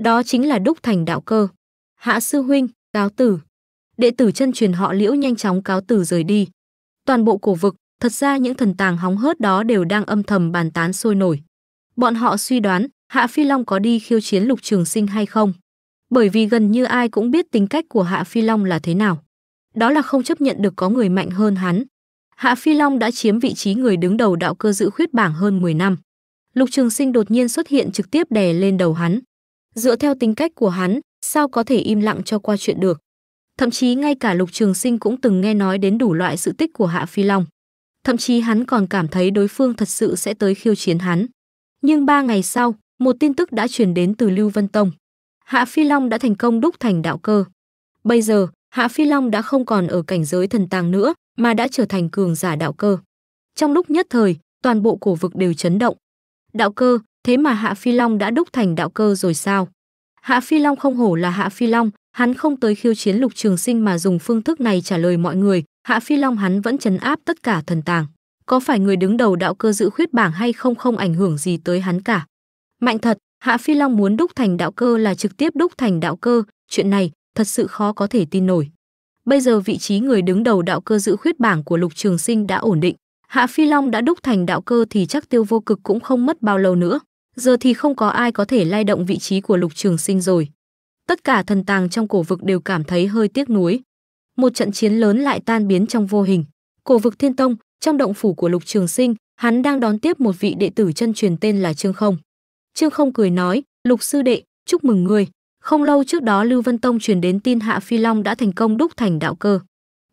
Đó chính là đúc thành đạo cơ. Hạ sư huynh, cáo tử. Đệ tử chân truyền họ Liễu nhanh chóng cáo tử rời đi. Toàn bộ cổ vực, thật ra những thần tàng hóng hớt đó đều đang âm thầm bàn tán sôi nổi. Bọn họ suy đoán, Hạ Phi Long có đi khiêu chiến Lục Trường Sinh hay không? bởi vì gần như ai cũng biết tính cách của Hạ Phi Long là thế nào. Đó là không chấp nhận được có người mạnh hơn hắn. Hạ Phi Long đã chiếm vị trí người đứng đầu đạo cơ giữ khuyết bảng hơn 10 năm. Lục Trường Sinh đột nhiên xuất hiện trực tiếp đè lên đầu hắn. Dựa theo tính cách của hắn, sao có thể im lặng cho qua chuyện được? Thậm chí ngay cả Lục Trường Sinh cũng từng nghe nói đến đủ loại sự tích của Hạ Phi Long. Thậm chí hắn còn cảm thấy đối phương thật sự sẽ tới khiêu chiến hắn. Nhưng ba ngày sau, một tin tức đã truyền đến từ Lưu Vân Tông. Hạ Phi Long đã thành công đúc thành đạo cơ. Bây giờ, Hạ Phi Long đã không còn ở cảnh giới thần tàng nữa, mà đã trở thành cường giả đạo cơ. Trong lúc nhất thời, toàn bộ cổ vực đều chấn động. Đạo cơ, thế mà Hạ Phi Long đã đúc thành đạo cơ rồi sao? Hạ Phi Long không hổ là Hạ Phi Long, hắn không tới khiêu chiến Lục Trường Sinh mà dùng phương thức này trả lời mọi người, Hạ Phi Long hắn vẫn chấn áp tất cả thần tàng. Có phải người đứng đầu đạo cơ giữ khuyết bảng hay không không ảnh hưởng gì tới hắn cả. Mạnh thật, Hạ Phi Long muốn đúc thành đạo cơ là trực tiếp đúc thành đạo cơ, chuyện này thật sự khó có thể tin nổi. Bây giờ vị trí người đứng đầu đạo cơ giữ khuyết bảng của Lục Trường Sinh đã ổn định, Hạ Phi Long đã đúc thành đạo cơ thì chắc Tiêu Vô Cực cũng không mất bao lâu nữa, giờ thì không có ai có thể lay động vị trí của Lục Trường Sinh rồi. Tất cả thần tàng trong cổ vực đều cảm thấy hơi tiếc nuối. Một trận chiến lớn lại tan biến trong vô hình. Cổ vực Thiên Tông, trong động phủ của Lục Trường Sinh, hắn đang đón tiếp một vị đệ tử chân truyền tên là Trương Không. Trương Không cười nói, "Lục sư đệ, chúc mừng ngươi. Không lâu trước đó Lưu Vân Tông truyền đến tin Hạ Phi Long đã thành công đúc thành đạo cơ.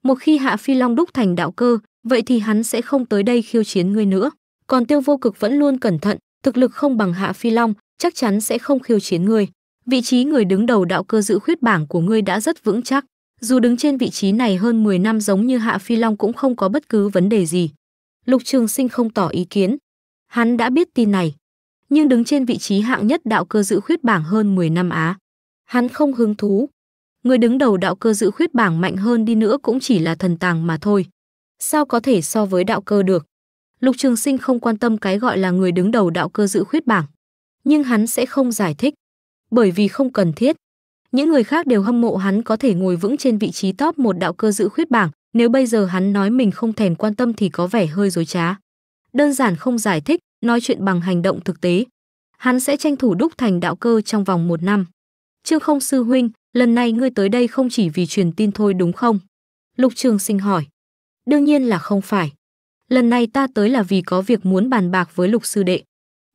Một khi Hạ Phi Long đúc thành đạo cơ, vậy thì hắn sẽ không tới đây khiêu chiến ngươi nữa. Còn Tiêu Vô Cực vẫn luôn cẩn thận, thực lực không bằng Hạ Phi Long, chắc chắn sẽ không khiêu chiến ngươi. Vị trí người đứng đầu đạo cơ giữ khuyết bảng của ngươi đã rất vững chắc, dù đứng trên vị trí này hơn 10 năm giống như Hạ Phi Long cũng không có bất cứ vấn đề gì." Lục Trường Sinh không tỏ ý kiến. Hắn đã biết tin này, nhưng đứng trên vị trí hạng nhất đạo cơ dự khuyết bảng hơn 10 năm Á. Hắn không hứng thú. Người đứng đầu đạo cơ dự khuyết bảng mạnh hơn đi nữa cũng chỉ là thần tàng mà thôi. Sao có thể so với đạo cơ được? Lục Trường Sinh không quan tâm cái gọi là người đứng đầu đạo cơ dự khuyết bảng, nhưng hắn sẽ không giải thích, bởi vì không cần thiết. Những người khác đều hâm mộ hắn có thể ngồi vững trên vị trí top một đạo cơ dự khuyết bảng, nếu bây giờ hắn nói mình không thèm quan tâm thì có vẻ hơi dối trá. Đơn giản không giải thích, nói chuyện bằng hành động thực tế. Hắn sẽ tranh thủ đúc thành đạo cơ trong vòng một năm. Trương không sư huynh, lần này ngươi tới đây không chỉ vì truyền tin thôi đúng không? Lục Trường sinh hỏi. Đương nhiên là không phải. Lần này ta tới là vì có việc muốn bàn bạc với lục sư đệ.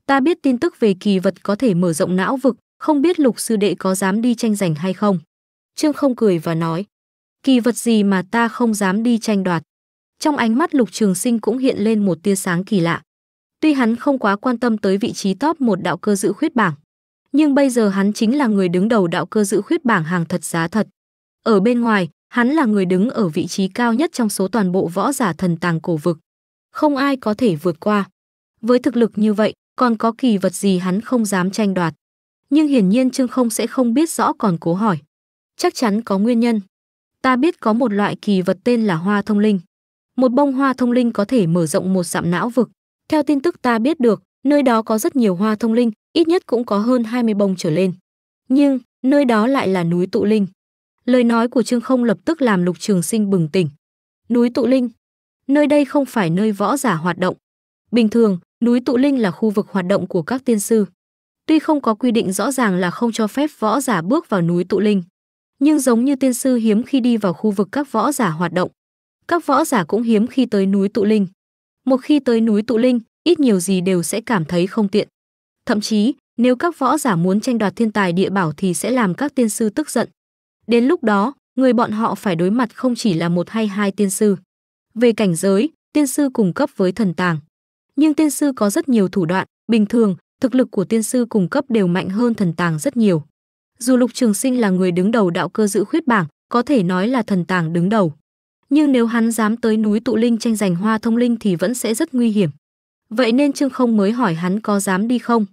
Ta biết tin tức về kỳ vật có thể mở rộng não vực, không biết lục sư đệ có dám đi tranh giành hay không. Trương không cười và nói. Kỳ vật gì mà ta không dám đi tranh đoạt. Trong ánh mắt lục trường sinh cũng hiện lên một tia sáng kỳ lạ. Tuy hắn không quá quan tâm tới vị trí top một đạo cơ giữ khuyết bảng, nhưng bây giờ hắn chính là người đứng đầu đạo cơ giữ khuyết bảng hàng thật giá thật. Ở bên ngoài, hắn là người đứng ở vị trí cao nhất trong số toàn bộ võ giả thần tàng cổ vực. Không ai có thể vượt qua. Với thực lực như vậy, còn có kỳ vật gì hắn không dám tranh đoạt. Nhưng hiển nhiên Trương Không sẽ không biết rõ còn cố hỏi. Chắc chắn có nguyên nhân. Ta biết có một loại kỳ vật tên là hoa thông linh. Một bông hoa thông linh có thể mở rộng một dặm não vực, theo tin tức ta biết được, nơi đó có rất nhiều hoa thông linh, ít nhất cũng có hơn 20 bông trở lên. Nhưng, nơi đó lại là núi tụ linh. Lời nói của Trương Không lập tức làm Lục Trường Sinh bừng tỉnh. Núi tụ linh, nơi đây không phải nơi võ giả hoạt động. Bình thường, núi tụ linh là khu vực hoạt động của các tiên sư. Tuy không có quy định rõ ràng là không cho phép võ giả bước vào núi tụ linh, nhưng giống như tiên sư hiếm khi đi vào khu vực các võ giả hoạt động, các võ giả cũng hiếm khi tới núi tụ linh một khi tới núi Tụ Linh, ít nhiều gì đều sẽ cảm thấy không tiện. Thậm chí, nếu các võ giả muốn tranh đoạt thiên tài địa bảo thì sẽ làm các tiên sư tức giận. Đến lúc đó, người bọn họ phải đối mặt không chỉ là một hay hai tiên sư. Về cảnh giới, tiên sư cùng cấp với thần tàng. Nhưng tiên sư có rất nhiều thủ đoạn, bình thường, thực lực của tiên sư cùng cấp đều mạnh hơn thần tàng rất nhiều. Dù Lục Trường Sinh là người đứng đầu đạo cơ dự khuyết bảng, có thể nói là thần tàng đứng đầu nhưng nếu hắn dám tới núi tụ linh tranh giành hoa thông linh thì vẫn sẽ rất nguy hiểm vậy nên trương không mới hỏi hắn có dám đi không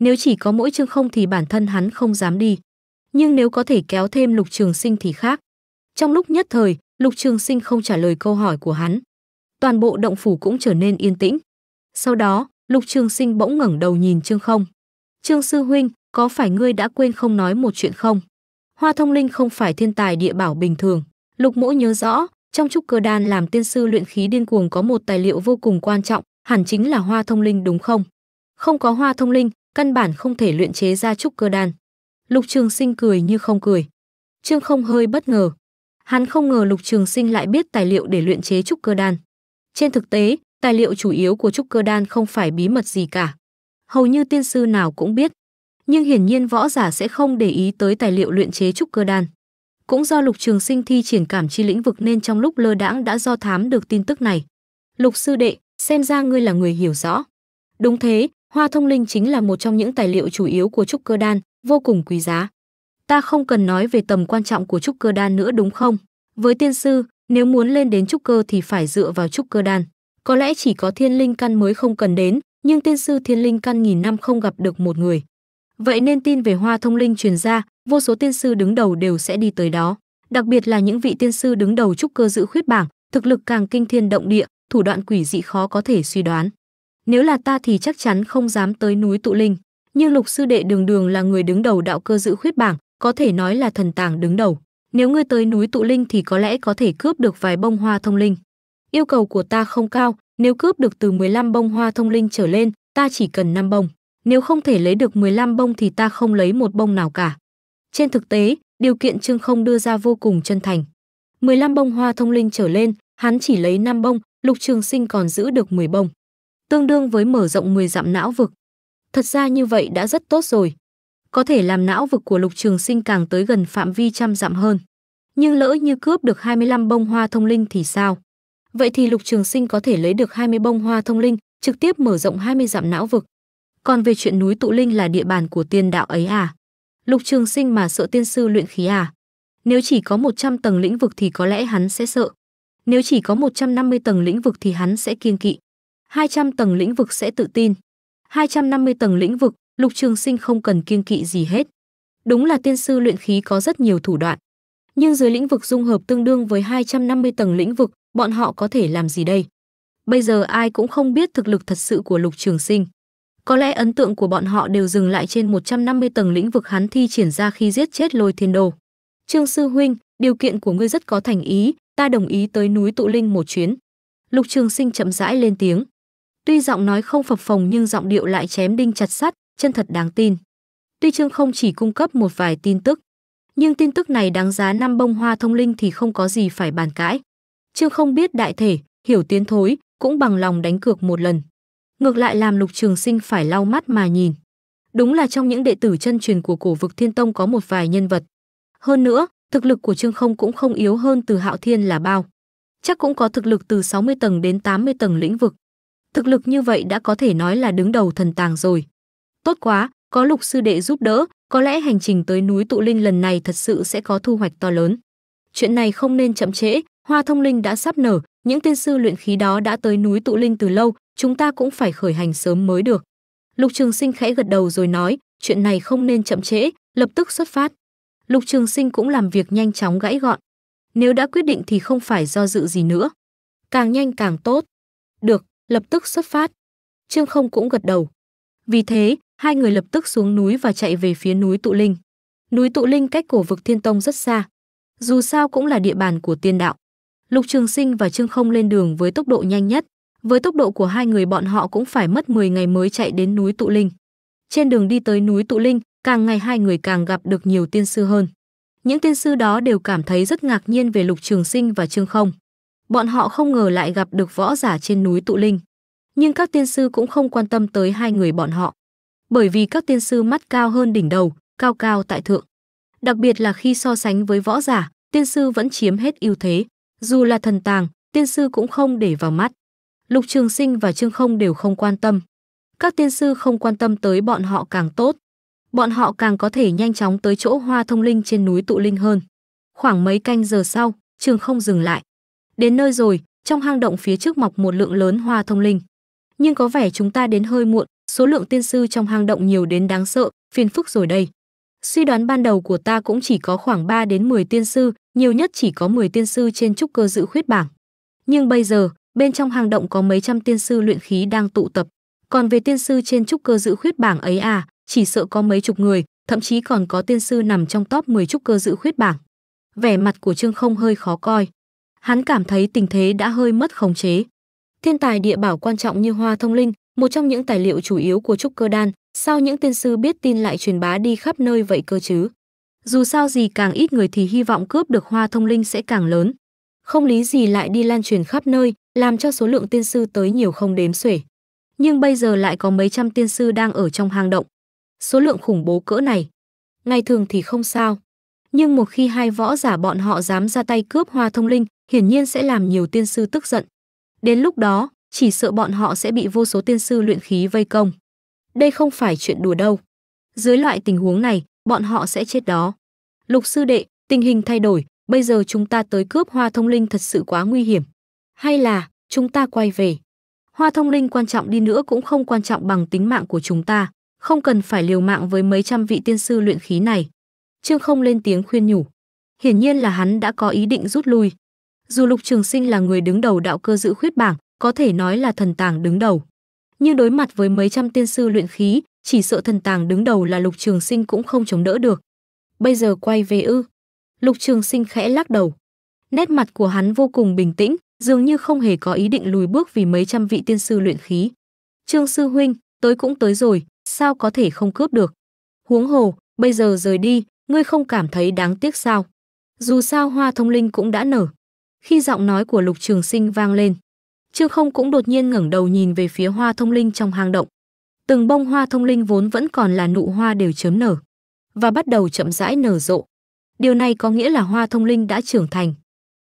nếu chỉ có mỗi trương không thì bản thân hắn không dám đi nhưng nếu có thể kéo thêm lục trường sinh thì khác trong lúc nhất thời lục trường sinh không trả lời câu hỏi của hắn toàn bộ động phủ cũng trở nên yên tĩnh sau đó lục trường sinh bỗng ngẩng đầu nhìn trương không trương sư huynh có phải ngươi đã quên không nói một chuyện không hoa thông linh không phải thiên tài địa bảo bình thường lục mỗ nhớ rõ trong trúc cơ đan làm tiên sư luyện khí điên cuồng có một tài liệu vô cùng quan trọng hẳn chính là hoa thông linh đúng không không có hoa thông linh căn bản không thể luyện chế ra trúc cơ đan lục trường sinh cười như không cười trương không hơi bất ngờ hắn không ngờ lục trường sinh lại biết tài liệu để luyện chế trúc cơ đan trên thực tế tài liệu chủ yếu của trúc cơ đan không phải bí mật gì cả hầu như tiên sư nào cũng biết nhưng hiển nhiên võ giả sẽ không để ý tới tài liệu luyện chế trúc cơ đan cũng do Lục Trường Sinh thi triển cảm chi lĩnh vực nên trong lúc lơ đãng đã do thám được tin tức này. Lục sư đệ, xem ra ngươi là người hiểu rõ. Đúng thế, hoa thông linh chính là một trong những tài liệu chủ yếu của trúc cơ đan, vô cùng quý giá. Ta không cần nói về tầm quan trọng của trúc cơ đan nữa đúng không? Với tiên sư, nếu muốn lên đến trúc cơ thì phải dựa vào trúc cơ đan. Có lẽ chỉ có thiên linh căn mới không cần đến, nhưng tiên sư thiên linh căn nghìn năm không gặp được một người. Vậy nên tin về hoa thông linh truyền ra, vô số tiên sư đứng đầu đều sẽ đi tới đó. Đặc biệt là những vị tiên sư đứng đầu trúc cơ dự khuyết bảng, thực lực càng kinh thiên động địa, thủ đoạn quỷ dị khó có thể suy đoán. Nếu là ta thì chắc chắn không dám tới núi tụ linh, nhưng Lục sư đệ Đường Đường là người đứng đầu đạo cơ dự khuyết bảng, có thể nói là thần tàng đứng đầu. Nếu ngươi tới núi tụ linh thì có lẽ có thể cướp được vài bông hoa thông linh. Yêu cầu của ta không cao, nếu cướp được từ 15 bông hoa thông linh trở lên, ta chỉ cần 5 bông. Nếu không thể lấy được 15 bông thì ta không lấy một bông nào cả. Trên thực tế, điều kiện Trương không đưa ra vô cùng chân thành. 15 bông hoa thông linh trở lên, hắn chỉ lấy 5 bông, Lục Trường Sinh còn giữ được 10 bông. Tương đương với mở rộng 10 dặm não vực. Thật ra như vậy đã rất tốt rồi. Có thể làm não vực của Lục Trường Sinh càng tới gần phạm vi trăm dặm hơn. Nhưng lỡ như cướp được 25 bông hoa thông linh thì sao? Vậy thì Lục Trường Sinh có thể lấy được 20 bông hoa thông linh, trực tiếp mở rộng 20 dặm não vực. Còn về chuyện núi Tụ Linh là địa bàn của tiên đạo ấy à? Lục Trường Sinh mà sợ tiên sư luyện khí à? Nếu chỉ có 100 tầng lĩnh vực thì có lẽ hắn sẽ sợ. Nếu chỉ có 150 tầng lĩnh vực thì hắn sẽ kiên kỵ. 200 tầng lĩnh vực sẽ tự tin. 250 tầng lĩnh vực, Lục Trường Sinh không cần kiên kỵ gì hết. Đúng là tiên sư luyện khí có rất nhiều thủ đoạn, nhưng dưới lĩnh vực dung hợp tương đương với 250 tầng lĩnh vực, bọn họ có thể làm gì đây? Bây giờ ai cũng không biết thực lực thật sự của Lục Trường Sinh. Có lẽ ấn tượng của bọn họ đều dừng lại trên 150 tầng lĩnh vực hắn thi triển ra khi giết chết lôi thiên đồ. Trương Sư Huynh, điều kiện của ngươi rất có thành ý, ta đồng ý tới núi Tụ Linh một chuyến. Lục Trường Sinh chậm rãi lên tiếng. Tuy giọng nói không phập phồng nhưng giọng điệu lại chém đinh chặt sắt, chân thật đáng tin. Tuy Trương không chỉ cung cấp một vài tin tức, nhưng tin tức này đáng giá năm bông hoa thông linh thì không có gì phải bàn cãi. Trương không biết đại thể, hiểu tiến thối, cũng bằng lòng đánh cược một lần ngược lại làm Lục Trường Sinh phải lau mắt mà nhìn. Đúng là trong những đệ tử chân truyền của cổ vực Thiên Tông có một vài nhân vật. Hơn nữa, thực lực của Trương Không cũng không yếu hơn Từ Hạo Thiên là bao. Chắc cũng có thực lực từ 60 tầng đến 80 tầng lĩnh vực. Thực lực như vậy đã có thể nói là đứng đầu thần tàng rồi. Tốt quá, có Lục sư đệ giúp đỡ, có lẽ hành trình tới núi Tụ Linh lần này thật sự sẽ có thu hoạch to lớn. Chuyện này không nên chậm trễ, hoa thông linh đã sắp nở, những tiên sư luyện khí đó đã tới núi Tụ Linh từ lâu, chúng ta cũng phải khởi hành sớm mới được. Lục Trường Sinh khẽ gật đầu rồi nói, chuyện này không nên chậm trễ, lập tức xuất phát. Lục Trường Sinh cũng làm việc nhanh chóng gãy gọn. Nếu đã quyết định thì không phải do dự gì nữa. Càng nhanh càng tốt. Được, lập tức xuất phát. Trương Không cũng gật đầu. Vì thế, hai người lập tức xuống núi và chạy về phía núi Tụ Linh. Núi Tụ Linh cách cổ vực Thiên Tông rất xa. Dù sao cũng là địa bàn của tiên đạo. Lục Trường Sinh và Trương Không lên đường với tốc độ nhanh nhất. Với tốc độ của hai người bọn họ cũng phải mất 10 ngày mới chạy đến núi Tụ Linh. Trên đường đi tới núi Tụ Linh, càng ngày hai người càng gặp được nhiều tiên sư hơn. Những tiên sư đó đều cảm thấy rất ngạc nhiên về Lục Trường Sinh và Trương Không. Bọn họ không ngờ lại gặp được võ giả trên núi Tụ Linh. Nhưng các tiên sư cũng không quan tâm tới hai người bọn họ. Bởi vì các tiên sư mắt cao hơn đỉnh đầu, cao cao tại thượng. Đặc biệt là khi so sánh với võ giả, tiên sư vẫn chiếm hết ưu thế. Dù là thần tàng, tiên sư cũng không để vào mắt. Lục Trường Sinh và Trương Không đều không quan tâm. Các tiên sư không quan tâm tới bọn họ càng tốt. Bọn họ càng có thể nhanh chóng tới chỗ hoa thông linh trên núi tụ linh hơn. Khoảng mấy canh giờ sau, Trường Không dừng lại. Đến nơi rồi, trong hang động phía trước mọc một lượng lớn hoa thông linh. Nhưng có vẻ chúng ta đến hơi muộn, số lượng tiên sư trong hang động nhiều đến đáng sợ, phiền phức rồi đây. Suy đoán ban đầu của ta cũng chỉ có khoảng 3 đến 10 tiên sư, nhiều nhất chỉ có 10 tiên sư trên trúc cơ dự khuyết bảng. Nhưng bây giờ, bên trong hang động có mấy trăm tiên sư luyện khí đang tụ tập. Còn về tiên sư trên trúc cơ dự khuyết bảng ấy à, chỉ sợ có mấy chục người, thậm chí còn có tiên sư nằm trong top 10 trúc cơ dự khuyết bảng. Vẻ mặt của Trương Không hơi khó coi. Hắn cảm thấy tình thế đã hơi mất khống chế. Thiên tài địa bảo quan trọng như hoa thông linh, một trong những tài liệu chủ yếu của trúc cơ đan, sao những tiên sư biết tin lại truyền bá đi khắp nơi vậy cơ chứ? Dù sao gì càng ít người thì hy vọng cướp được hoa thông linh sẽ càng lớn không lý gì lại đi lan truyền khắp nơi, làm cho số lượng tiên sư tới nhiều không đếm xuể. Nhưng bây giờ lại có mấy trăm tiên sư đang ở trong hang động. Số lượng khủng bố cỡ này, ngày thường thì không sao, nhưng một khi hai võ giả bọn họ dám ra tay cướp hoa thông linh, hiển nhiên sẽ làm nhiều tiên sư tức giận. Đến lúc đó, chỉ sợ bọn họ sẽ bị vô số tiên sư luyện khí vây công. Đây không phải chuyện đùa đâu. Dưới loại tình huống này, bọn họ sẽ chết đó. Lục sư đệ, tình hình thay đổi, bây giờ chúng ta tới cướp hoa thông linh thật sự quá nguy hiểm. Hay là, chúng ta quay về. Hoa thông linh quan trọng đi nữa cũng không quan trọng bằng tính mạng của chúng ta, không cần phải liều mạng với mấy trăm vị tiên sư luyện khí này. Trương không lên tiếng khuyên nhủ. Hiển nhiên là hắn đã có ý định rút lui. Dù Lục Trường Sinh là người đứng đầu đạo cơ dự khuyết bảng, có thể nói là thần tàng đứng đầu. Nhưng đối mặt với mấy trăm tiên sư luyện khí, chỉ sợ thần tàng đứng đầu là Lục Trường Sinh cũng không chống đỡ được. Bây giờ quay về ư? Lục Trường Sinh khẽ lắc đầu. Nét mặt của hắn vô cùng bình tĩnh, dường như không hề có ý định lùi bước vì mấy trăm vị tiên sư luyện khí. Trương sư huynh, tới cũng tới rồi, sao có thể không cướp được? Huống hồ, bây giờ rời đi, ngươi không cảm thấy đáng tiếc sao? Dù sao hoa thông linh cũng đã nở. Khi giọng nói của Lục Trường Sinh vang lên, Trương Không cũng đột nhiên ngẩng đầu nhìn về phía hoa thông linh trong hang động. Từng bông hoa thông linh vốn vẫn còn là nụ hoa đều chớm nở và bắt đầu chậm rãi nở rộ điều này có nghĩa là hoa thông linh đã trưởng thành.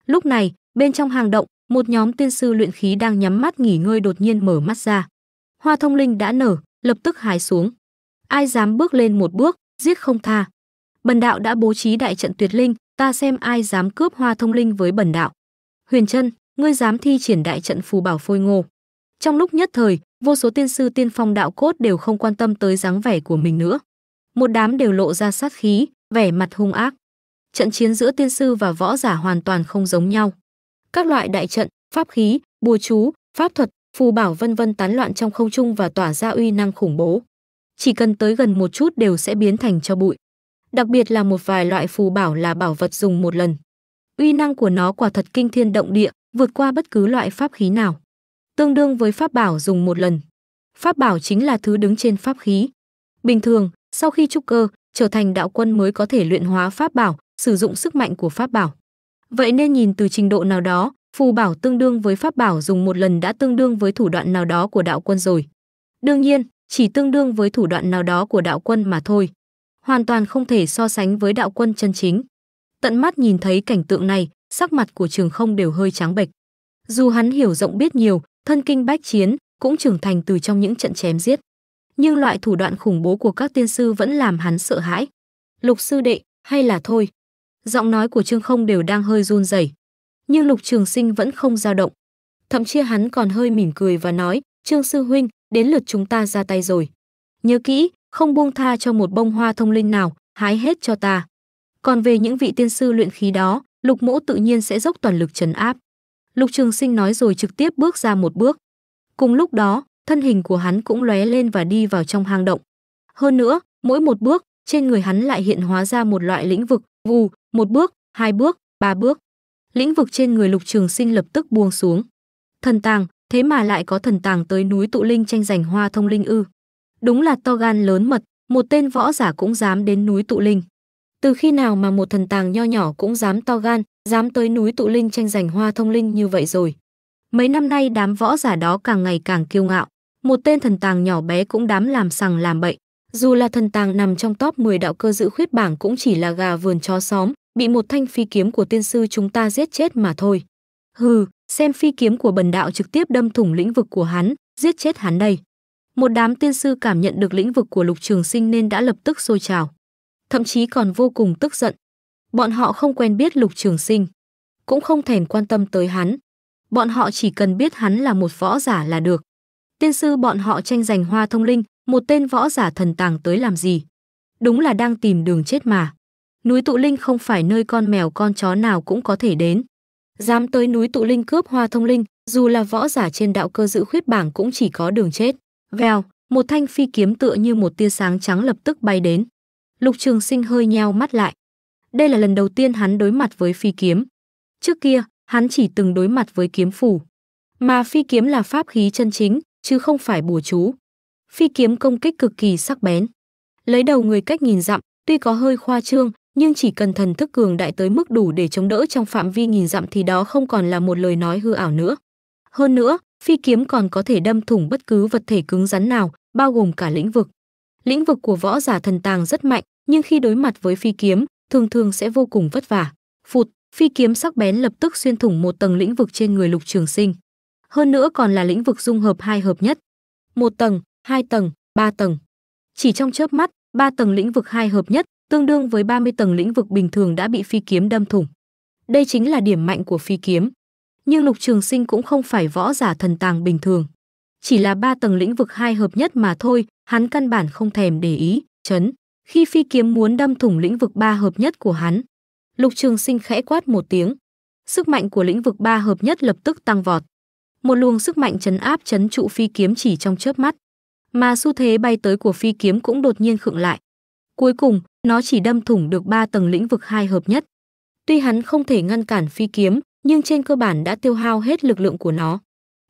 Lúc này, bên trong hang động, một nhóm tiên sư luyện khí đang nhắm mắt nghỉ ngơi đột nhiên mở mắt ra. Hoa thông linh đã nở, lập tức hái xuống. Ai dám bước lên một bước, giết không tha. Bần đạo đã bố trí đại trận tuyệt linh, ta xem ai dám cướp hoa thông linh với bần đạo. Huyền chân, ngươi dám thi triển đại trận phù bảo phôi ngô. Trong lúc nhất thời, vô số tiên sư tiên phong đạo cốt đều không quan tâm tới dáng vẻ của mình nữa. Một đám đều lộ ra sát khí, vẻ mặt hung ác trận chiến giữa tiên sư và võ giả hoàn toàn không giống nhau. Các loại đại trận, pháp khí, bùa chú, pháp thuật, phù bảo vân vân tán loạn trong không trung và tỏa ra uy năng khủng bố. Chỉ cần tới gần một chút đều sẽ biến thành cho bụi. Đặc biệt là một vài loại phù bảo là bảo vật dùng một lần. Uy năng của nó quả thật kinh thiên động địa, vượt qua bất cứ loại pháp khí nào. Tương đương với pháp bảo dùng một lần. Pháp bảo chính là thứ đứng trên pháp khí. Bình thường, sau khi trúc cơ, trở thành đạo quân mới có thể luyện hóa pháp bảo, sử dụng sức mạnh của pháp bảo. Vậy nên nhìn từ trình độ nào đó, phù bảo tương đương với pháp bảo dùng một lần đã tương đương với thủ đoạn nào đó của đạo quân rồi. Đương nhiên, chỉ tương đương với thủ đoạn nào đó của đạo quân mà thôi. Hoàn toàn không thể so sánh với đạo quân chân chính. Tận mắt nhìn thấy cảnh tượng này, sắc mặt của trường không đều hơi trắng bệch. Dù hắn hiểu rộng biết nhiều, thân kinh bách chiến, cũng trưởng thành từ trong những trận chém giết. Nhưng loại thủ đoạn khủng bố của các tiên sư vẫn làm hắn sợ hãi. Lục sư đệ, hay là thôi giọng nói của Trương Không đều đang hơi run rẩy. Nhưng Lục Trường Sinh vẫn không dao động. Thậm chí hắn còn hơi mỉm cười và nói, "Trương sư huynh, đến lượt chúng ta ra tay rồi. Nhớ kỹ, không buông tha cho một bông hoa thông linh nào, hái hết cho ta." Còn về những vị tiên sư luyện khí đó, Lục Mỗ tự nhiên sẽ dốc toàn lực trấn áp. Lục Trường Sinh nói rồi trực tiếp bước ra một bước. Cùng lúc đó, thân hình của hắn cũng lóe lên và đi vào trong hang động. Hơn nữa, mỗi một bước, trên người hắn lại hiện hóa ra một loại lĩnh vực, vù, một bước, hai bước, ba bước. Lĩnh vực trên người Lục Trường Sinh lập tức buông xuống. Thần tàng, thế mà lại có thần tàng tới núi tụ linh tranh giành hoa thông linh ư. Đúng là to gan lớn mật, một tên võ giả cũng dám đến núi tụ linh. Từ khi nào mà một thần tàng nho nhỏ cũng dám to gan, dám tới núi tụ linh tranh giành hoa thông linh như vậy rồi. Mấy năm nay đám võ giả đó càng ngày càng kiêu ngạo, một tên thần tàng nhỏ bé cũng dám làm sằng làm bậy, dù là thần tàng nằm trong top 10 đạo cơ giữ khuyết bảng cũng chỉ là gà vườn chó xóm, bị một thanh phi kiếm của tiên sư chúng ta giết chết mà thôi. Hừ, xem phi kiếm của bần đạo trực tiếp đâm thủng lĩnh vực của hắn, giết chết hắn đây. Một đám tiên sư cảm nhận được lĩnh vực của Lục Trường Sinh nên đã lập tức sôi trào, thậm chí còn vô cùng tức giận. Bọn họ không quen biết Lục Trường Sinh, cũng không thèm quan tâm tới hắn. Bọn họ chỉ cần biết hắn là một võ giả là được. Tiên sư bọn họ tranh giành hoa thông linh, một tên võ giả thần tàng tới làm gì? Đúng là đang tìm đường chết mà. Núi Tụ Linh không phải nơi con mèo con chó nào cũng có thể đến. Dám tới núi Tụ Linh cướp hoa thông linh, dù là võ giả trên đạo cơ giữ khuyết bảng cũng chỉ có đường chết. Vèo, một thanh phi kiếm tựa như một tia sáng trắng lập tức bay đến. Lục Trường Sinh hơi nheo mắt lại. Đây là lần đầu tiên hắn đối mặt với phi kiếm. Trước kia, hắn chỉ từng đối mặt với kiếm phủ. Mà phi kiếm là pháp khí chân chính, chứ không phải bùa chú phi kiếm công kích cực kỳ sắc bén. Lấy đầu người cách nhìn dặm, tuy có hơi khoa trương, nhưng chỉ cần thần thức cường đại tới mức đủ để chống đỡ trong phạm vi nghìn dặm thì đó không còn là một lời nói hư ảo nữa. Hơn nữa, phi kiếm còn có thể đâm thủng bất cứ vật thể cứng rắn nào, bao gồm cả lĩnh vực. Lĩnh vực của võ giả thần tàng rất mạnh, nhưng khi đối mặt với phi kiếm, thường thường sẽ vô cùng vất vả. Phụt, phi kiếm sắc bén lập tức xuyên thủng một tầng lĩnh vực trên người Lục Trường Sinh. Hơn nữa còn là lĩnh vực dung hợp hai hợp nhất. Một tầng, 2 tầng, 3 tầng. Chỉ trong chớp mắt, 3 tầng lĩnh vực hai hợp nhất, tương đương với 30 tầng lĩnh vực bình thường đã bị phi kiếm đâm thủng. Đây chính là điểm mạnh của phi kiếm. Nhưng Lục Trường Sinh cũng không phải võ giả thần tàng bình thường. Chỉ là 3 tầng lĩnh vực hai hợp nhất mà thôi, hắn căn bản không thèm để ý, chấn. Khi phi kiếm muốn đâm thủng lĩnh vực ba hợp nhất của hắn, Lục Trường Sinh khẽ quát một tiếng. Sức mạnh của lĩnh vực ba hợp nhất lập tức tăng vọt. Một luồng sức mạnh chấn áp chấn trụ phi kiếm chỉ trong chớp mắt mà xu thế bay tới của phi kiếm cũng đột nhiên khựng lại. Cuối cùng, nó chỉ đâm thủng được ba tầng lĩnh vực hai hợp nhất. Tuy hắn không thể ngăn cản phi kiếm, nhưng trên cơ bản đã tiêu hao hết lực lượng của nó.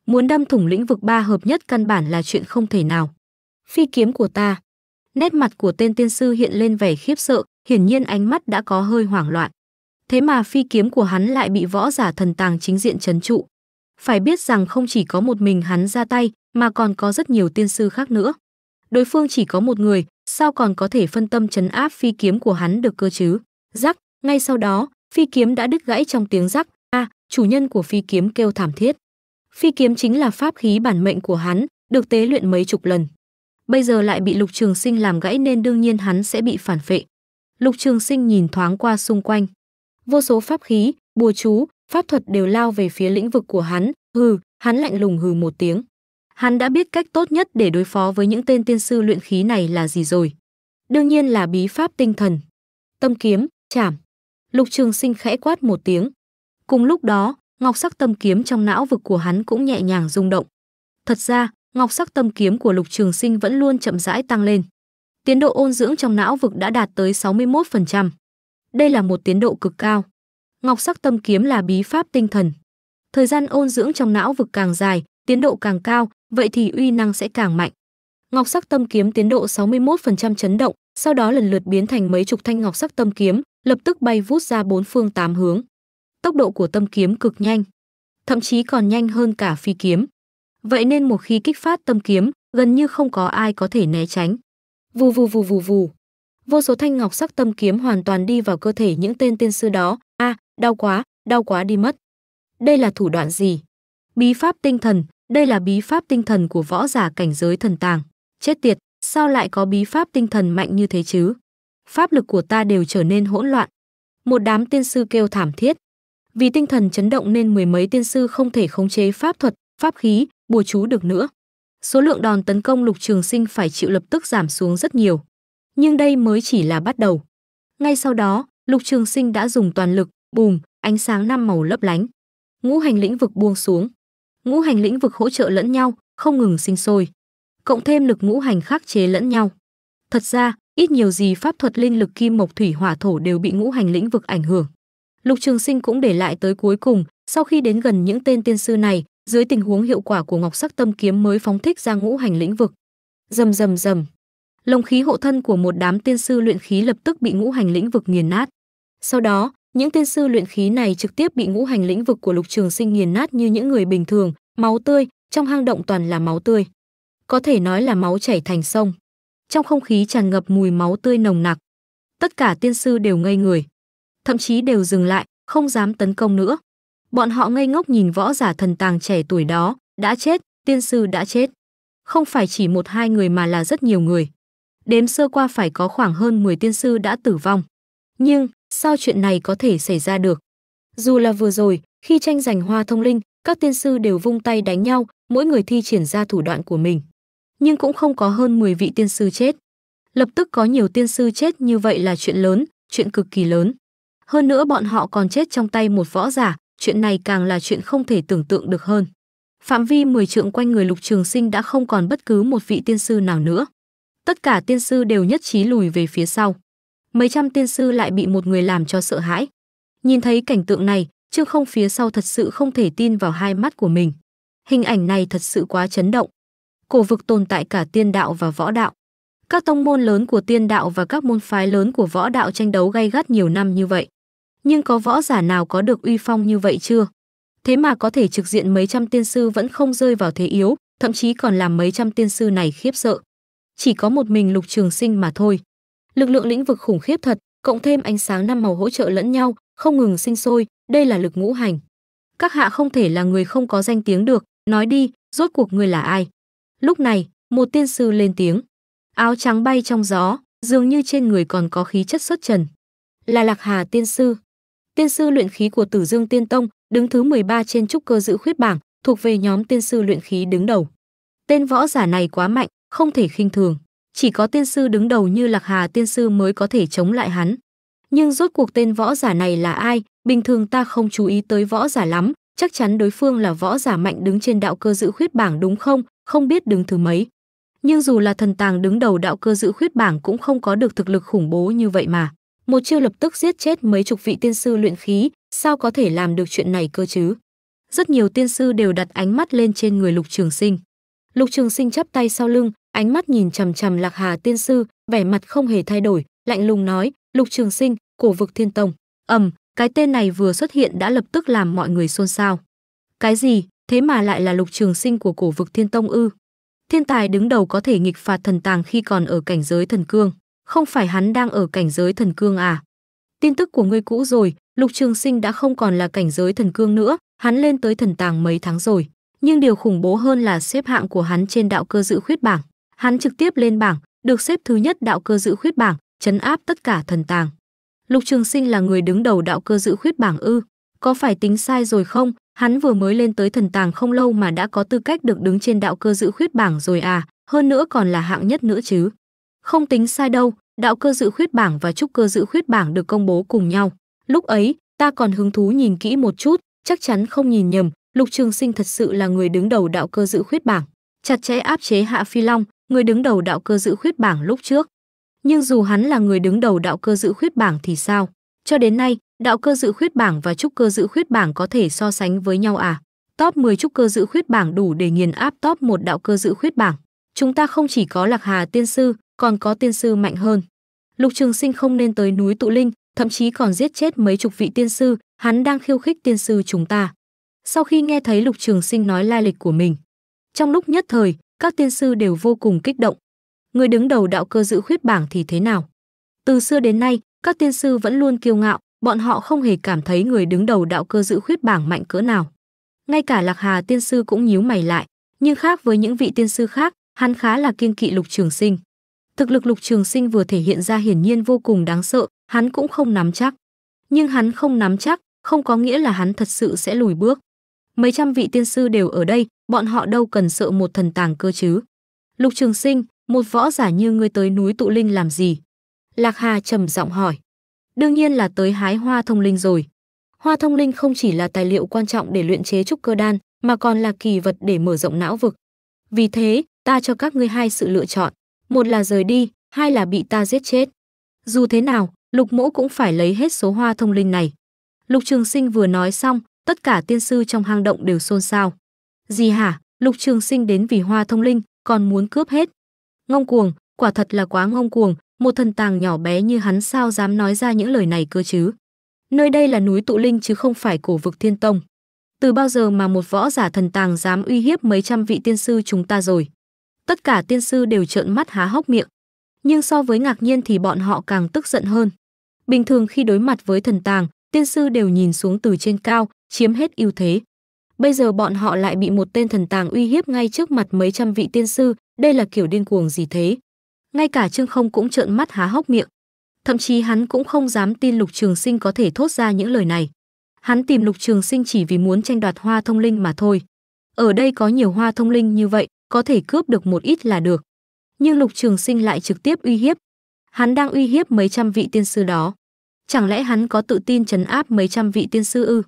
Muốn đâm thủng lĩnh vực ba hợp nhất căn bản là chuyện không thể nào. Phi kiếm của ta. Nét mặt của tên tiên sư hiện lên vẻ khiếp sợ, hiển nhiên ánh mắt đã có hơi hoảng loạn. Thế mà phi kiếm của hắn lại bị võ giả thần tàng chính diện trấn trụ. Phải biết rằng không chỉ có một mình hắn ra tay, mà còn có rất nhiều tiên sư khác nữa. Đối phương chỉ có một người, sao còn có thể phân tâm chấn áp phi kiếm của hắn được cơ chứ? Rắc, ngay sau đó, phi kiếm đã đứt gãy trong tiếng rắc, a, chủ nhân của phi kiếm kêu thảm thiết. Phi kiếm chính là pháp khí bản mệnh của hắn, được tế luyện mấy chục lần. Bây giờ lại bị Lục Trường Sinh làm gãy nên đương nhiên hắn sẽ bị phản phệ. Lục Trường Sinh nhìn thoáng qua xung quanh. Vô số pháp khí, bùa chú, pháp thuật đều lao về phía lĩnh vực của hắn, hừ, hắn lạnh lùng hừ một tiếng. Hắn đã biết cách tốt nhất để đối phó với những tên tiên sư luyện khí này là gì rồi. Đương nhiên là bí pháp tinh thần. Tâm kiếm, chảm. Lục Trường Sinh khẽ quát một tiếng. Cùng lúc đó, ngọc sắc tâm kiếm trong não vực của hắn cũng nhẹ nhàng rung động. Thật ra, ngọc sắc tâm kiếm của Lục Trường Sinh vẫn luôn chậm rãi tăng lên. Tiến độ ôn dưỡng trong não vực đã đạt tới 61%. Đây là một tiến độ cực cao. Ngọc sắc tâm kiếm là bí pháp tinh thần. Thời gian ôn dưỡng trong não vực càng dài, tiến độ càng cao, vậy thì uy năng sẽ càng mạnh. Ngọc sắc tâm kiếm tiến độ 61% chấn động, sau đó lần lượt biến thành mấy chục thanh ngọc sắc tâm kiếm, lập tức bay vút ra bốn phương tám hướng. Tốc độ của tâm kiếm cực nhanh, thậm chí còn nhanh hơn cả phi kiếm. Vậy nên một khi kích phát tâm kiếm, gần như không có ai có thể né tránh. Vù vù vù vù vù. Vô số thanh ngọc sắc tâm kiếm hoàn toàn đi vào cơ thể những tên tiên sư đó. A, à, đau quá, đau quá đi mất. Đây là thủ đoạn gì? Bí pháp tinh thần, đây là bí pháp tinh thần của võ giả cảnh giới thần tàng. Chết tiệt, sao lại có bí pháp tinh thần mạnh như thế chứ? Pháp lực của ta đều trở nên hỗn loạn. Một đám tiên sư kêu thảm thiết. Vì tinh thần chấn động nên mười mấy tiên sư không thể khống chế pháp thuật, pháp khí, bùa chú được nữa. Số lượng đòn tấn công Lục Trường Sinh phải chịu lập tức giảm xuống rất nhiều. Nhưng đây mới chỉ là bắt đầu. Ngay sau đó, Lục Trường Sinh đã dùng toàn lực, bùm, ánh sáng năm màu lấp lánh. Ngũ hành lĩnh vực buông xuống ngũ hành lĩnh vực hỗ trợ lẫn nhau, không ngừng sinh sôi. Cộng thêm lực ngũ hành khắc chế lẫn nhau. Thật ra, ít nhiều gì pháp thuật linh lực kim mộc thủy hỏa thổ đều bị ngũ hành lĩnh vực ảnh hưởng. Lục Trường Sinh cũng để lại tới cuối cùng, sau khi đến gần những tên tiên sư này, dưới tình huống hiệu quả của Ngọc Sắc Tâm kiếm mới phóng thích ra ngũ hành lĩnh vực. Rầm rầm rầm. Lồng khí hộ thân của một đám tiên sư luyện khí lập tức bị ngũ hành lĩnh vực nghiền nát. Sau đó, những tiên sư luyện khí này trực tiếp bị ngũ hành lĩnh vực của Lục Trường Sinh nghiền nát như những người bình thường, máu tươi, trong hang động toàn là máu tươi. Có thể nói là máu chảy thành sông. Trong không khí tràn ngập mùi máu tươi nồng nặc. Tất cả tiên sư đều ngây người, thậm chí đều dừng lại, không dám tấn công nữa. Bọn họ ngây ngốc nhìn võ giả thần tàng trẻ tuổi đó, đã chết, tiên sư đã chết. Không phải chỉ một hai người mà là rất nhiều người. Đếm sơ qua phải có khoảng hơn 10 tiên sư đã tử vong. Nhưng, Sao chuyện này có thể xảy ra được? Dù là vừa rồi, khi tranh giành hoa thông linh, các tiên sư đều vung tay đánh nhau, mỗi người thi triển ra thủ đoạn của mình. Nhưng cũng không có hơn 10 vị tiên sư chết. Lập tức có nhiều tiên sư chết như vậy là chuyện lớn, chuyện cực kỳ lớn. Hơn nữa bọn họ còn chết trong tay một võ giả, chuyện này càng là chuyện không thể tưởng tượng được hơn. Phạm vi 10 trượng quanh người Lục Trường Sinh đã không còn bất cứ một vị tiên sư nào nữa. Tất cả tiên sư đều nhất trí lùi về phía sau mấy trăm tiên sư lại bị một người làm cho sợ hãi. Nhìn thấy cảnh tượng này, Trương Không phía sau thật sự không thể tin vào hai mắt của mình. Hình ảnh này thật sự quá chấn động. Cổ vực tồn tại cả tiên đạo và võ đạo. Các tông môn lớn của tiên đạo và các môn phái lớn của võ đạo tranh đấu gay gắt nhiều năm như vậy. Nhưng có võ giả nào có được uy phong như vậy chưa? Thế mà có thể trực diện mấy trăm tiên sư vẫn không rơi vào thế yếu, thậm chí còn làm mấy trăm tiên sư này khiếp sợ. Chỉ có một mình lục trường sinh mà thôi lực lượng lĩnh vực khủng khiếp thật cộng thêm ánh sáng năm màu hỗ trợ lẫn nhau không ngừng sinh sôi đây là lực ngũ hành các hạ không thể là người không có danh tiếng được nói đi rốt cuộc người là ai lúc này một tiên sư lên tiếng áo trắng bay trong gió dường như trên người còn có khí chất xuất trần là lạc hà tiên sư tiên sư luyện khí của tử dương tiên tông đứng thứ 13 trên trúc cơ dự khuyết bảng thuộc về nhóm tiên sư luyện khí đứng đầu tên võ giả này quá mạnh không thể khinh thường chỉ có tiên sư đứng đầu như Lạc Hà tiên sư mới có thể chống lại hắn. Nhưng rốt cuộc tên võ giả này là ai, bình thường ta không chú ý tới võ giả lắm, chắc chắn đối phương là võ giả mạnh đứng trên đạo cơ dự khuyết bảng đúng không, không biết đứng thứ mấy. Nhưng dù là thần tàng đứng đầu đạo cơ dự khuyết bảng cũng không có được thực lực khủng bố như vậy mà. Một chiêu lập tức giết chết mấy chục vị tiên sư luyện khí, sao có thể làm được chuyện này cơ chứ? Rất nhiều tiên sư đều đặt ánh mắt lên trên người Lục Trường Sinh. Lục Trường Sinh chắp tay sau lưng, ánh mắt nhìn chằm chằm lạc hà tiên sư vẻ mặt không hề thay đổi lạnh lùng nói lục trường sinh cổ vực thiên tông ầm cái tên này vừa xuất hiện đã lập tức làm mọi người xôn xao cái gì thế mà lại là lục trường sinh của cổ vực thiên tông ư thiên tài đứng đầu có thể nghịch phạt thần tàng khi còn ở cảnh giới thần cương không phải hắn đang ở cảnh giới thần cương à tin tức của ngươi cũ rồi lục trường sinh đã không còn là cảnh giới thần cương nữa hắn lên tới thần tàng mấy tháng rồi nhưng điều khủng bố hơn là xếp hạng của hắn trên đạo cơ dự khuyết bảng Hắn trực tiếp lên bảng, được xếp thứ nhất đạo cơ dự khuyết bảng, chấn áp tất cả thần tàng. Lục Trường Sinh là người đứng đầu đạo cơ dự khuyết bảng ư? Có phải tính sai rồi không? Hắn vừa mới lên tới thần tàng không lâu mà đã có tư cách được đứng trên đạo cơ dự khuyết bảng rồi à, hơn nữa còn là hạng nhất nữa chứ. Không tính sai đâu, đạo cơ dự khuyết bảng và trúc cơ dự khuyết bảng được công bố cùng nhau. Lúc ấy, ta còn hứng thú nhìn kỹ một chút, chắc chắn không nhìn nhầm, Lục Trường Sinh thật sự là người đứng đầu đạo cơ dự khuyết bảng, chặt chẽ áp chế Hạ Phi Long, người đứng đầu đạo cơ giữ khuyết bảng lúc trước. Nhưng dù hắn là người đứng đầu đạo cơ giữ khuyết bảng thì sao? Cho đến nay, đạo cơ dự khuyết bảng và trúc cơ dự khuyết bảng có thể so sánh với nhau à? Top 10 trúc cơ dự khuyết bảng đủ để nghiền áp top 1 đạo cơ dự khuyết bảng. Chúng ta không chỉ có Lạc Hà tiên sư, còn có tiên sư mạnh hơn. Lục Trường Sinh không nên tới núi tụ linh, thậm chí còn giết chết mấy chục vị tiên sư, hắn đang khiêu khích tiên sư chúng ta. Sau khi nghe thấy Lục Trường Sinh nói lai lịch của mình, trong lúc nhất thời, các tiên sư đều vô cùng kích động. Người đứng đầu đạo cơ giữ khuyết bảng thì thế nào? Từ xưa đến nay, các tiên sư vẫn luôn kiêu ngạo, bọn họ không hề cảm thấy người đứng đầu đạo cơ giữ khuyết bảng mạnh cỡ nào. Ngay cả Lạc Hà tiên sư cũng nhíu mày lại, nhưng khác với những vị tiên sư khác, hắn khá là kiêng kỵ Lục Trường Sinh. Thực lực Lục Trường Sinh vừa thể hiện ra hiển nhiên vô cùng đáng sợ, hắn cũng không nắm chắc. Nhưng hắn không nắm chắc, không có nghĩa là hắn thật sự sẽ lùi bước mấy trăm vị tiên sư đều ở đây, bọn họ đâu cần sợ một thần tàng cơ chứ. Lục Trường Sinh, một võ giả như ngươi tới núi tụ linh làm gì? Lạc Hà trầm giọng hỏi. Đương nhiên là tới hái hoa thông linh rồi. Hoa thông linh không chỉ là tài liệu quan trọng để luyện chế trúc cơ đan, mà còn là kỳ vật để mở rộng não vực. Vì thế, ta cho các ngươi hai sự lựa chọn, một là rời đi, hai là bị ta giết chết. Dù thế nào, Lục Mỗ cũng phải lấy hết số hoa thông linh này. Lục Trường Sinh vừa nói xong, tất cả tiên sư trong hang động đều xôn xao. Gì hả, Lục Trường Sinh đến vì hoa thông linh, còn muốn cướp hết. Ngông cuồng, quả thật là quá ngông cuồng, một thần tàng nhỏ bé như hắn sao dám nói ra những lời này cơ chứ. Nơi đây là núi tụ linh chứ không phải cổ vực thiên tông. Từ bao giờ mà một võ giả thần tàng dám uy hiếp mấy trăm vị tiên sư chúng ta rồi? Tất cả tiên sư đều trợn mắt há hốc miệng. Nhưng so với ngạc nhiên thì bọn họ càng tức giận hơn. Bình thường khi đối mặt với thần tàng, tiên sư đều nhìn xuống từ trên cao, chiếm hết ưu thế. Bây giờ bọn họ lại bị một tên thần tàng uy hiếp ngay trước mặt mấy trăm vị tiên sư, đây là kiểu điên cuồng gì thế? Ngay cả Trương Không cũng trợn mắt há hốc miệng. Thậm chí hắn cũng không dám tin Lục Trường Sinh có thể thốt ra những lời này. Hắn tìm Lục Trường Sinh chỉ vì muốn tranh đoạt hoa thông linh mà thôi. Ở đây có nhiều hoa thông linh như vậy, có thể cướp được một ít là được. Nhưng Lục Trường Sinh lại trực tiếp uy hiếp. Hắn đang uy hiếp mấy trăm vị tiên sư đó. Chẳng lẽ hắn có tự tin trấn áp mấy trăm vị tiên sư ư?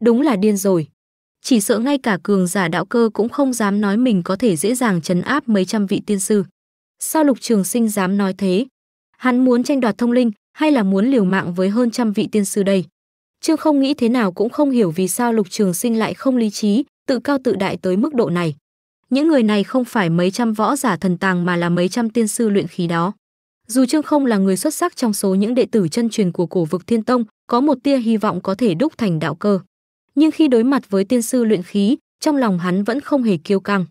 Đúng là điên rồi. Chỉ sợ ngay cả cường giả đạo cơ cũng không dám nói mình có thể dễ dàng chấn áp mấy trăm vị tiên sư. Sao Lục Trường Sinh dám nói thế? Hắn muốn tranh đoạt thông linh hay là muốn liều mạng với hơn trăm vị tiên sư đây? Trương không nghĩ thế nào cũng không hiểu vì sao Lục Trường Sinh lại không lý trí, tự cao tự đại tới mức độ này. Những người này không phải mấy trăm võ giả thần tàng mà là mấy trăm tiên sư luyện khí đó. Dù Trương Không là người xuất sắc trong số những đệ tử chân truyền của cổ vực Thiên Tông, có một tia hy vọng có thể đúc thành đạo cơ nhưng khi đối mặt với tiên sư luyện khí, trong lòng hắn vẫn không hề kiêu căng.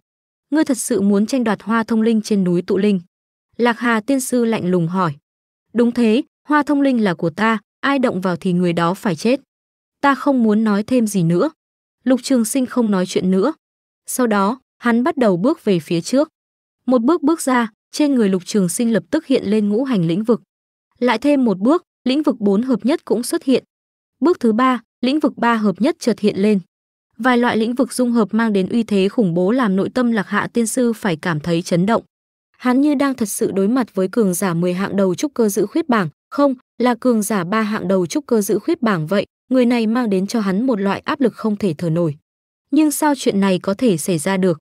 Ngươi thật sự muốn tranh đoạt hoa thông linh trên núi tụ linh? Lạc Hà tiên sư lạnh lùng hỏi. Đúng thế, hoa thông linh là của ta, ai động vào thì người đó phải chết. Ta không muốn nói thêm gì nữa. Lục Trường Sinh không nói chuyện nữa. Sau đó, hắn bắt đầu bước về phía trước. Một bước bước ra, trên người Lục Trường Sinh lập tức hiện lên ngũ hành lĩnh vực. Lại thêm một bước, lĩnh vực bốn hợp nhất cũng xuất hiện. Bước thứ ba, lĩnh vực ba hợp nhất chợt hiện lên. Vài loại lĩnh vực dung hợp mang đến uy thế khủng bố làm nội tâm Lạc Hạ tiên sư phải cảm thấy chấn động. Hắn như đang thật sự đối mặt với cường giả 10 hạng đầu trúc cơ giữ khuyết bảng, không, là cường giả ba hạng đầu trúc cơ giữ khuyết bảng vậy, người này mang đến cho hắn một loại áp lực không thể thở nổi. Nhưng sao chuyện này có thể xảy ra được?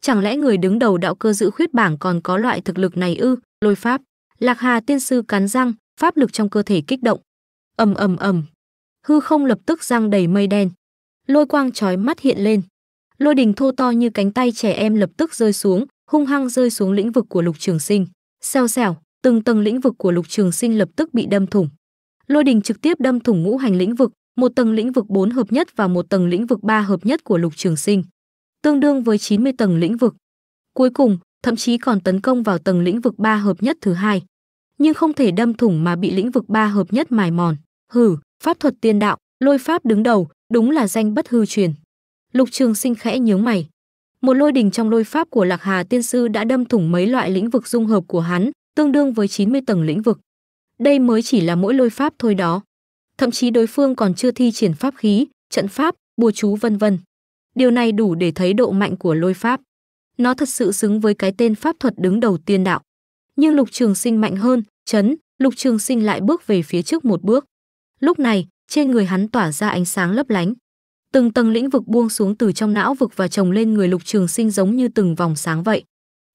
Chẳng lẽ người đứng đầu đạo cơ giữ khuyết bảng còn có loại thực lực này ư? Lôi pháp. Lạc Hà tiên sư cắn răng, pháp lực trong cơ thể kích động. Ầm ầm ầm hư không lập tức răng đầy mây đen. Lôi quang chói mắt hiện lên. Lôi đình thô to như cánh tay trẻ em lập tức rơi xuống, hung hăng rơi xuống lĩnh vực của Lục Trường Sinh. Xèo xèo, từng tầng lĩnh vực của Lục Trường Sinh lập tức bị đâm thủng. Lôi đình trực tiếp đâm thủng ngũ hành lĩnh vực, một tầng lĩnh vực 4 hợp nhất và một tầng lĩnh vực 3 hợp nhất của Lục Trường Sinh, tương đương với 90 tầng lĩnh vực. Cuối cùng, thậm chí còn tấn công vào tầng lĩnh vực 3 hợp nhất thứ hai, nhưng không thể đâm thủng mà bị lĩnh vực 3 hợp nhất mài mòn. Hử, pháp thuật tiên đạo, lôi pháp đứng đầu, đúng là danh bất hư truyền. Lục Trường Sinh khẽ nhướng mày. Một lôi đình trong lôi pháp của Lạc Hà Tiên sư đã đâm thủng mấy loại lĩnh vực dung hợp của hắn, tương đương với 90 tầng lĩnh vực. Đây mới chỉ là mỗi lôi pháp thôi đó. Thậm chí đối phương còn chưa thi triển pháp khí, trận pháp, bùa chú vân vân. Điều này đủ để thấy độ mạnh của lôi pháp. Nó thật sự xứng với cái tên pháp thuật đứng đầu tiên đạo. Nhưng Lục Trường Sinh mạnh hơn, chấn, Lục Trường Sinh lại bước về phía trước một bước. Lúc này, trên người hắn tỏa ra ánh sáng lấp lánh. Từng tầng lĩnh vực buông xuống từ trong não vực và chồng lên người Lục Trường Sinh giống như từng vòng sáng vậy.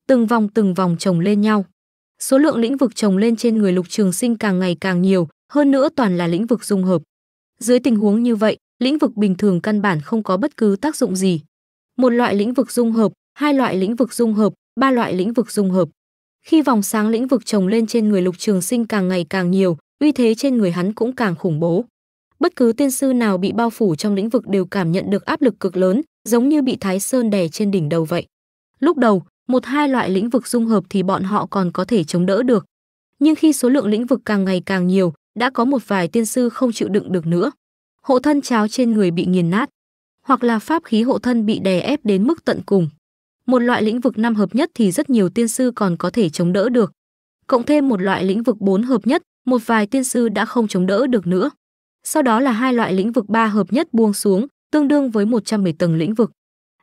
Từng vòng từng vòng chồng lên nhau. Số lượng lĩnh vực chồng lên trên người Lục Trường Sinh càng ngày càng nhiều, hơn nữa toàn là lĩnh vực dung hợp. Dưới tình huống như vậy, lĩnh vực bình thường căn bản không có bất cứ tác dụng gì. Một loại lĩnh vực dung hợp, hai loại lĩnh vực dung hợp, ba loại lĩnh vực dung hợp. Khi vòng sáng lĩnh vực chồng lên trên người Lục Trường Sinh càng ngày càng nhiều, uy thế trên người hắn cũng càng khủng bố. Bất cứ tiên sư nào bị bao phủ trong lĩnh vực đều cảm nhận được áp lực cực lớn, giống như bị Thái Sơn đè trên đỉnh đầu vậy. Lúc đầu, một hai loại lĩnh vực dung hợp thì bọn họ còn có thể chống đỡ được. Nhưng khi số lượng lĩnh vực càng ngày càng nhiều, đã có một vài tiên sư không chịu đựng được nữa. Hộ thân cháo trên người bị nghiền nát, hoặc là pháp khí hộ thân bị đè ép đến mức tận cùng. Một loại lĩnh vực năm hợp nhất thì rất nhiều tiên sư còn có thể chống đỡ được. Cộng thêm một loại lĩnh vực bốn hợp nhất, một vài tiên sư đã không chống đỡ được nữa. Sau đó là hai loại lĩnh vực ba hợp nhất buông xuống, tương đương với 110 tầng lĩnh vực.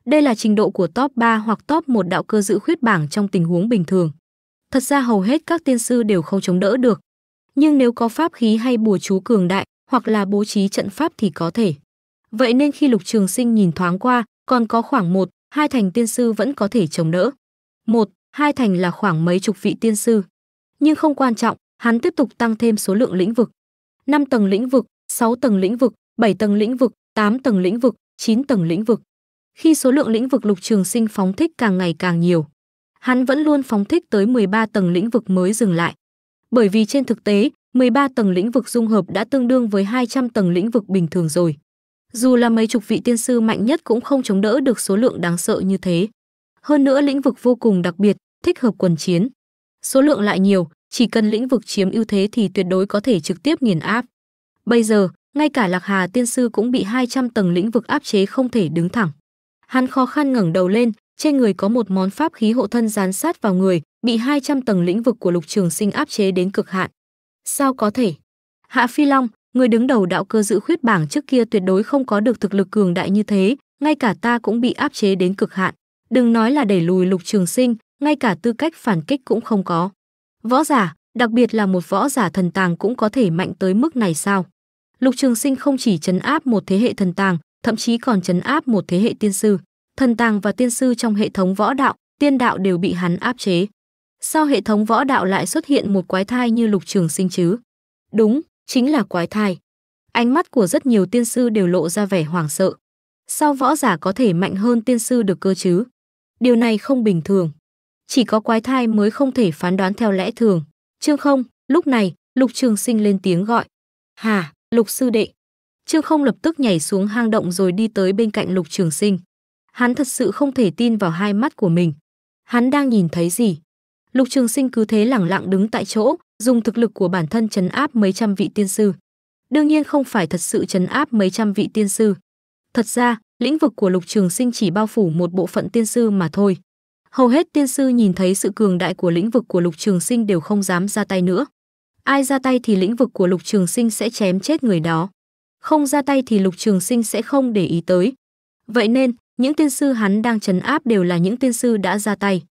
Đây là trình độ của top 3 hoặc top 1 đạo cơ dự khuyết bảng trong tình huống bình thường. Thật ra hầu hết các tiên sư đều không chống đỡ được. Nhưng nếu có pháp khí hay bùa chú cường đại hoặc là bố trí trận pháp thì có thể. Vậy nên khi Lục Trường Sinh nhìn thoáng qua, còn có khoảng một, hai thành tiên sư vẫn có thể chống đỡ. Một, hai thành là khoảng mấy chục vị tiên sư. Nhưng không quan trọng, Hắn tiếp tục tăng thêm số lượng lĩnh vực. 5 tầng lĩnh vực, 6 tầng lĩnh vực, 7 tầng lĩnh vực, 8 tầng lĩnh vực, 9 tầng lĩnh vực. Khi số lượng lĩnh vực Lục Trường Sinh phóng thích càng ngày càng nhiều, hắn vẫn luôn phóng thích tới 13 tầng lĩnh vực mới dừng lại. Bởi vì trên thực tế, 13 tầng lĩnh vực dung hợp đã tương đương với 200 tầng lĩnh vực bình thường rồi. Dù là mấy chục vị tiên sư mạnh nhất cũng không chống đỡ được số lượng đáng sợ như thế. Hơn nữa lĩnh vực vô cùng đặc biệt, thích hợp quần chiến. Số lượng lại nhiều, chỉ cần lĩnh vực chiếm ưu thế thì tuyệt đối có thể trực tiếp nghiền áp. Bây giờ, ngay cả Lạc Hà Tiên Sư cũng bị 200 tầng lĩnh vực áp chế không thể đứng thẳng. Hắn khó khăn ngẩng đầu lên, trên người có một món pháp khí hộ thân dán sát vào người, bị 200 tầng lĩnh vực của Lục Trường Sinh áp chế đến cực hạn. Sao có thể? Hạ Phi Long, người đứng đầu đạo cơ dự khuyết bảng trước kia tuyệt đối không có được thực lực cường đại như thế, ngay cả ta cũng bị áp chế đến cực hạn. Đừng nói là đẩy lùi Lục Trường Sinh, ngay cả tư cách phản kích cũng không có. Võ giả, đặc biệt là một võ giả thần tàng cũng có thể mạnh tới mức này sao? Lục Trường Sinh không chỉ chấn áp một thế hệ thần tàng, thậm chí còn chấn áp một thế hệ tiên sư. Thần tàng và tiên sư trong hệ thống võ đạo, tiên đạo đều bị hắn áp chế. Sao hệ thống võ đạo lại xuất hiện một quái thai như Lục Trường Sinh chứ? Đúng, chính là quái thai. Ánh mắt của rất nhiều tiên sư đều lộ ra vẻ hoảng sợ. Sao võ giả có thể mạnh hơn tiên sư được cơ chứ? Điều này không bình thường chỉ có quái thai mới không thể phán đoán theo lẽ thường. Trương không, lúc này, Lục Trường Sinh lên tiếng gọi. Hà, Lục Sư Đệ. Trương không lập tức nhảy xuống hang động rồi đi tới bên cạnh Lục Trường Sinh. Hắn thật sự không thể tin vào hai mắt của mình. Hắn đang nhìn thấy gì? Lục Trường Sinh cứ thế lẳng lặng đứng tại chỗ, dùng thực lực của bản thân chấn áp mấy trăm vị tiên sư. Đương nhiên không phải thật sự chấn áp mấy trăm vị tiên sư. Thật ra, lĩnh vực của Lục Trường Sinh chỉ bao phủ một bộ phận tiên sư mà thôi. Hầu hết tiên sư nhìn thấy sự cường đại của lĩnh vực của Lục Trường Sinh đều không dám ra tay nữa. Ai ra tay thì lĩnh vực của Lục Trường Sinh sẽ chém chết người đó. Không ra tay thì Lục Trường Sinh sẽ không để ý tới. Vậy nên, những tiên sư hắn đang chấn áp đều là những tiên sư đã ra tay.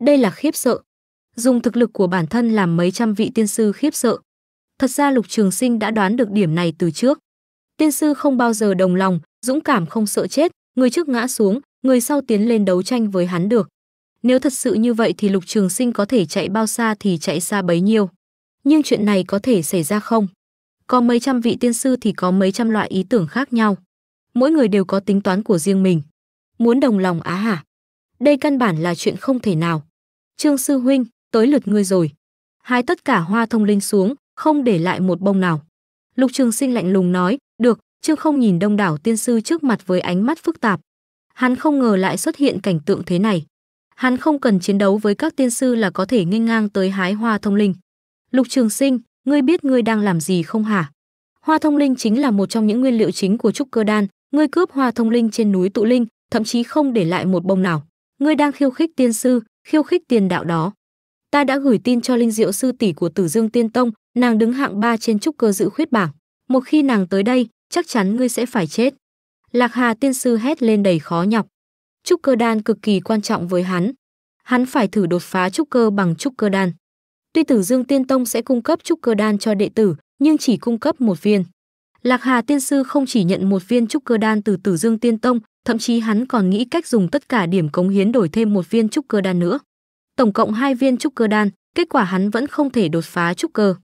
Đây là khiếp sợ. Dùng thực lực của bản thân làm mấy trăm vị tiên sư khiếp sợ. Thật ra Lục Trường Sinh đã đoán được điểm này từ trước. Tiên sư không bao giờ đồng lòng, dũng cảm không sợ chết, người trước ngã xuống, người sau tiến lên đấu tranh với hắn được. Nếu thật sự như vậy thì Lục Trường Sinh có thể chạy bao xa thì chạy xa bấy nhiêu. Nhưng chuyện này có thể xảy ra không? Có mấy trăm vị tiên sư thì có mấy trăm loại ý tưởng khác nhau. Mỗi người đều có tính toán của riêng mình. Muốn đồng lòng á hả? Đây căn bản là chuyện không thể nào. Trương Sư Huynh, tới lượt ngươi rồi. Hái tất cả hoa thông linh xuống, không để lại một bông nào. Lục Trường Sinh lạnh lùng nói, được, Trương không nhìn đông đảo tiên sư trước mặt với ánh mắt phức tạp. Hắn không ngờ lại xuất hiện cảnh tượng thế này. Hắn không cần chiến đấu với các tiên sư là có thể nghênh ngang tới hái hoa thông linh. Lục Trường Sinh, ngươi biết ngươi đang làm gì không hả? Hoa thông linh chính là một trong những nguyên liệu chính của trúc cơ đan, ngươi cướp hoa thông linh trên núi tụ linh, thậm chí không để lại một bông nào. Ngươi đang khiêu khích tiên sư, khiêu khích tiền đạo đó. Ta đã gửi tin cho linh diệu sư tỷ của Tử Dương Tiên Tông, nàng đứng hạng ba trên trúc cơ dự khuyết bảng. Một khi nàng tới đây, chắc chắn ngươi sẽ phải chết. Lạc Hà tiên sư hét lên đầy khó nhọc trúc cơ đan cực kỳ quan trọng với hắn. Hắn phải thử đột phá trúc cơ bằng trúc cơ đan. Tuy Tử Dương Tiên Tông sẽ cung cấp trúc cơ đan cho đệ tử, nhưng chỉ cung cấp một viên. Lạc Hà Tiên Sư không chỉ nhận một viên trúc cơ đan từ Tử Dương Tiên Tông, thậm chí hắn còn nghĩ cách dùng tất cả điểm cống hiến đổi thêm một viên trúc cơ đan nữa. Tổng cộng hai viên trúc cơ đan, kết quả hắn vẫn không thể đột phá trúc cơ.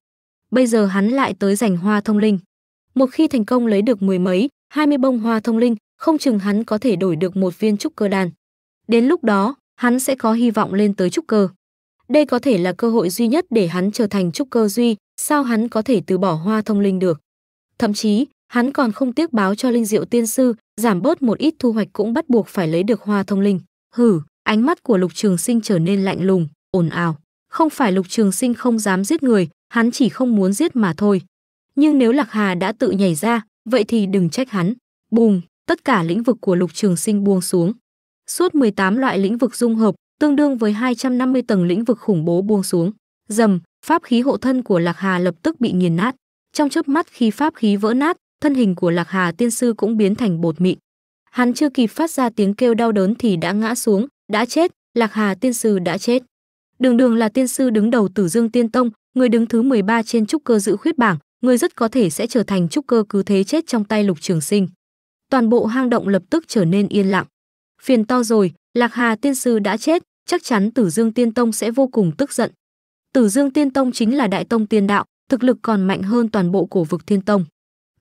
Bây giờ hắn lại tới giành hoa thông linh. Một khi thành công lấy được mười mấy, hai mươi bông hoa thông linh, không chừng hắn có thể đổi được một viên trúc cơ đan. Đến lúc đó, hắn sẽ có hy vọng lên tới trúc cơ. Đây có thể là cơ hội duy nhất để hắn trở thành trúc cơ duy, sao hắn có thể từ bỏ hoa thông linh được. Thậm chí, hắn còn không tiếc báo cho linh diệu tiên sư, giảm bớt một ít thu hoạch cũng bắt buộc phải lấy được hoa thông linh. Hử, ánh mắt của Lục Trường Sinh trở nên lạnh lùng, ồn ào. Không phải Lục Trường Sinh không dám giết người, hắn chỉ không muốn giết mà thôi. Nhưng nếu Lạc Hà đã tự nhảy ra, vậy thì đừng trách hắn. Bùng tất cả lĩnh vực của Lục Trường Sinh buông xuống. Suốt 18 loại lĩnh vực dung hợp, tương đương với 250 tầng lĩnh vực khủng bố buông xuống. Dầm, pháp khí hộ thân của Lạc Hà lập tức bị nghiền nát. Trong chớp mắt khi pháp khí vỡ nát, thân hình của Lạc Hà tiên sư cũng biến thành bột mịn. Hắn chưa kịp phát ra tiếng kêu đau đớn thì đã ngã xuống, đã chết, Lạc Hà tiên sư đã chết. Đường Đường là tiên sư đứng đầu Tử Dương Tiên Tông, người đứng thứ 13 trên trúc cơ dự khuyết bảng, người rất có thể sẽ trở thành trúc cơ cứ thế chết trong tay Lục Trường Sinh toàn bộ hang động lập tức trở nên yên lặng. Phiền to rồi, Lạc Hà tiên sư đã chết, chắc chắn Tử Dương Tiên Tông sẽ vô cùng tức giận. Tử Dương Tiên Tông chính là đại tông tiên đạo, thực lực còn mạnh hơn toàn bộ cổ vực Thiên Tông.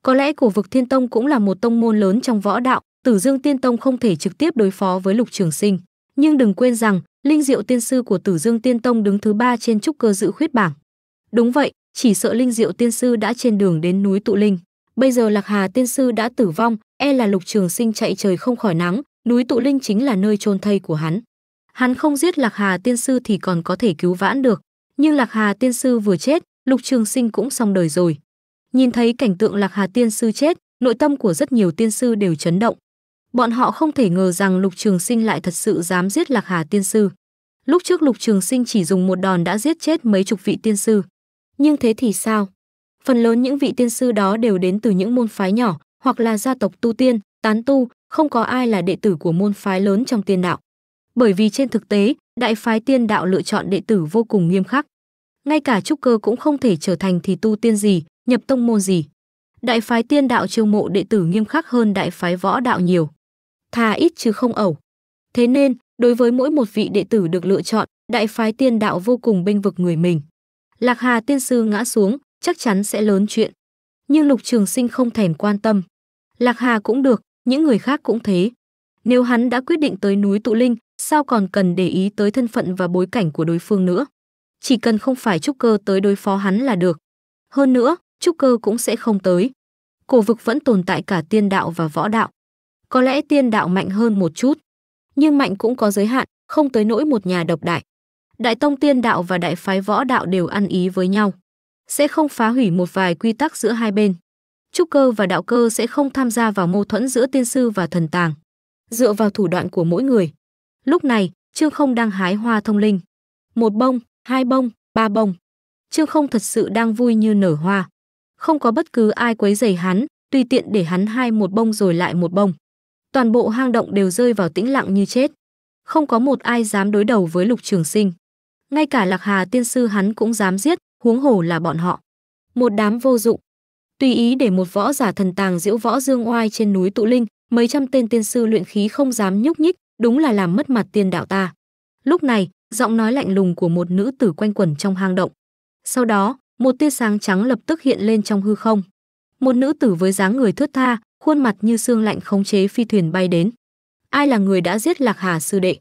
Có lẽ cổ vực Thiên Tông cũng là một tông môn lớn trong võ đạo, Tử Dương Tiên Tông không thể trực tiếp đối phó với Lục Trường Sinh, nhưng đừng quên rằng, Linh Diệu Tiên sư của Tử Dương Tiên Tông đứng thứ ba trên trúc cơ dự khuyết bảng. Đúng vậy, chỉ sợ Linh Diệu Tiên sư đã trên đường đến núi tụ linh. Bây giờ Lạc Hà tiên sư đã tử vong, e là Lục Trường Sinh chạy trời không khỏi nắng, núi Tụ Linh chính là nơi chôn thây của hắn. Hắn không giết Lạc Hà tiên sư thì còn có thể cứu vãn được, nhưng Lạc Hà tiên sư vừa chết, Lục Trường Sinh cũng xong đời rồi. Nhìn thấy cảnh tượng Lạc Hà tiên sư chết, nội tâm của rất nhiều tiên sư đều chấn động. Bọn họ không thể ngờ rằng Lục Trường Sinh lại thật sự dám giết Lạc Hà tiên sư. Lúc trước Lục Trường Sinh chỉ dùng một đòn đã giết chết mấy chục vị tiên sư. Nhưng thế thì sao? Phần lớn những vị tiên sư đó đều đến từ những môn phái nhỏ hoặc là gia tộc tu tiên, tán tu, không có ai là đệ tử của môn phái lớn trong tiên đạo. Bởi vì trên thực tế, đại phái tiên đạo lựa chọn đệ tử vô cùng nghiêm khắc. Ngay cả trúc cơ cũng không thể trở thành thì tu tiên gì, nhập tông môn gì. Đại phái tiên đạo chiêu mộ đệ tử nghiêm khắc hơn đại phái võ đạo nhiều. Thà ít chứ không ẩu. Thế nên, đối với mỗi một vị đệ tử được lựa chọn, đại phái tiên đạo vô cùng bênh vực người mình. Lạc Hà tiên sư ngã xuống, chắc chắn sẽ lớn chuyện. Nhưng Lục Trường Sinh không thèm quan tâm. Lạc Hà cũng được, những người khác cũng thế. Nếu hắn đã quyết định tới núi Tụ Linh, sao còn cần để ý tới thân phận và bối cảnh của đối phương nữa. Chỉ cần không phải trúc cơ tới đối phó hắn là được. Hơn nữa, trúc cơ cũng sẽ không tới. Cổ vực vẫn tồn tại cả tiên đạo và võ đạo. Có lẽ tiên đạo mạnh hơn một chút, nhưng mạnh cũng có giới hạn, không tới nỗi một nhà độc đại. Đại tông tiên đạo và đại phái võ đạo đều ăn ý với nhau sẽ không phá hủy một vài quy tắc giữa hai bên. Trúc cơ và đạo cơ sẽ không tham gia vào mâu thuẫn giữa tiên sư và thần tàng, dựa vào thủ đoạn của mỗi người. Lúc này, Trương Không đang hái hoa thông linh. Một bông, hai bông, ba bông. Trương Không thật sự đang vui như nở hoa. Không có bất cứ ai quấy rầy hắn, tùy tiện để hắn hai một bông rồi lại một bông. Toàn bộ hang động đều rơi vào tĩnh lặng như chết. Không có một ai dám đối đầu với Lục Trường Sinh. Ngay cả Lạc Hà tiên sư hắn cũng dám giết, huống hồ là bọn họ. Một đám vô dụng. Tùy ý để một võ giả thần tàng diễu võ dương oai trên núi tụ linh, mấy trăm tên tiên sư luyện khí không dám nhúc nhích, đúng là làm mất mặt tiên đạo ta. Lúc này, giọng nói lạnh lùng của một nữ tử quanh quẩn trong hang động. Sau đó, một tia sáng trắng lập tức hiện lên trong hư không. Một nữ tử với dáng người thướt tha, khuôn mặt như xương lạnh khống chế phi thuyền bay đến. Ai là người đã giết Lạc Hà sư đệ?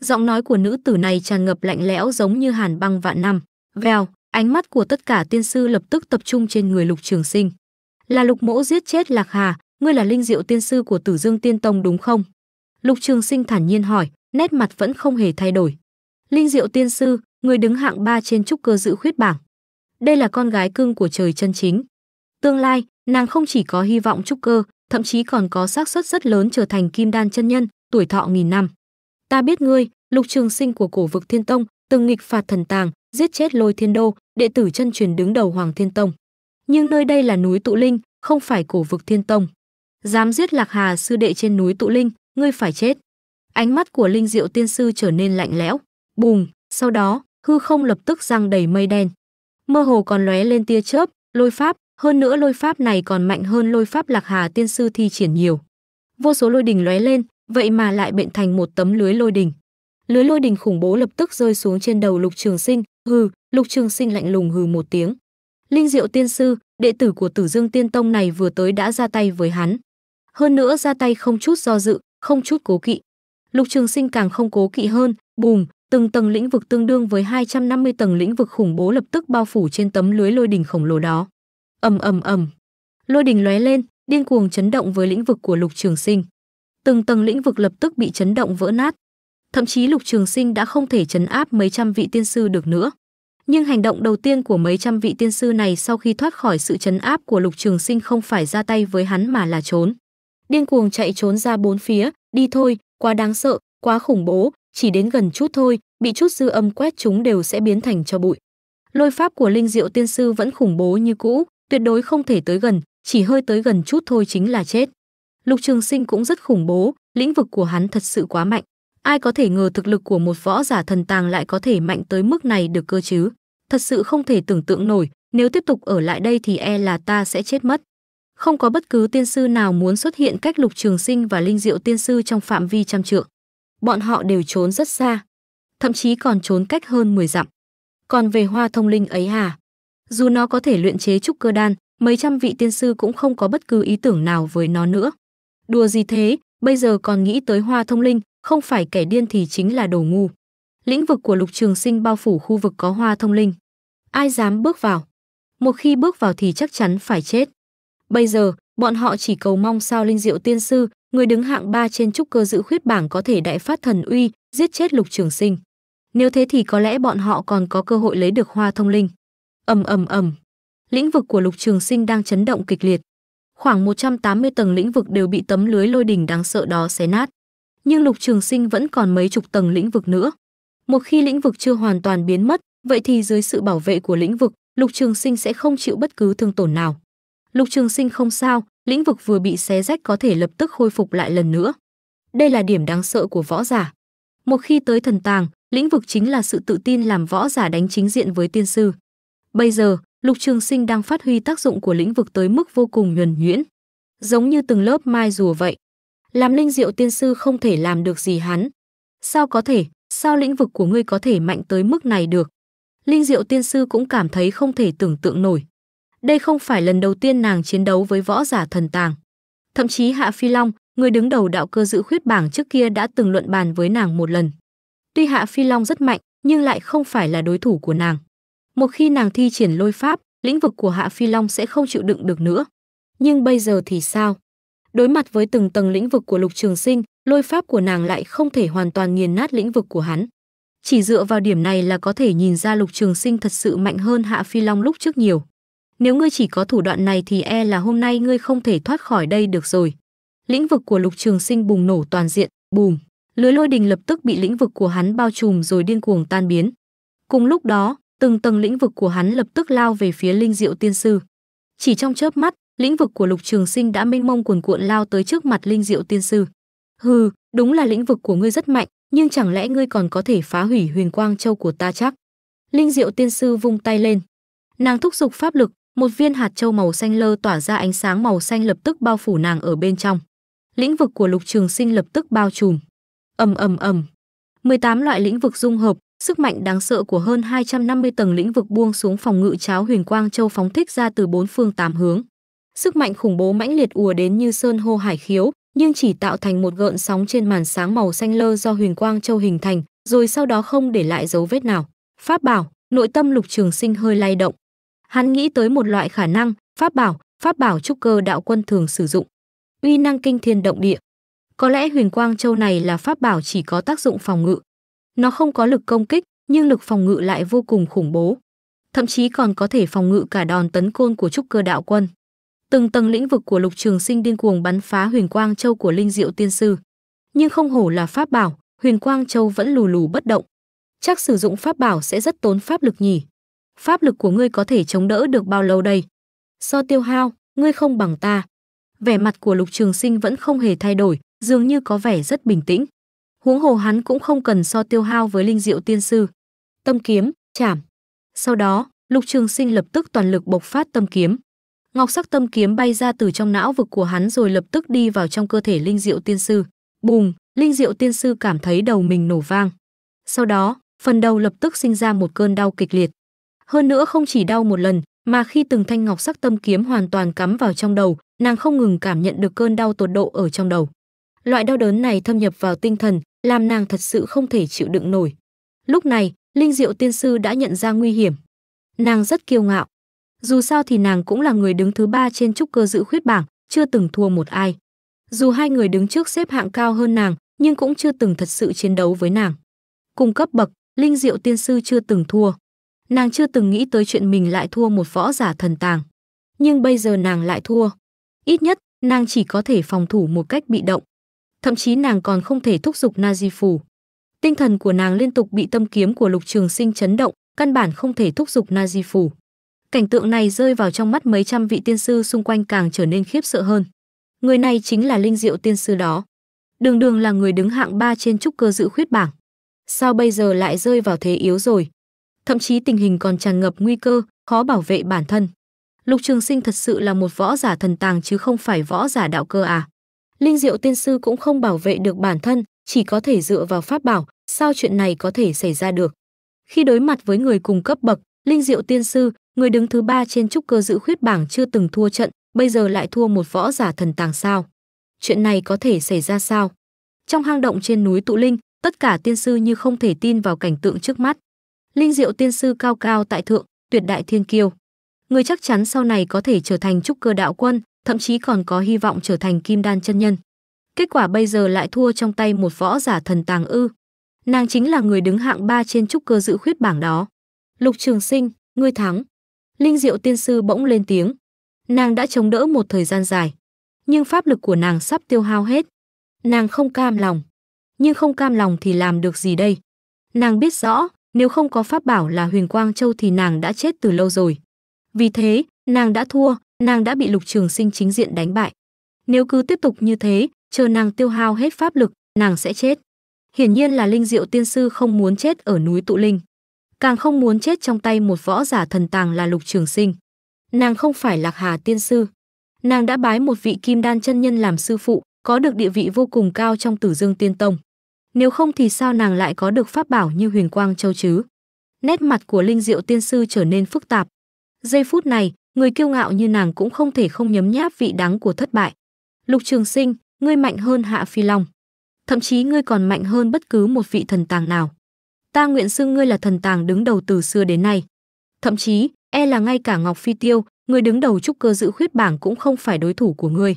Giọng nói của nữ tử này tràn ngập lạnh lẽo giống như hàn băng vạn năm. Vèo, Ánh mắt của tất cả tiên sư lập tức tập trung trên người Lục Trường Sinh. Là Lục Mỗ giết chết Lạc Hà, ngươi là linh diệu tiên sư của Tử Dương Tiên Tông đúng không? Lục Trường Sinh thản nhiên hỏi, nét mặt vẫn không hề thay đổi. Linh diệu tiên sư, người đứng hạng ba trên trúc cơ dự khuyết bảng. Đây là con gái cưng của trời chân chính. Tương lai, nàng không chỉ có hy vọng trúc cơ, thậm chí còn có xác suất rất lớn trở thành kim đan chân nhân, tuổi thọ nghìn năm. Ta biết ngươi, Lục Trường Sinh của cổ vực Thiên Tông, từng nghịch phạt thần tàng, giết chết Lôi Thiên Đô, đệ tử chân truyền đứng đầu Hoàng Thiên Tông. Nhưng nơi đây là núi Tụ Linh, không phải cổ vực Thiên Tông. Dám giết Lạc Hà sư đệ trên núi Tụ Linh, ngươi phải chết. Ánh mắt của Linh Diệu tiên sư trở nên lạnh lẽo. Bùng, sau đó, hư không lập tức giăng đầy mây đen. Mơ hồ còn lóe lên tia chớp, lôi pháp, hơn nữa lôi pháp này còn mạnh hơn lôi pháp Lạc Hà tiên sư thi triển nhiều. Vô số lôi đình lóe lên, vậy mà lại bệnh thành một tấm lưới lôi đình. Lưới lôi đình khủng bố lập tức rơi xuống trên đầu Lục Trường Sinh, Hừ, Lục Trường Sinh lạnh lùng hừ một tiếng. Linh Diệu Tiên sư, đệ tử của Tử Dương Tiên Tông này vừa tới đã ra tay với hắn. Hơn nữa ra tay không chút do dự, không chút cố kỵ. Lục Trường Sinh càng không cố kỵ hơn, bùm, từng tầng lĩnh vực tương đương với 250 tầng lĩnh vực khủng bố lập tức bao phủ trên tấm lưới lôi đình khổng lồ đó. Ầm ầm ầm. Lôi đình lóe lên, điên cuồng chấn động với lĩnh vực của Lục Trường Sinh. Từng tầng lĩnh vực lập tức bị chấn động vỡ nát, thậm chí Lục Trường Sinh đã không thể chấn áp mấy trăm vị tiên sư được nữa. Nhưng hành động đầu tiên của mấy trăm vị tiên sư này sau khi thoát khỏi sự chấn áp của Lục Trường Sinh không phải ra tay với hắn mà là trốn. Điên cuồng chạy trốn ra bốn phía, đi thôi, quá đáng sợ, quá khủng bố, chỉ đến gần chút thôi, bị chút dư âm quét chúng đều sẽ biến thành cho bụi. Lôi pháp của Linh Diệu tiên sư vẫn khủng bố như cũ, tuyệt đối không thể tới gần, chỉ hơi tới gần chút thôi chính là chết. Lục Trường Sinh cũng rất khủng bố, lĩnh vực của hắn thật sự quá mạnh. Ai có thể ngờ thực lực của một võ giả thần tàng lại có thể mạnh tới mức này được cơ chứ? Thật sự không thể tưởng tượng nổi, nếu tiếp tục ở lại đây thì e là ta sẽ chết mất. Không có bất cứ tiên sư nào muốn xuất hiện cách Lục Trường Sinh và Linh Diệu tiên sư trong phạm vi trăm trượng. Bọn họ đều trốn rất xa, thậm chí còn trốn cách hơn 10 dặm. Còn về hoa thông linh ấy hả? À? Dù nó có thể luyện chế trúc cơ đan, mấy trăm vị tiên sư cũng không có bất cứ ý tưởng nào với nó nữa. Đùa gì thế, bây giờ còn nghĩ tới hoa thông linh, không phải kẻ điên thì chính là đồ ngu. Lĩnh vực của Lục Trường Sinh bao phủ khu vực có hoa thông linh. Ai dám bước vào? Một khi bước vào thì chắc chắn phải chết. Bây giờ, bọn họ chỉ cầu mong sao Linh Diệu Tiên Sư, người đứng hạng ba trên trúc cơ dự khuyết bảng có thể đại phát thần uy, giết chết Lục Trường Sinh. Nếu thế thì có lẽ bọn họ còn có cơ hội lấy được hoa thông linh. Ầm ầm ầm. Lĩnh vực của Lục Trường Sinh đang chấn động kịch liệt. Khoảng 180 tầng lĩnh vực đều bị tấm lưới lôi đỉnh đáng sợ đó xé nát nhưng Lục Trường Sinh vẫn còn mấy chục tầng lĩnh vực nữa. Một khi lĩnh vực chưa hoàn toàn biến mất, vậy thì dưới sự bảo vệ của lĩnh vực, Lục Trường Sinh sẽ không chịu bất cứ thương tổn nào. Lục Trường Sinh không sao, lĩnh vực vừa bị xé rách có thể lập tức khôi phục lại lần nữa. Đây là điểm đáng sợ của võ giả. Một khi tới thần tàng, lĩnh vực chính là sự tự tin làm võ giả đánh chính diện với tiên sư. Bây giờ, Lục Trường Sinh đang phát huy tác dụng của lĩnh vực tới mức vô cùng nhuần nhuyễn. Giống như từng lớp mai rùa vậy, làm linh diệu tiên sư không thể làm được gì hắn. Sao có thể, sao lĩnh vực của ngươi có thể mạnh tới mức này được? Linh diệu tiên sư cũng cảm thấy không thể tưởng tượng nổi. Đây không phải lần đầu tiên nàng chiến đấu với võ giả thần tàng. Thậm chí Hạ Phi Long, người đứng đầu đạo cơ dự khuyết bảng trước kia đã từng luận bàn với nàng một lần. Tuy Hạ Phi Long rất mạnh, nhưng lại không phải là đối thủ của nàng. Một khi nàng thi triển lôi pháp, lĩnh vực của Hạ Phi Long sẽ không chịu đựng được nữa. Nhưng bây giờ thì sao? đối mặt với từng tầng lĩnh vực của lục trường sinh lôi pháp của nàng lại không thể hoàn toàn nghiền nát lĩnh vực của hắn chỉ dựa vào điểm này là có thể nhìn ra lục trường sinh thật sự mạnh hơn hạ phi long lúc trước nhiều nếu ngươi chỉ có thủ đoạn này thì e là hôm nay ngươi không thể thoát khỏi đây được rồi lĩnh vực của lục trường sinh bùng nổ toàn diện bùm lưới lôi đình lập tức bị lĩnh vực của hắn bao trùm rồi điên cuồng tan biến cùng lúc đó từng tầng lĩnh vực của hắn lập tức lao về phía linh diệu tiên sư chỉ trong chớp mắt lĩnh vực của Lục Trường Sinh đã mênh mông cuồn cuộn lao tới trước mặt Linh Diệu Tiên sư. "Hừ, đúng là lĩnh vực của ngươi rất mạnh, nhưng chẳng lẽ ngươi còn có thể phá hủy Huyền Quang Châu của ta chắc?" Linh Diệu Tiên sư vung tay lên. Nàng thúc giục pháp lực, một viên hạt châu màu xanh lơ tỏa ra ánh sáng màu xanh lập tức bao phủ nàng ở bên trong. Lĩnh vực của Lục Trường Sinh lập tức bao trùm. Ầm ầm ầm. 18 loại lĩnh vực dung hợp, sức mạnh đáng sợ của hơn 250 tầng lĩnh vực buông xuống phòng ngự cháo Huyền Quang Châu phóng thích ra từ bốn phương tám hướng. Sức mạnh khủng bố mãnh liệt ùa đến như sơn hô hải khiếu, nhưng chỉ tạo thành một gợn sóng trên màn sáng màu xanh lơ do Huyền Quang Châu hình thành, rồi sau đó không để lại dấu vết nào. Pháp bảo, nội tâm Lục Trường Sinh hơi lay động. Hắn nghĩ tới một loại khả năng, pháp bảo, pháp bảo trúc cơ đạo quân thường sử dụng. Uy năng kinh thiên động địa. Có lẽ Huyền Quang Châu này là pháp bảo chỉ có tác dụng phòng ngự. Nó không có lực công kích, nhưng lực phòng ngự lại vô cùng khủng bố. Thậm chí còn có thể phòng ngự cả đòn tấn côn của trúc cơ đạo quân từng tầng lĩnh vực của Lục Trường Sinh điên cuồng bắn phá Huyền Quang Châu của Linh Diệu Tiên sư. Nhưng không hổ là pháp bảo, Huyền Quang Châu vẫn lù lù bất động. Chắc sử dụng pháp bảo sẽ rất tốn pháp lực nhỉ? Pháp lực của ngươi có thể chống đỡ được bao lâu đây? So tiêu hao, ngươi không bằng ta. Vẻ mặt của Lục Trường Sinh vẫn không hề thay đổi, dường như có vẻ rất bình tĩnh. Huống hồ hắn cũng không cần so tiêu hao với Linh Diệu Tiên sư. Tâm kiếm, chảm. Sau đó, Lục Trường Sinh lập tức toàn lực bộc phát tâm kiếm ngọc sắc tâm kiếm bay ra từ trong não vực của hắn rồi lập tức đi vào trong cơ thể linh diệu tiên sư bùm linh diệu tiên sư cảm thấy đầu mình nổ vang sau đó phần đầu lập tức sinh ra một cơn đau kịch liệt hơn nữa không chỉ đau một lần mà khi từng thanh ngọc sắc tâm kiếm hoàn toàn cắm vào trong đầu nàng không ngừng cảm nhận được cơn đau tột độ ở trong đầu loại đau đớn này thâm nhập vào tinh thần làm nàng thật sự không thể chịu đựng nổi lúc này linh diệu tiên sư đã nhận ra nguy hiểm nàng rất kiêu ngạo dù sao thì nàng cũng là người đứng thứ ba trên trúc cơ dự khuyết bảng, chưa từng thua một ai. Dù hai người đứng trước xếp hạng cao hơn nàng, nhưng cũng chưa từng thật sự chiến đấu với nàng. Cùng cấp bậc, Linh Diệu Tiên Sư chưa từng thua. Nàng chưa từng nghĩ tới chuyện mình lại thua một võ giả thần tàng. Nhưng bây giờ nàng lại thua. Ít nhất, nàng chỉ có thể phòng thủ một cách bị động. Thậm chí nàng còn không thể thúc giục Na Di Phù. Tinh thần của nàng liên tục bị tâm kiếm của lục trường sinh chấn động, căn bản không thể thúc giục Na Di Phù. Cảnh tượng này rơi vào trong mắt mấy trăm vị tiên sư xung quanh càng trở nên khiếp sợ hơn. Người này chính là Linh Diệu tiên sư đó. Đường đường là người đứng hạng 3 trên trúc cơ dự khuyết bảng. Sao bây giờ lại rơi vào thế yếu rồi? Thậm chí tình hình còn tràn ngập nguy cơ, khó bảo vệ bản thân. Lục Trường Sinh thật sự là một võ giả thần tàng chứ không phải võ giả đạo cơ à? Linh Diệu tiên sư cũng không bảo vệ được bản thân, chỉ có thể dựa vào pháp bảo, sao chuyện này có thể xảy ra được? Khi đối mặt với người cùng cấp bậc, Linh Diệu tiên sư người đứng thứ ba trên trúc cơ dự khuyết bảng chưa từng thua trận, bây giờ lại thua một võ giả thần tàng sao. Chuyện này có thể xảy ra sao? Trong hang động trên núi Tụ Linh, tất cả tiên sư như không thể tin vào cảnh tượng trước mắt. Linh diệu tiên sư cao cao tại thượng, tuyệt đại thiên kiêu. Người chắc chắn sau này có thể trở thành trúc cơ đạo quân, thậm chí còn có hy vọng trở thành kim đan chân nhân. Kết quả bây giờ lại thua trong tay một võ giả thần tàng ư. Nàng chính là người đứng hạng ba trên trúc cơ dự khuyết bảng đó. Lục Trường Sinh, ngươi thắng. Linh Diệu Tiên Sư bỗng lên tiếng. Nàng đã chống đỡ một thời gian dài, nhưng pháp lực của nàng sắp tiêu hao hết. Nàng không cam lòng, nhưng không cam lòng thì làm được gì đây? Nàng biết rõ, nếu không có pháp bảo là Huyền Quang Châu thì nàng đã chết từ lâu rồi. Vì thế, nàng đã thua, nàng đã bị Lục Trường Sinh chính diện đánh bại. Nếu cứ tiếp tục như thế, chờ nàng tiêu hao hết pháp lực, nàng sẽ chết. Hiển nhiên là Linh Diệu Tiên sư không muốn chết ở núi Tụ Linh càng không muốn chết trong tay một võ giả thần tàng là Lục Trường Sinh. Nàng không phải Lạc Hà tiên sư, nàng đã bái một vị kim đan chân nhân làm sư phụ, có được địa vị vô cùng cao trong Tử Dương Tiên Tông. Nếu không thì sao nàng lại có được pháp bảo như Huyền Quang Châu chứ? Nét mặt của Linh Diệu tiên sư trở nên phức tạp. Giây phút này, người kiêu ngạo như nàng cũng không thể không nhấm nháp vị đắng của thất bại. Lục Trường Sinh, ngươi mạnh hơn Hạ Phi Long, thậm chí ngươi còn mạnh hơn bất cứ một vị thần tàng nào ta nguyện xưng ngươi là thần tàng đứng đầu từ xưa đến nay. Thậm chí, e là ngay cả Ngọc Phi Tiêu, người đứng đầu trúc cơ giữ khuyết bảng cũng không phải đối thủ của ngươi.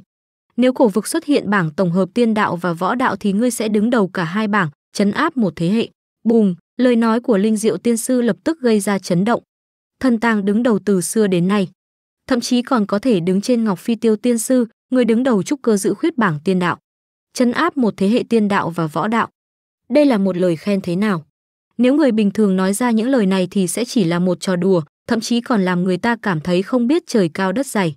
Nếu cổ vực xuất hiện bảng tổng hợp tiên đạo và võ đạo thì ngươi sẽ đứng đầu cả hai bảng, chấn áp một thế hệ. Bùm, lời nói của Linh Diệu Tiên Sư lập tức gây ra chấn động. Thần tàng đứng đầu từ xưa đến nay. Thậm chí còn có thể đứng trên Ngọc Phi Tiêu Tiên Sư, người đứng đầu trúc cơ giữ khuyết bảng tiên đạo. Chấn áp một thế hệ tiên đạo và võ đạo. Đây là một lời khen thế nào? Nếu người bình thường nói ra những lời này thì sẽ chỉ là một trò đùa, thậm chí còn làm người ta cảm thấy không biết trời cao đất dày.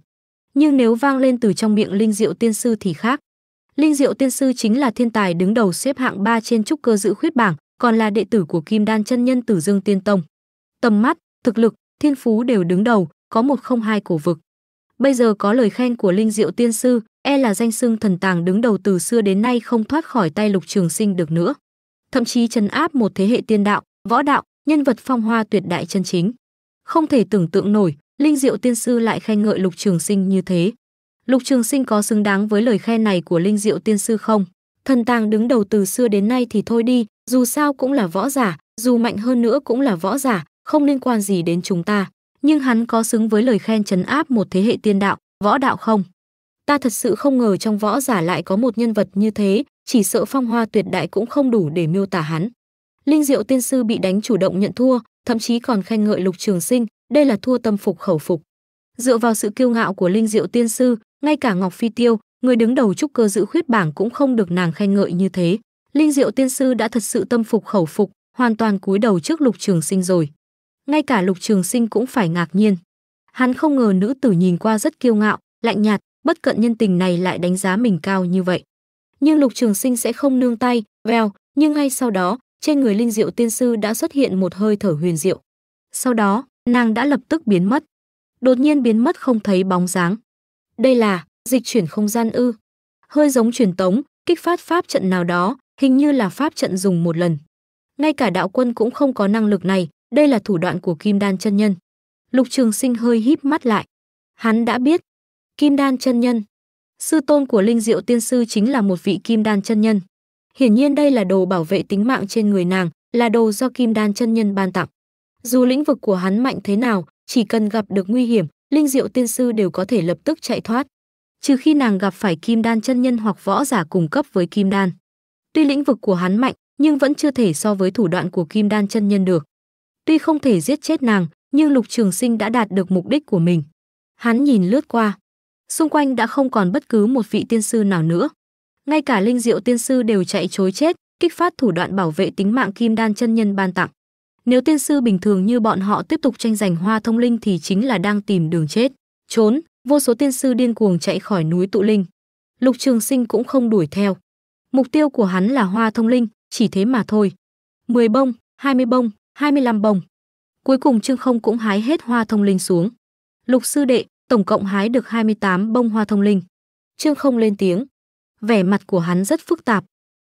Nhưng nếu vang lên từ trong miệng Linh Diệu Tiên Sư thì khác. Linh Diệu Tiên Sư chính là thiên tài đứng đầu xếp hạng 3 trên trúc cơ dự khuyết bảng, còn là đệ tử của Kim Đan chân nhân Tử Dương Tiên Tông. Tầm mắt, thực lực, thiên phú đều đứng đầu, có một không hai cổ vực. Bây giờ có lời khen của Linh Diệu Tiên Sư, e là danh xưng thần tàng đứng đầu từ xưa đến nay không thoát khỏi tay Lục Trường Sinh được nữa thậm chí trấn áp một thế hệ tiên đạo, võ đạo, nhân vật phong hoa tuyệt đại chân chính. Không thể tưởng tượng nổi, Linh Diệu Tiên sư lại khen ngợi Lục Trường Sinh như thế. Lục Trường Sinh có xứng đáng với lời khen này của Linh Diệu Tiên sư không? Thần tàng đứng đầu từ xưa đến nay thì thôi đi, dù sao cũng là võ giả, dù mạnh hơn nữa cũng là võ giả, không liên quan gì đến chúng ta, nhưng hắn có xứng với lời khen trấn áp một thế hệ tiên đạo, võ đạo không? Ta thật sự không ngờ trong võ giả lại có một nhân vật như thế, chỉ sợ phong hoa tuyệt đại cũng không đủ để miêu tả hắn. Linh Diệu tiên sư bị đánh chủ động nhận thua, thậm chí còn khen ngợi Lục Trường Sinh, đây là thua tâm phục khẩu phục. Dựa vào sự kiêu ngạo của Linh Diệu tiên sư, ngay cả Ngọc Phi Tiêu, người đứng đầu trúc cơ giữ khuyết bảng cũng không được nàng khen ngợi như thế. Linh Diệu tiên sư đã thật sự tâm phục khẩu phục, hoàn toàn cúi đầu trước Lục Trường Sinh rồi. Ngay cả Lục Trường Sinh cũng phải ngạc nhiên. Hắn không ngờ nữ tử nhìn qua rất kiêu ngạo, lạnh nhạt, bất cận nhân tình này lại đánh giá mình cao như vậy nhưng Lục Trường Sinh sẽ không nương tay, vèo, nhưng ngay sau đó, trên người Linh Diệu tiên sư đã xuất hiện một hơi thở huyền diệu. Sau đó, nàng đã lập tức biến mất. Đột nhiên biến mất không thấy bóng dáng. Đây là dịch chuyển không gian ư? Hơi giống truyền tống, kích phát pháp trận nào đó, hình như là pháp trận dùng một lần. Ngay cả đạo quân cũng không có năng lực này, đây là thủ đoạn của Kim Đan chân nhân. Lục Trường Sinh hơi híp mắt lại. Hắn đã biết, Kim Đan chân nhân Sư tôn của Linh Diệu Tiên Sư chính là một vị kim đan chân nhân. Hiển nhiên đây là đồ bảo vệ tính mạng trên người nàng, là đồ do kim đan chân nhân ban tặng. Dù lĩnh vực của hắn mạnh thế nào, chỉ cần gặp được nguy hiểm, Linh Diệu Tiên Sư đều có thể lập tức chạy thoát. Trừ khi nàng gặp phải kim đan chân nhân hoặc võ giả cung cấp với kim đan. Tuy lĩnh vực của hắn mạnh, nhưng vẫn chưa thể so với thủ đoạn của kim đan chân nhân được. Tuy không thể giết chết nàng, nhưng Lục Trường Sinh đã đạt được mục đích của mình. Hắn nhìn lướt qua, Xung quanh đã không còn bất cứ một vị tiên sư nào nữa. Ngay cả linh diệu tiên sư đều chạy chối chết, kích phát thủ đoạn bảo vệ tính mạng kim đan chân nhân ban tặng. Nếu tiên sư bình thường như bọn họ tiếp tục tranh giành hoa thông linh thì chính là đang tìm đường chết, trốn, vô số tiên sư điên cuồng chạy khỏi núi tụ linh. Lục Trường Sinh cũng không đuổi theo. Mục tiêu của hắn là hoa thông linh, chỉ thế mà thôi. 10 bông, 20 bông, 25 bông. Cuối cùng Trương Không cũng hái hết hoa thông linh xuống. Lục sư đệ, tổng cộng hái được 28 bông hoa thông linh. Trương không lên tiếng. Vẻ mặt của hắn rất phức tạp.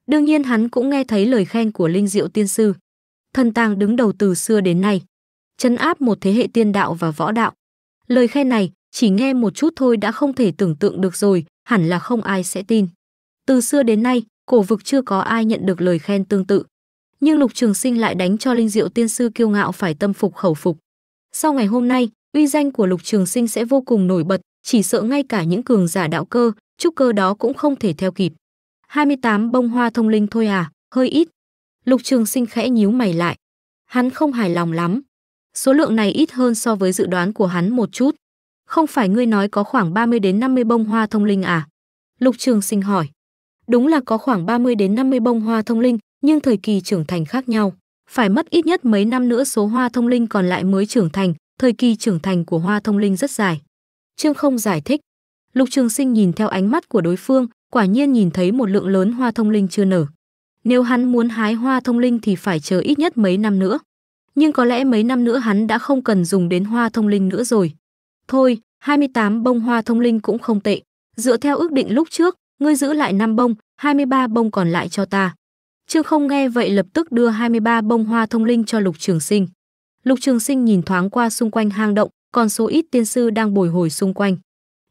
Đương nhiên hắn cũng nghe thấy lời khen của Linh Diệu Tiên Sư. Thần tàng đứng đầu từ xưa đến nay. Chấn áp một thế hệ tiên đạo và võ đạo. Lời khen này chỉ nghe một chút thôi đã không thể tưởng tượng được rồi, hẳn là không ai sẽ tin. Từ xưa đến nay, cổ vực chưa có ai nhận được lời khen tương tự. Nhưng Lục Trường Sinh lại đánh cho Linh Diệu Tiên Sư kiêu ngạo phải tâm phục khẩu phục. Sau ngày hôm nay, uy danh của Lục Trường Sinh sẽ vô cùng nổi bật, chỉ sợ ngay cả những cường giả đạo cơ, trúc cơ đó cũng không thể theo kịp. 28 bông hoa thông linh thôi à, hơi ít. Lục Trường Sinh khẽ nhíu mày lại. Hắn không hài lòng lắm. Số lượng này ít hơn so với dự đoán của hắn một chút. Không phải ngươi nói có khoảng 30 đến 50 bông hoa thông linh à? Lục Trường Sinh hỏi. Đúng là có khoảng 30 đến 50 bông hoa thông linh, nhưng thời kỳ trưởng thành khác nhau. Phải mất ít nhất mấy năm nữa số hoa thông linh còn lại mới trưởng thành, thời kỳ trưởng thành của hoa thông linh rất dài. Trương không giải thích. Lục Trường Sinh nhìn theo ánh mắt của đối phương, quả nhiên nhìn thấy một lượng lớn hoa thông linh chưa nở. Nếu hắn muốn hái hoa thông linh thì phải chờ ít nhất mấy năm nữa. Nhưng có lẽ mấy năm nữa hắn đã không cần dùng đến hoa thông linh nữa rồi. Thôi, 28 bông hoa thông linh cũng không tệ. Dựa theo ước định lúc trước, ngươi giữ lại 5 bông, 23 bông còn lại cho ta. Trương không nghe vậy lập tức đưa 23 bông hoa thông linh cho Lục Trường Sinh. Lục Trường Sinh nhìn thoáng qua xung quanh hang động, còn số ít tiên sư đang bồi hồi xung quanh.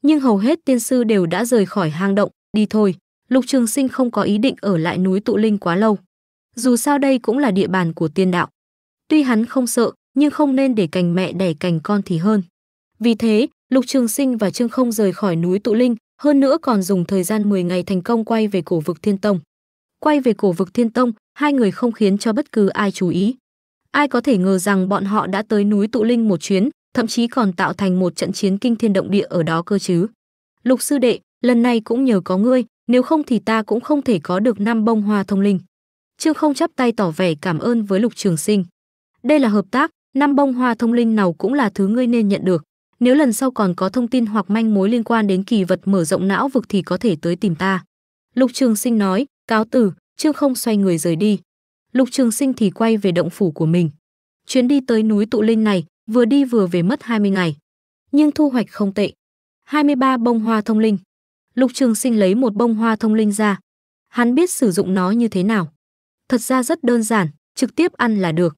Nhưng hầu hết tiên sư đều đã rời khỏi hang động, đi thôi. Lục Trường Sinh không có ý định ở lại núi tụ linh quá lâu. Dù sao đây cũng là địa bàn của tiên đạo. Tuy hắn không sợ, nhưng không nên để cành mẹ đẻ cành con thì hơn. Vì thế, Lục Trường Sinh và Trương Không rời khỏi núi tụ linh, hơn nữa còn dùng thời gian 10 ngày thành công quay về cổ vực Thiên Tông. Quay về cổ vực Thiên Tông, hai người không khiến cho bất cứ ai chú ý. Ai có thể ngờ rằng bọn họ đã tới núi Tụ Linh một chuyến, thậm chí còn tạo thành một trận chiến kinh thiên động địa ở đó cơ chứ. Lục sư đệ, lần này cũng nhờ có ngươi, nếu không thì ta cũng không thể có được năm bông hoa thông linh. Trương không chắp tay tỏ vẻ cảm ơn với Lục Trường Sinh. Đây là hợp tác, năm bông hoa thông linh nào cũng là thứ ngươi nên nhận được. Nếu lần sau còn có thông tin hoặc manh mối liên quan đến kỳ vật mở rộng não vực thì có thể tới tìm ta. Lục Trường Sinh nói, cáo tử, Trương không xoay người rời đi. Lục Trường Sinh thì quay về động phủ của mình. Chuyến đi tới núi Tụ Linh này, vừa đi vừa về mất 20 ngày, nhưng thu hoạch không tệ. 23 bông hoa thông linh. Lục Trường Sinh lấy một bông hoa thông linh ra. Hắn biết sử dụng nó như thế nào. Thật ra rất đơn giản, trực tiếp ăn là được.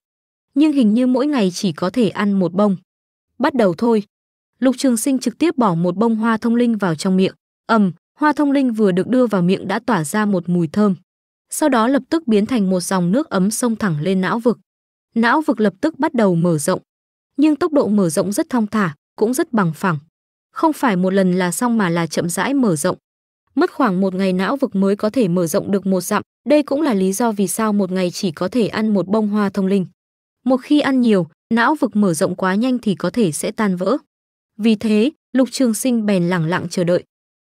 Nhưng hình như mỗi ngày chỉ có thể ăn một bông. Bắt đầu thôi. Lục Trường Sinh trực tiếp bỏ một bông hoa thông linh vào trong miệng. Ầm, hoa thông linh vừa được đưa vào miệng đã tỏa ra một mùi thơm sau đó lập tức biến thành một dòng nước ấm xông thẳng lên não vực. Não vực lập tức bắt đầu mở rộng, nhưng tốc độ mở rộng rất thong thả, cũng rất bằng phẳng. Không phải một lần là xong mà là chậm rãi mở rộng. Mất khoảng một ngày não vực mới có thể mở rộng được một dặm, đây cũng là lý do vì sao một ngày chỉ có thể ăn một bông hoa thông linh. Một khi ăn nhiều, não vực mở rộng quá nhanh thì có thể sẽ tan vỡ. Vì thế, Lục Trường Sinh bèn lẳng lặng chờ đợi.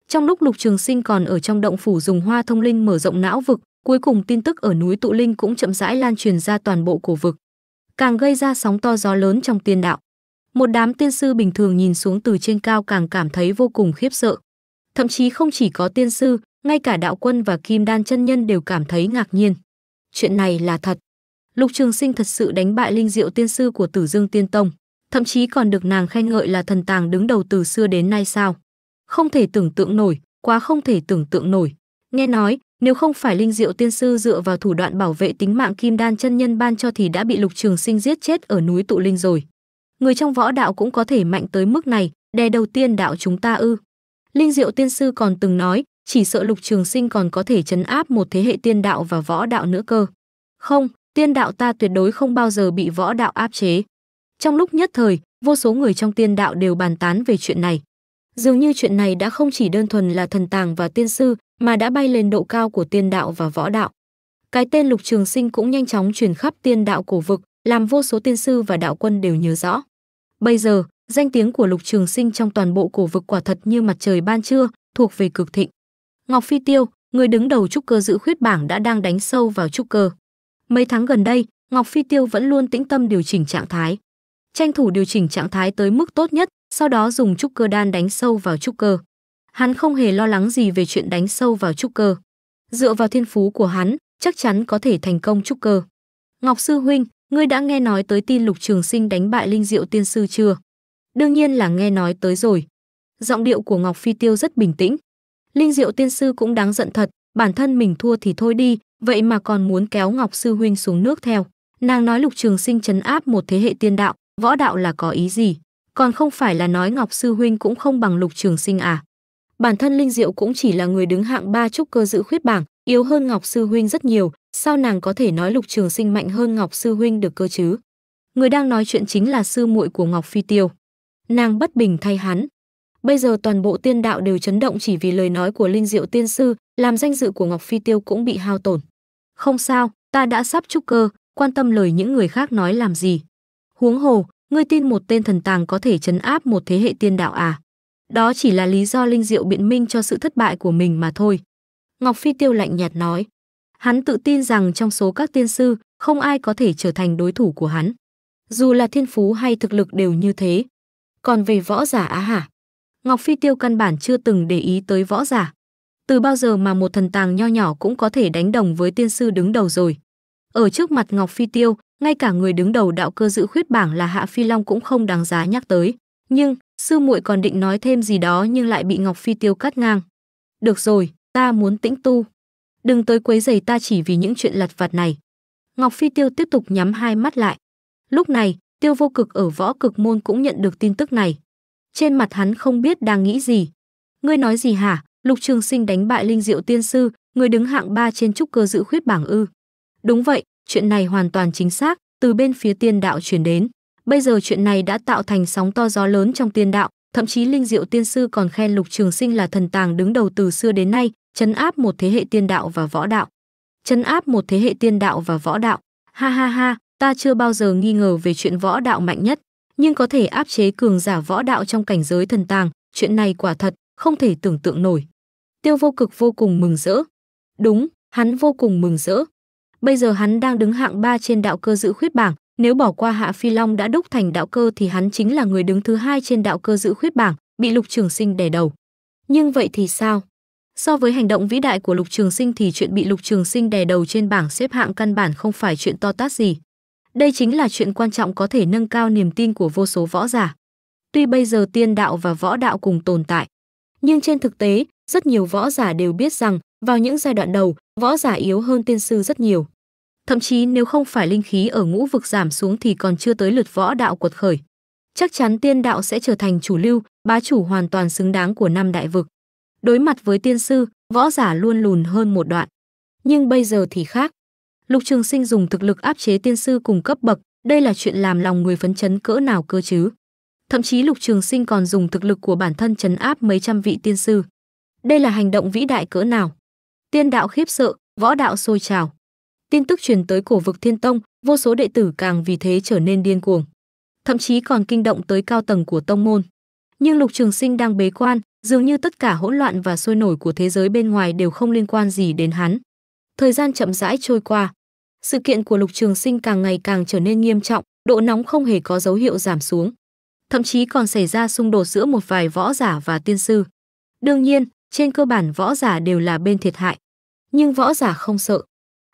Trong lúc Lục Trường Sinh còn ở trong động phủ dùng hoa thông linh mở rộng não vực, Cuối cùng tin tức ở núi Tụ Linh cũng chậm rãi lan truyền ra toàn bộ cổ vực, càng gây ra sóng to gió lớn trong tiên đạo. Một đám tiên sư bình thường nhìn xuống từ trên cao càng cảm thấy vô cùng khiếp sợ. Thậm chí không chỉ có tiên sư, ngay cả đạo quân và kim đan chân nhân đều cảm thấy ngạc nhiên. Chuyện này là thật. Lục Trường Sinh thật sự đánh bại linh diệu tiên sư của Tử Dương Tiên Tông, thậm chí còn được nàng khen ngợi là thần tàng đứng đầu từ xưa đến nay sao? Không thể tưởng tượng nổi, quá không thể tưởng tượng nổi. Nghe nói, nếu không phải Linh Diệu Tiên Sư dựa vào thủ đoạn bảo vệ tính mạng Kim Đan chân nhân ban cho thì đã bị Lục Trường Sinh giết chết ở núi Tụ Linh rồi. Người trong võ đạo cũng có thể mạnh tới mức này, đè đầu tiên đạo chúng ta ư. Linh Diệu Tiên Sư còn từng nói, chỉ sợ Lục Trường Sinh còn có thể chấn áp một thế hệ tiên đạo và võ đạo nữa cơ. Không, tiên đạo ta tuyệt đối không bao giờ bị võ đạo áp chế. Trong lúc nhất thời, vô số người trong tiên đạo đều bàn tán về chuyện này. Dường như chuyện này đã không chỉ đơn thuần là thần tàng và tiên sư, mà đã bay lên độ cao của tiên đạo và võ đạo. Cái tên Lục Trường Sinh cũng nhanh chóng truyền khắp tiên đạo cổ vực, làm vô số tiên sư và đạo quân đều nhớ rõ. Bây giờ, danh tiếng của Lục Trường Sinh trong toàn bộ cổ vực quả thật như mặt trời ban trưa, thuộc về cực thịnh. Ngọc Phi Tiêu, người đứng đầu trúc cơ giữ khuyết bảng đã đang đánh sâu vào trúc cơ. Mấy tháng gần đây, Ngọc Phi Tiêu vẫn luôn tĩnh tâm điều chỉnh trạng thái. Tranh thủ điều chỉnh trạng thái tới mức tốt nhất, sau đó dùng trúc cơ đan đánh sâu vào trúc cơ hắn không hề lo lắng gì về chuyện đánh sâu vào trúc cơ. Dựa vào thiên phú của hắn, chắc chắn có thể thành công trúc cơ. Ngọc sư huynh, ngươi đã nghe nói tới tin Lục Trường Sinh đánh bại Linh Diệu tiên sư chưa? Đương nhiên là nghe nói tới rồi. Giọng điệu của Ngọc Phi Tiêu rất bình tĩnh. Linh Diệu tiên sư cũng đáng giận thật, bản thân mình thua thì thôi đi, vậy mà còn muốn kéo Ngọc sư huynh xuống nước theo. Nàng nói Lục Trường Sinh chấn áp một thế hệ tiên đạo, võ đạo là có ý gì? Còn không phải là nói Ngọc sư huynh cũng không bằng Lục Trường Sinh à? bản thân Linh Diệu cũng chỉ là người đứng hạng ba trúc cơ giữ khuyết bảng, yếu hơn Ngọc Sư Huynh rất nhiều, sao nàng có thể nói Lục Trường Sinh mạnh hơn Ngọc Sư Huynh được cơ chứ? Người đang nói chuyện chính là sư muội của Ngọc Phi Tiêu. Nàng bất bình thay hắn. Bây giờ toàn bộ tiên đạo đều chấn động chỉ vì lời nói của Linh Diệu tiên sư, làm danh dự của Ngọc Phi Tiêu cũng bị hao tổn. Không sao, ta đã sắp trúc cơ, quan tâm lời những người khác nói làm gì? Huống hồ, ngươi tin một tên thần tàng có thể chấn áp một thế hệ tiên đạo à? Đó chỉ là lý do Linh Diệu biện minh cho sự thất bại của mình mà thôi. Ngọc Phi Tiêu lạnh nhạt nói. Hắn tự tin rằng trong số các tiên sư, không ai có thể trở thành đối thủ của hắn. Dù là thiên phú hay thực lực đều như thế. Còn về võ giả á hả? Ngọc Phi Tiêu căn bản chưa từng để ý tới võ giả. Từ bao giờ mà một thần tàng nho nhỏ cũng có thể đánh đồng với tiên sư đứng đầu rồi. Ở trước mặt Ngọc Phi Tiêu, ngay cả người đứng đầu đạo cơ dự khuyết bảng là Hạ Phi Long cũng không đáng giá nhắc tới. Nhưng, Sư muội còn định nói thêm gì đó nhưng lại bị Ngọc Phi Tiêu cắt ngang. Được rồi, ta muốn tĩnh tu. Đừng tới quấy giày ta chỉ vì những chuyện lặt vặt này. Ngọc Phi Tiêu tiếp tục nhắm hai mắt lại. Lúc này, Tiêu vô cực ở võ cực môn cũng nhận được tin tức này. Trên mặt hắn không biết đang nghĩ gì. Ngươi nói gì hả? Lục Trường Sinh đánh bại Linh Diệu Tiên sư, người đứng hạng ba trên trúc cơ dự khuyết bảng ư? Đúng vậy, chuyện này hoàn toàn chính xác, từ bên phía tiên đạo truyền đến. Bây giờ chuyện này đã tạo thành sóng to gió lớn trong tiên đạo, thậm chí Linh Diệu Tiên Sư còn khen Lục Trường Sinh là thần tàng đứng đầu từ xưa đến nay, chấn áp một thế hệ tiên đạo và võ đạo. Chấn áp một thế hệ tiên đạo và võ đạo. Ha ha ha, ta chưa bao giờ nghi ngờ về chuyện võ đạo mạnh nhất, nhưng có thể áp chế cường giả võ đạo trong cảnh giới thần tàng, chuyện này quả thật không thể tưởng tượng nổi. Tiêu Vô Cực vô cùng mừng rỡ. Đúng, hắn vô cùng mừng rỡ. Bây giờ hắn đang đứng hạng 3 trên đạo cơ dự khuyết bảng, nếu bỏ qua Hạ Phi Long đã đúc thành đạo cơ thì hắn chính là người đứng thứ hai trên đạo cơ giữ khuyết bảng, bị Lục Trường Sinh đè đầu. Nhưng vậy thì sao? So với hành động vĩ đại của Lục Trường Sinh thì chuyện bị Lục Trường Sinh đè đầu trên bảng xếp hạng căn bản không phải chuyện to tát gì. Đây chính là chuyện quan trọng có thể nâng cao niềm tin của vô số võ giả. Tuy bây giờ tiên đạo và võ đạo cùng tồn tại, nhưng trên thực tế, rất nhiều võ giả đều biết rằng vào những giai đoạn đầu, võ giả yếu hơn tiên sư rất nhiều. Thậm chí nếu không phải linh khí ở ngũ vực giảm xuống thì còn chưa tới lượt võ đạo quật khởi. Chắc chắn tiên đạo sẽ trở thành chủ lưu, bá chủ hoàn toàn xứng đáng của năm đại vực. Đối mặt với tiên sư, võ giả luôn lùn hơn một đoạn. Nhưng bây giờ thì khác. Lục Trường Sinh dùng thực lực áp chế tiên sư cùng cấp bậc, đây là chuyện làm lòng người phấn chấn cỡ nào cơ chứ. Thậm chí Lục Trường Sinh còn dùng thực lực của bản thân chấn áp mấy trăm vị tiên sư. Đây là hành động vĩ đại cỡ nào? Tiên đạo khiếp sợ, võ đạo sôi trào tin tức truyền tới cổ vực Thiên Tông, vô số đệ tử càng vì thế trở nên điên cuồng, thậm chí còn kinh động tới cao tầng của tông môn. Nhưng Lục Trường Sinh đang bế quan, dường như tất cả hỗn loạn và sôi nổi của thế giới bên ngoài đều không liên quan gì đến hắn. Thời gian chậm rãi trôi qua, sự kiện của Lục Trường Sinh càng ngày càng trở nên nghiêm trọng, độ nóng không hề có dấu hiệu giảm xuống. Thậm chí còn xảy ra xung đột giữa một vài võ giả và tiên sư. Đương nhiên, trên cơ bản võ giả đều là bên thiệt hại, nhưng võ giả không sợ,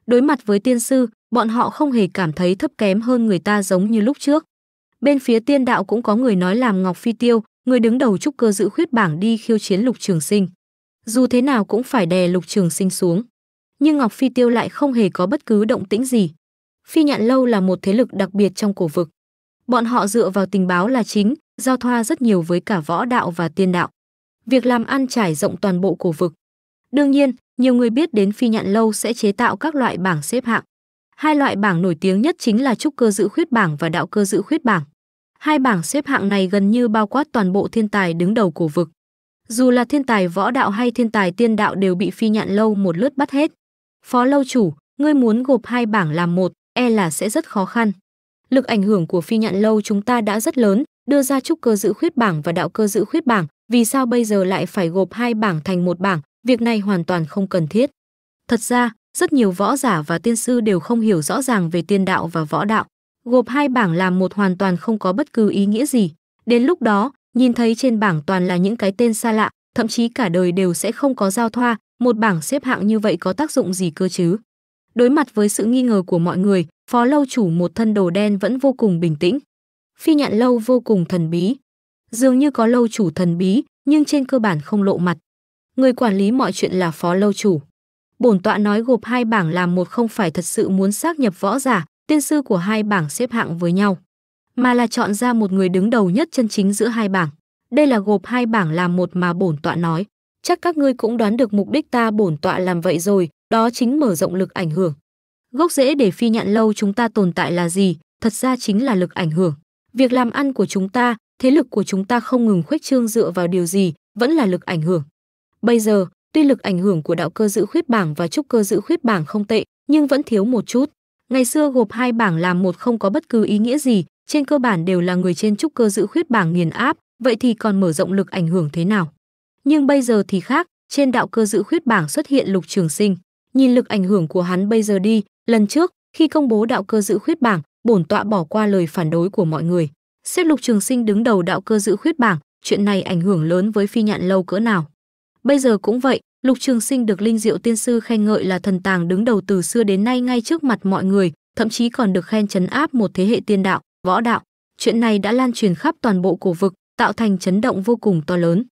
Đối mặt với tiên sư, bọn họ không hề cảm thấy thấp kém hơn người ta giống như lúc trước. Bên phía tiên đạo cũng có người nói làm Ngọc Phi Tiêu, người đứng đầu trúc cơ giữ khuyết bảng đi khiêu chiến Lục Trường Sinh. Dù thế nào cũng phải đè Lục Trường Sinh xuống. Nhưng Ngọc Phi Tiêu lại không hề có bất cứ động tĩnh gì. Phi Nhạn Lâu là một thế lực đặc biệt trong cổ vực. Bọn họ dựa vào tình báo là chính, giao thoa rất nhiều với cả võ đạo và tiên đạo. Việc làm ăn trải rộng toàn bộ cổ vực. Đương nhiên, nhiều người biết đến phi nhạn lâu sẽ chế tạo các loại bảng xếp hạng. Hai loại bảng nổi tiếng nhất chính là trúc cơ dự khuyết bảng và đạo cơ dự khuyết bảng. Hai bảng xếp hạng này gần như bao quát toàn bộ thiên tài đứng đầu cổ vực. Dù là thiên tài võ đạo hay thiên tài tiên đạo đều bị phi nhạn lâu một lướt bắt hết. Phó lâu chủ, ngươi muốn gộp hai bảng làm một, e là sẽ rất khó khăn. Lực ảnh hưởng của phi nhạn lâu chúng ta đã rất lớn, đưa ra trúc cơ dự khuyết bảng và đạo cơ dự khuyết bảng, vì sao bây giờ lại phải gộp hai bảng thành một bảng, Việc này hoàn toàn không cần thiết. Thật ra, rất nhiều võ giả và tiên sư đều không hiểu rõ ràng về tiên đạo và võ đạo. Gộp hai bảng làm một hoàn toàn không có bất cứ ý nghĩa gì. Đến lúc đó, nhìn thấy trên bảng toàn là những cái tên xa lạ, thậm chí cả đời đều sẽ không có giao thoa, một bảng xếp hạng như vậy có tác dụng gì cơ chứ? Đối mặt với sự nghi ngờ của mọi người, phó lâu chủ một thân đồ đen vẫn vô cùng bình tĩnh. Phi nhạn lâu vô cùng thần bí. Dường như có lâu chủ thần bí, nhưng trên cơ bản không lộ mặt người quản lý mọi chuyện là phó lâu chủ. Bổn tọa nói gộp hai bảng làm một không phải thật sự muốn xác nhập võ giả, tiên sư của hai bảng xếp hạng với nhau, mà là chọn ra một người đứng đầu nhất chân chính giữa hai bảng. Đây là gộp hai bảng làm một mà bổn tọa nói. Chắc các ngươi cũng đoán được mục đích ta bổn tọa làm vậy rồi, đó chính mở rộng lực ảnh hưởng. Gốc rễ để phi nhạn lâu chúng ta tồn tại là gì? Thật ra chính là lực ảnh hưởng. Việc làm ăn của chúng ta, thế lực của chúng ta không ngừng khuếch trương dựa vào điều gì, vẫn là lực ảnh hưởng. Bây giờ, tuy lực ảnh hưởng của đạo cơ giữ khuyết bảng và trúc cơ giữ khuyết bảng không tệ, nhưng vẫn thiếu một chút. Ngày xưa gộp hai bảng làm một không có bất cứ ý nghĩa gì, trên cơ bản đều là người trên trúc cơ giữ khuyết bảng nghiền áp, vậy thì còn mở rộng lực ảnh hưởng thế nào? Nhưng bây giờ thì khác, trên đạo cơ giữ khuyết bảng xuất hiện Lục Trường Sinh. Nhìn lực ảnh hưởng của hắn bây giờ đi, lần trước, khi công bố đạo cơ giữ khuyết bảng, bổn tọa bỏ qua lời phản đối của mọi người. Xếp Lục Trường Sinh đứng đầu đạo cơ giữ khuyết bảng, chuyện này ảnh hưởng lớn với phi nhạn lâu cỡ nào? Bây giờ cũng vậy, Lục Trường Sinh được Linh Diệu Tiên Sư khen ngợi là thần tàng đứng đầu từ xưa đến nay ngay trước mặt mọi người, thậm chí còn được khen chấn áp một thế hệ tiên đạo, võ đạo. Chuyện này đã lan truyền khắp toàn bộ cổ vực, tạo thành chấn động vô cùng to lớn.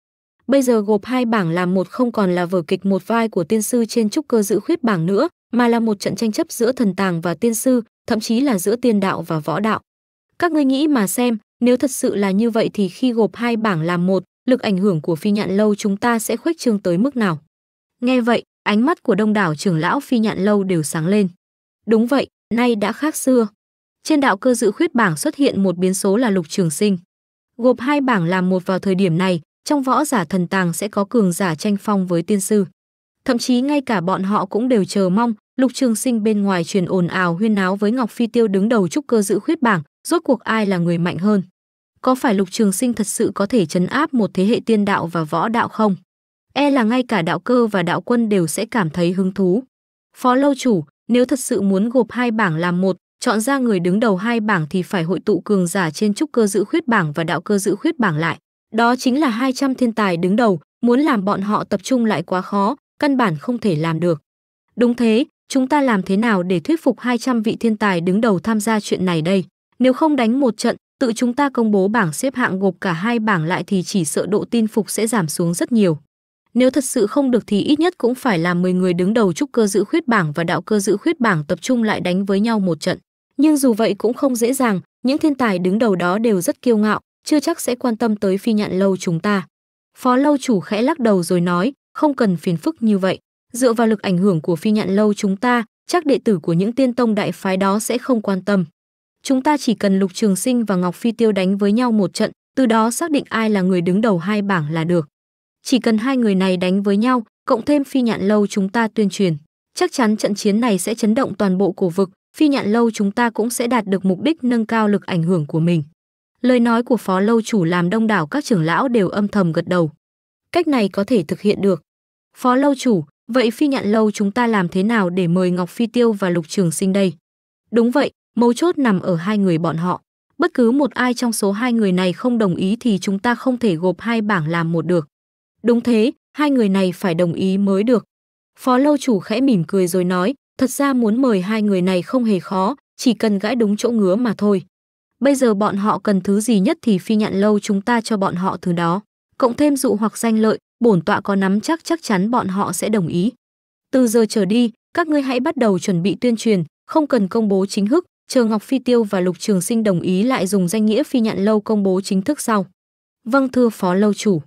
Bây giờ gộp hai bảng làm một không còn là vở kịch một vai của tiên sư trên trúc cơ giữ khuyết bảng nữa, mà là một trận tranh chấp giữa thần tàng và tiên sư, thậm chí là giữa tiên đạo và võ đạo. Các ngươi nghĩ mà xem, nếu thật sự là như vậy thì khi gộp hai bảng làm một, lực ảnh hưởng của phi nhạn lâu chúng ta sẽ khuếch trương tới mức nào. Nghe vậy, ánh mắt của đông đảo trưởng lão phi nhạn lâu đều sáng lên. Đúng vậy, nay đã khác xưa. Trên đạo cơ dự khuyết bảng xuất hiện một biến số là lục trường sinh. Gộp hai bảng làm một vào thời điểm này, trong võ giả thần tàng sẽ có cường giả tranh phong với tiên sư. Thậm chí ngay cả bọn họ cũng đều chờ mong, lục trường sinh bên ngoài truyền ồn ào huyên náo với Ngọc Phi Tiêu đứng đầu trúc cơ dự khuyết bảng, rốt cuộc ai là người mạnh hơn. Có phải Lục Trường Sinh thật sự có thể chấn áp một thế hệ tiên đạo và võ đạo không? E là ngay cả đạo cơ và đạo quân đều sẽ cảm thấy hứng thú. Phó lâu chủ, nếu thật sự muốn gộp hai bảng làm một, chọn ra người đứng đầu hai bảng thì phải hội tụ cường giả trên trúc cơ giữ khuyết bảng và đạo cơ giữ khuyết bảng lại. Đó chính là 200 thiên tài đứng đầu, muốn làm bọn họ tập trung lại quá khó, căn bản không thể làm được. Đúng thế, chúng ta làm thế nào để thuyết phục 200 vị thiên tài đứng đầu tham gia chuyện này đây? Nếu không đánh một trận, tự chúng ta công bố bảng xếp hạng gộp cả hai bảng lại thì chỉ sợ độ tin phục sẽ giảm xuống rất nhiều. Nếu thật sự không được thì ít nhất cũng phải làm 10 người đứng đầu trúc cơ giữ khuyết bảng và đạo cơ giữ khuyết bảng tập trung lại đánh với nhau một trận. Nhưng dù vậy cũng không dễ dàng, những thiên tài đứng đầu đó đều rất kiêu ngạo, chưa chắc sẽ quan tâm tới phi nhạn lâu chúng ta. Phó lâu chủ khẽ lắc đầu rồi nói, không cần phiền phức như vậy. Dựa vào lực ảnh hưởng của phi nhạn lâu chúng ta, chắc đệ tử của những tiên tông đại phái đó sẽ không quan tâm. Chúng ta chỉ cần Lục Trường Sinh và Ngọc Phi Tiêu đánh với nhau một trận, từ đó xác định ai là người đứng đầu hai bảng là được. Chỉ cần hai người này đánh với nhau, cộng thêm Phi Nhạn Lâu chúng ta tuyên truyền, chắc chắn trận chiến này sẽ chấn động toàn bộ cổ vực, Phi Nhạn Lâu chúng ta cũng sẽ đạt được mục đích nâng cao lực ảnh hưởng của mình. Lời nói của Phó Lâu chủ làm đông đảo các trưởng lão đều âm thầm gật đầu. Cách này có thể thực hiện được. Phó Lâu chủ, vậy Phi Nhạn Lâu chúng ta làm thế nào để mời Ngọc Phi Tiêu và Lục Trường Sinh đây? Đúng vậy, Mấu chốt nằm ở hai người bọn họ. Bất cứ một ai trong số hai người này không đồng ý thì chúng ta không thể gộp hai bảng làm một được. Đúng thế, hai người này phải đồng ý mới được. Phó lâu chủ khẽ mỉm cười rồi nói, thật ra muốn mời hai người này không hề khó, chỉ cần gãi đúng chỗ ngứa mà thôi. Bây giờ bọn họ cần thứ gì nhất thì phi nhạn lâu chúng ta cho bọn họ thứ đó. Cộng thêm dụ hoặc danh lợi, bổn tọa có nắm chắc chắc chắn bọn họ sẽ đồng ý. Từ giờ trở đi, các ngươi hãy bắt đầu chuẩn bị tuyên truyền, không cần công bố chính thức, Trường Ngọc Phi Tiêu và Lục Trường Sinh đồng ý lại dùng danh nghĩa Phi Nhạn Lâu công bố chính thức sau. Vâng thưa Phó Lâu Chủ.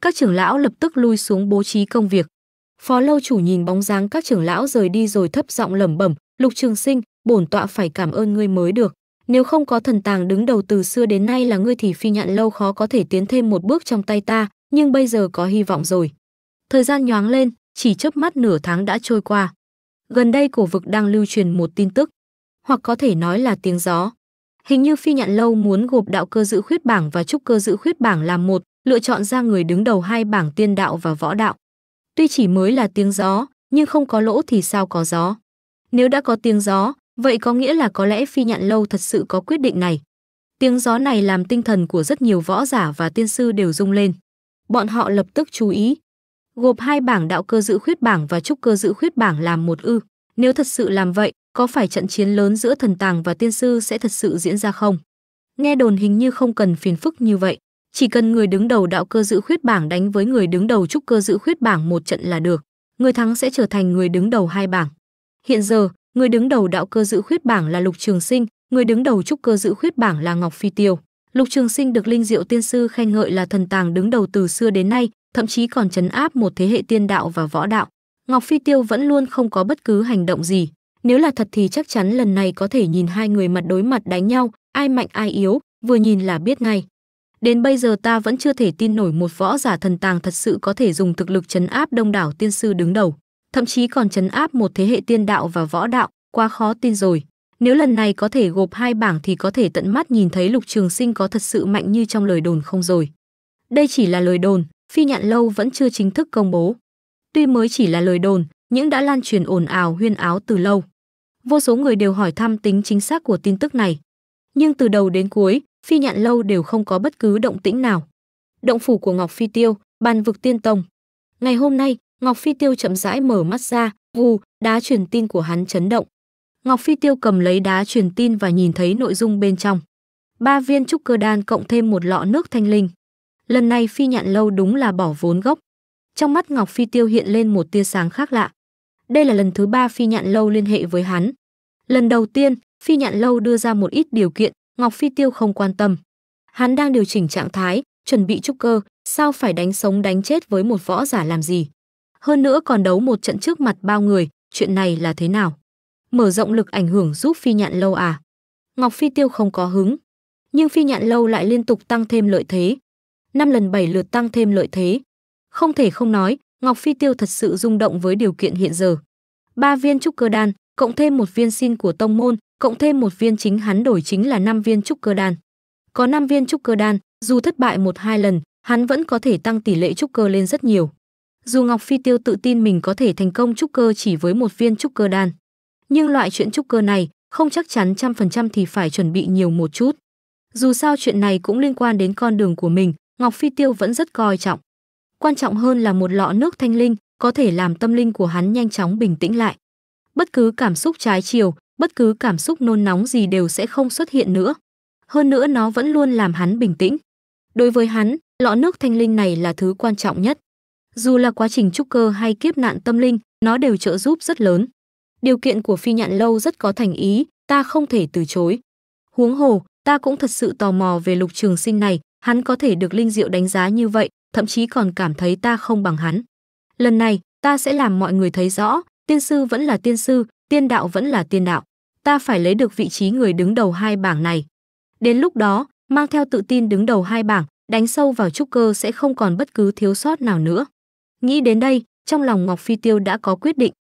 Các trưởng lão lập tức lui xuống bố trí công việc. Phó Lâu Chủ nhìn bóng dáng các trưởng lão rời đi rồi thấp giọng lẩm bẩm, Lục Trường Sinh, bổn tọa phải cảm ơn ngươi mới được. Nếu không có thần tàng đứng đầu từ xưa đến nay là ngươi thì Phi Nhạn Lâu khó có thể tiến thêm một bước trong tay ta, nhưng bây giờ có hy vọng rồi. Thời gian nhoáng lên, chỉ chớp mắt nửa tháng đã trôi qua. Gần đây cổ vực đang lưu truyền một tin tức hoặc có thể nói là tiếng gió. Hình như Phi Nhạn Lâu muốn gộp đạo cơ dự khuyết bảng và trúc cơ dự khuyết bảng làm một, lựa chọn ra người đứng đầu hai bảng tiên đạo và võ đạo. Tuy chỉ mới là tiếng gió, nhưng không có lỗ thì sao có gió. Nếu đã có tiếng gió, vậy có nghĩa là có lẽ Phi Nhạn Lâu thật sự có quyết định này. Tiếng gió này làm tinh thần của rất nhiều võ giả và tiên sư đều rung lên. Bọn họ lập tức chú ý. Gộp hai bảng đạo cơ dự khuyết bảng và trúc cơ dự khuyết bảng làm một ư. Nếu thật sự làm vậy, có phải trận chiến lớn giữa thần tàng và tiên sư sẽ thật sự diễn ra không? Nghe đồn hình như không cần phiền phức như vậy, chỉ cần người đứng đầu đạo cơ dự khuyết bảng đánh với người đứng đầu trúc cơ dự khuyết bảng một trận là được, người thắng sẽ trở thành người đứng đầu hai bảng. Hiện giờ, người đứng đầu đạo cơ dự khuyết bảng là Lục Trường Sinh, người đứng đầu trúc cơ dự khuyết bảng là Ngọc Phi Tiêu. Lục Trường Sinh được Linh Diệu Tiên sư khen ngợi là thần tàng đứng đầu từ xưa đến nay, thậm chí còn chấn áp một thế hệ tiên đạo và võ đạo. Ngọc Phi Tiêu vẫn luôn không có bất cứ hành động gì. Nếu là thật thì chắc chắn lần này có thể nhìn hai người mặt đối mặt đánh nhau, ai mạnh ai yếu, vừa nhìn là biết ngay. Đến bây giờ ta vẫn chưa thể tin nổi một võ giả thần tàng thật sự có thể dùng thực lực chấn áp đông đảo tiên sư đứng đầu, thậm chí còn chấn áp một thế hệ tiên đạo và võ đạo, quá khó tin rồi. Nếu lần này có thể gộp hai bảng thì có thể tận mắt nhìn thấy Lục Trường Sinh có thật sự mạnh như trong lời đồn không rồi. Đây chỉ là lời đồn, Phi Nhạn Lâu vẫn chưa chính thức công bố. Tuy mới chỉ là lời đồn, nhưng đã lan truyền ồn ào huyên áo từ lâu. Vô số người đều hỏi thăm tính chính xác của tin tức này. Nhưng từ đầu đến cuối, Phi Nhạn Lâu đều không có bất cứ động tĩnh nào. Động phủ của Ngọc Phi Tiêu, bàn vực tiên tông. Ngày hôm nay, Ngọc Phi Tiêu chậm rãi mở mắt ra, vù, đá truyền tin của hắn chấn động. Ngọc Phi Tiêu cầm lấy đá truyền tin và nhìn thấy nội dung bên trong. Ba viên trúc cơ đan cộng thêm một lọ nước thanh linh. Lần này Phi Nhạn Lâu đúng là bỏ vốn gốc. Trong mắt Ngọc Phi Tiêu hiện lên một tia sáng khác lạ. Đây là lần thứ ba Phi Nhạn Lâu liên hệ với hắn. Lần đầu tiên, Phi Nhạn Lâu đưa ra một ít điều kiện, Ngọc Phi Tiêu không quan tâm. Hắn đang điều chỉnh trạng thái, chuẩn bị trúc cơ, sao phải đánh sống đánh chết với một võ giả làm gì? Hơn nữa còn đấu một trận trước mặt bao người, chuyện này là thế nào? Mở rộng lực ảnh hưởng giúp Phi Nhạn Lâu à? Ngọc Phi Tiêu không có hứng, nhưng Phi Nhạn Lâu lại liên tục tăng thêm lợi thế. năm lần bảy lượt tăng thêm lợi thế, không thể không nói, Ngọc Phi Tiêu thật sự rung động với điều kiện hiện giờ. Ba viên trúc cơ đan, cộng thêm một viên xin của tông môn, cộng thêm một viên chính hắn đổi chính là 5 viên trúc cơ đan. Có 5 viên trúc cơ đan, dù thất bại một hai lần, hắn vẫn có thể tăng tỷ lệ trúc cơ lên rất nhiều. Dù Ngọc Phi Tiêu tự tin mình có thể thành công trúc cơ chỉ với một viên trúc cơ đan, nhưng loại chuyện trúc cơ này không chắc chắn trăm phần trăm thì phải chuẩn bị nhiều một chút. Dù sao chuyện này cũng liên quan đến con đường của mình, Ngọc Phi Tiêu vẫn rất coi trọng quan trọng hơn là một lọ nước thanh linh có thể làm tâm linh của hắn nhanh chóng bình tĩnh lại bất cứ cảm xúc trái chiều bất cứ cảm xúc nôn nóng gì đều sẽ không xuất hiện nữa hơn nữa nó vẫn luôn làm hắn bình tĩnh đối với hắn lọ nước thanh linh này là thứ quan trọng nhất dù là quá trình trúc cơ hay kiếp nạn tâm linh nó đều trợ giúp rất lớn điều kiện của phi nhạn lâu rất có thành ý ta không thể từ chối huống hồ ta cũng thật sự tò mò về lục trường sinh này hắn có thể được linh diệu đánh giá như vậy thậm chí còn cảm thấy ta không bằng hắn. Lần này, ta sẽ làm mọi người thấy rõ, tiên sư vẫn là tiên sư, tiên đạo vẫn là tiên đạo. Ta phải lấy được vị trí người đứng đầu hai bảng này. Đến lúc đó, mang theo tự tin đứng đầu hai bảng, đánh sâu vào trúc cơ sẽ không còn bất cứ thiếu sót nào nữa. Nghĩ đến đây, trong lòng Ngọc Phi Tiêu đã có quyết định.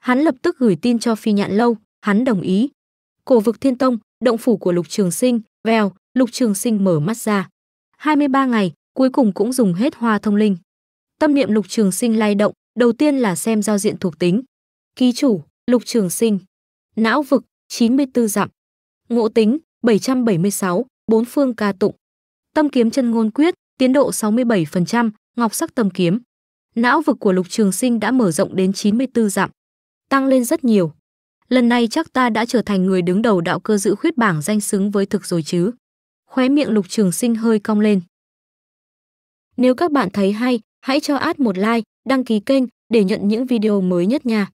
Hắn lập tức gửi tin cho Phi Nhạn Lâu, hắn đồng ý. Cổ vực Thiên Tông, động phủ của Lục Trường Sinh, vèo, Lục Trường Sinh mở mắt ra. 23 ngày, cuối cùng cũng dùng hết hoa thông linh. Tâm niệm Lục Trường Sinh lay động, đầu tiên là xem giao diện thuộc tính. Ký chủ, Lục Trường Sinh. Não vực, 94 dặm. Ngộ tính, 776, bốn phương ca tụng. Tâm kiếm chân ngôn quyết, tiến độ 67%, ngọc sắc tâm kiếm. Não vực của Lục Trường Sinh đã mở rộng đến 94 dặm, tăng lên rất nhiều. Lần này chắc ta đã trở thành người đứng đầu đạo cơ dự khuyết bảng danh xứng với thực rồi chứ. Khóe miệng Lục Trường Sinh hơi cong lên. Nếu các bạn thấy hay, hãy cho ad một like, đăng ký kênh để nhận những video mới nhất nha.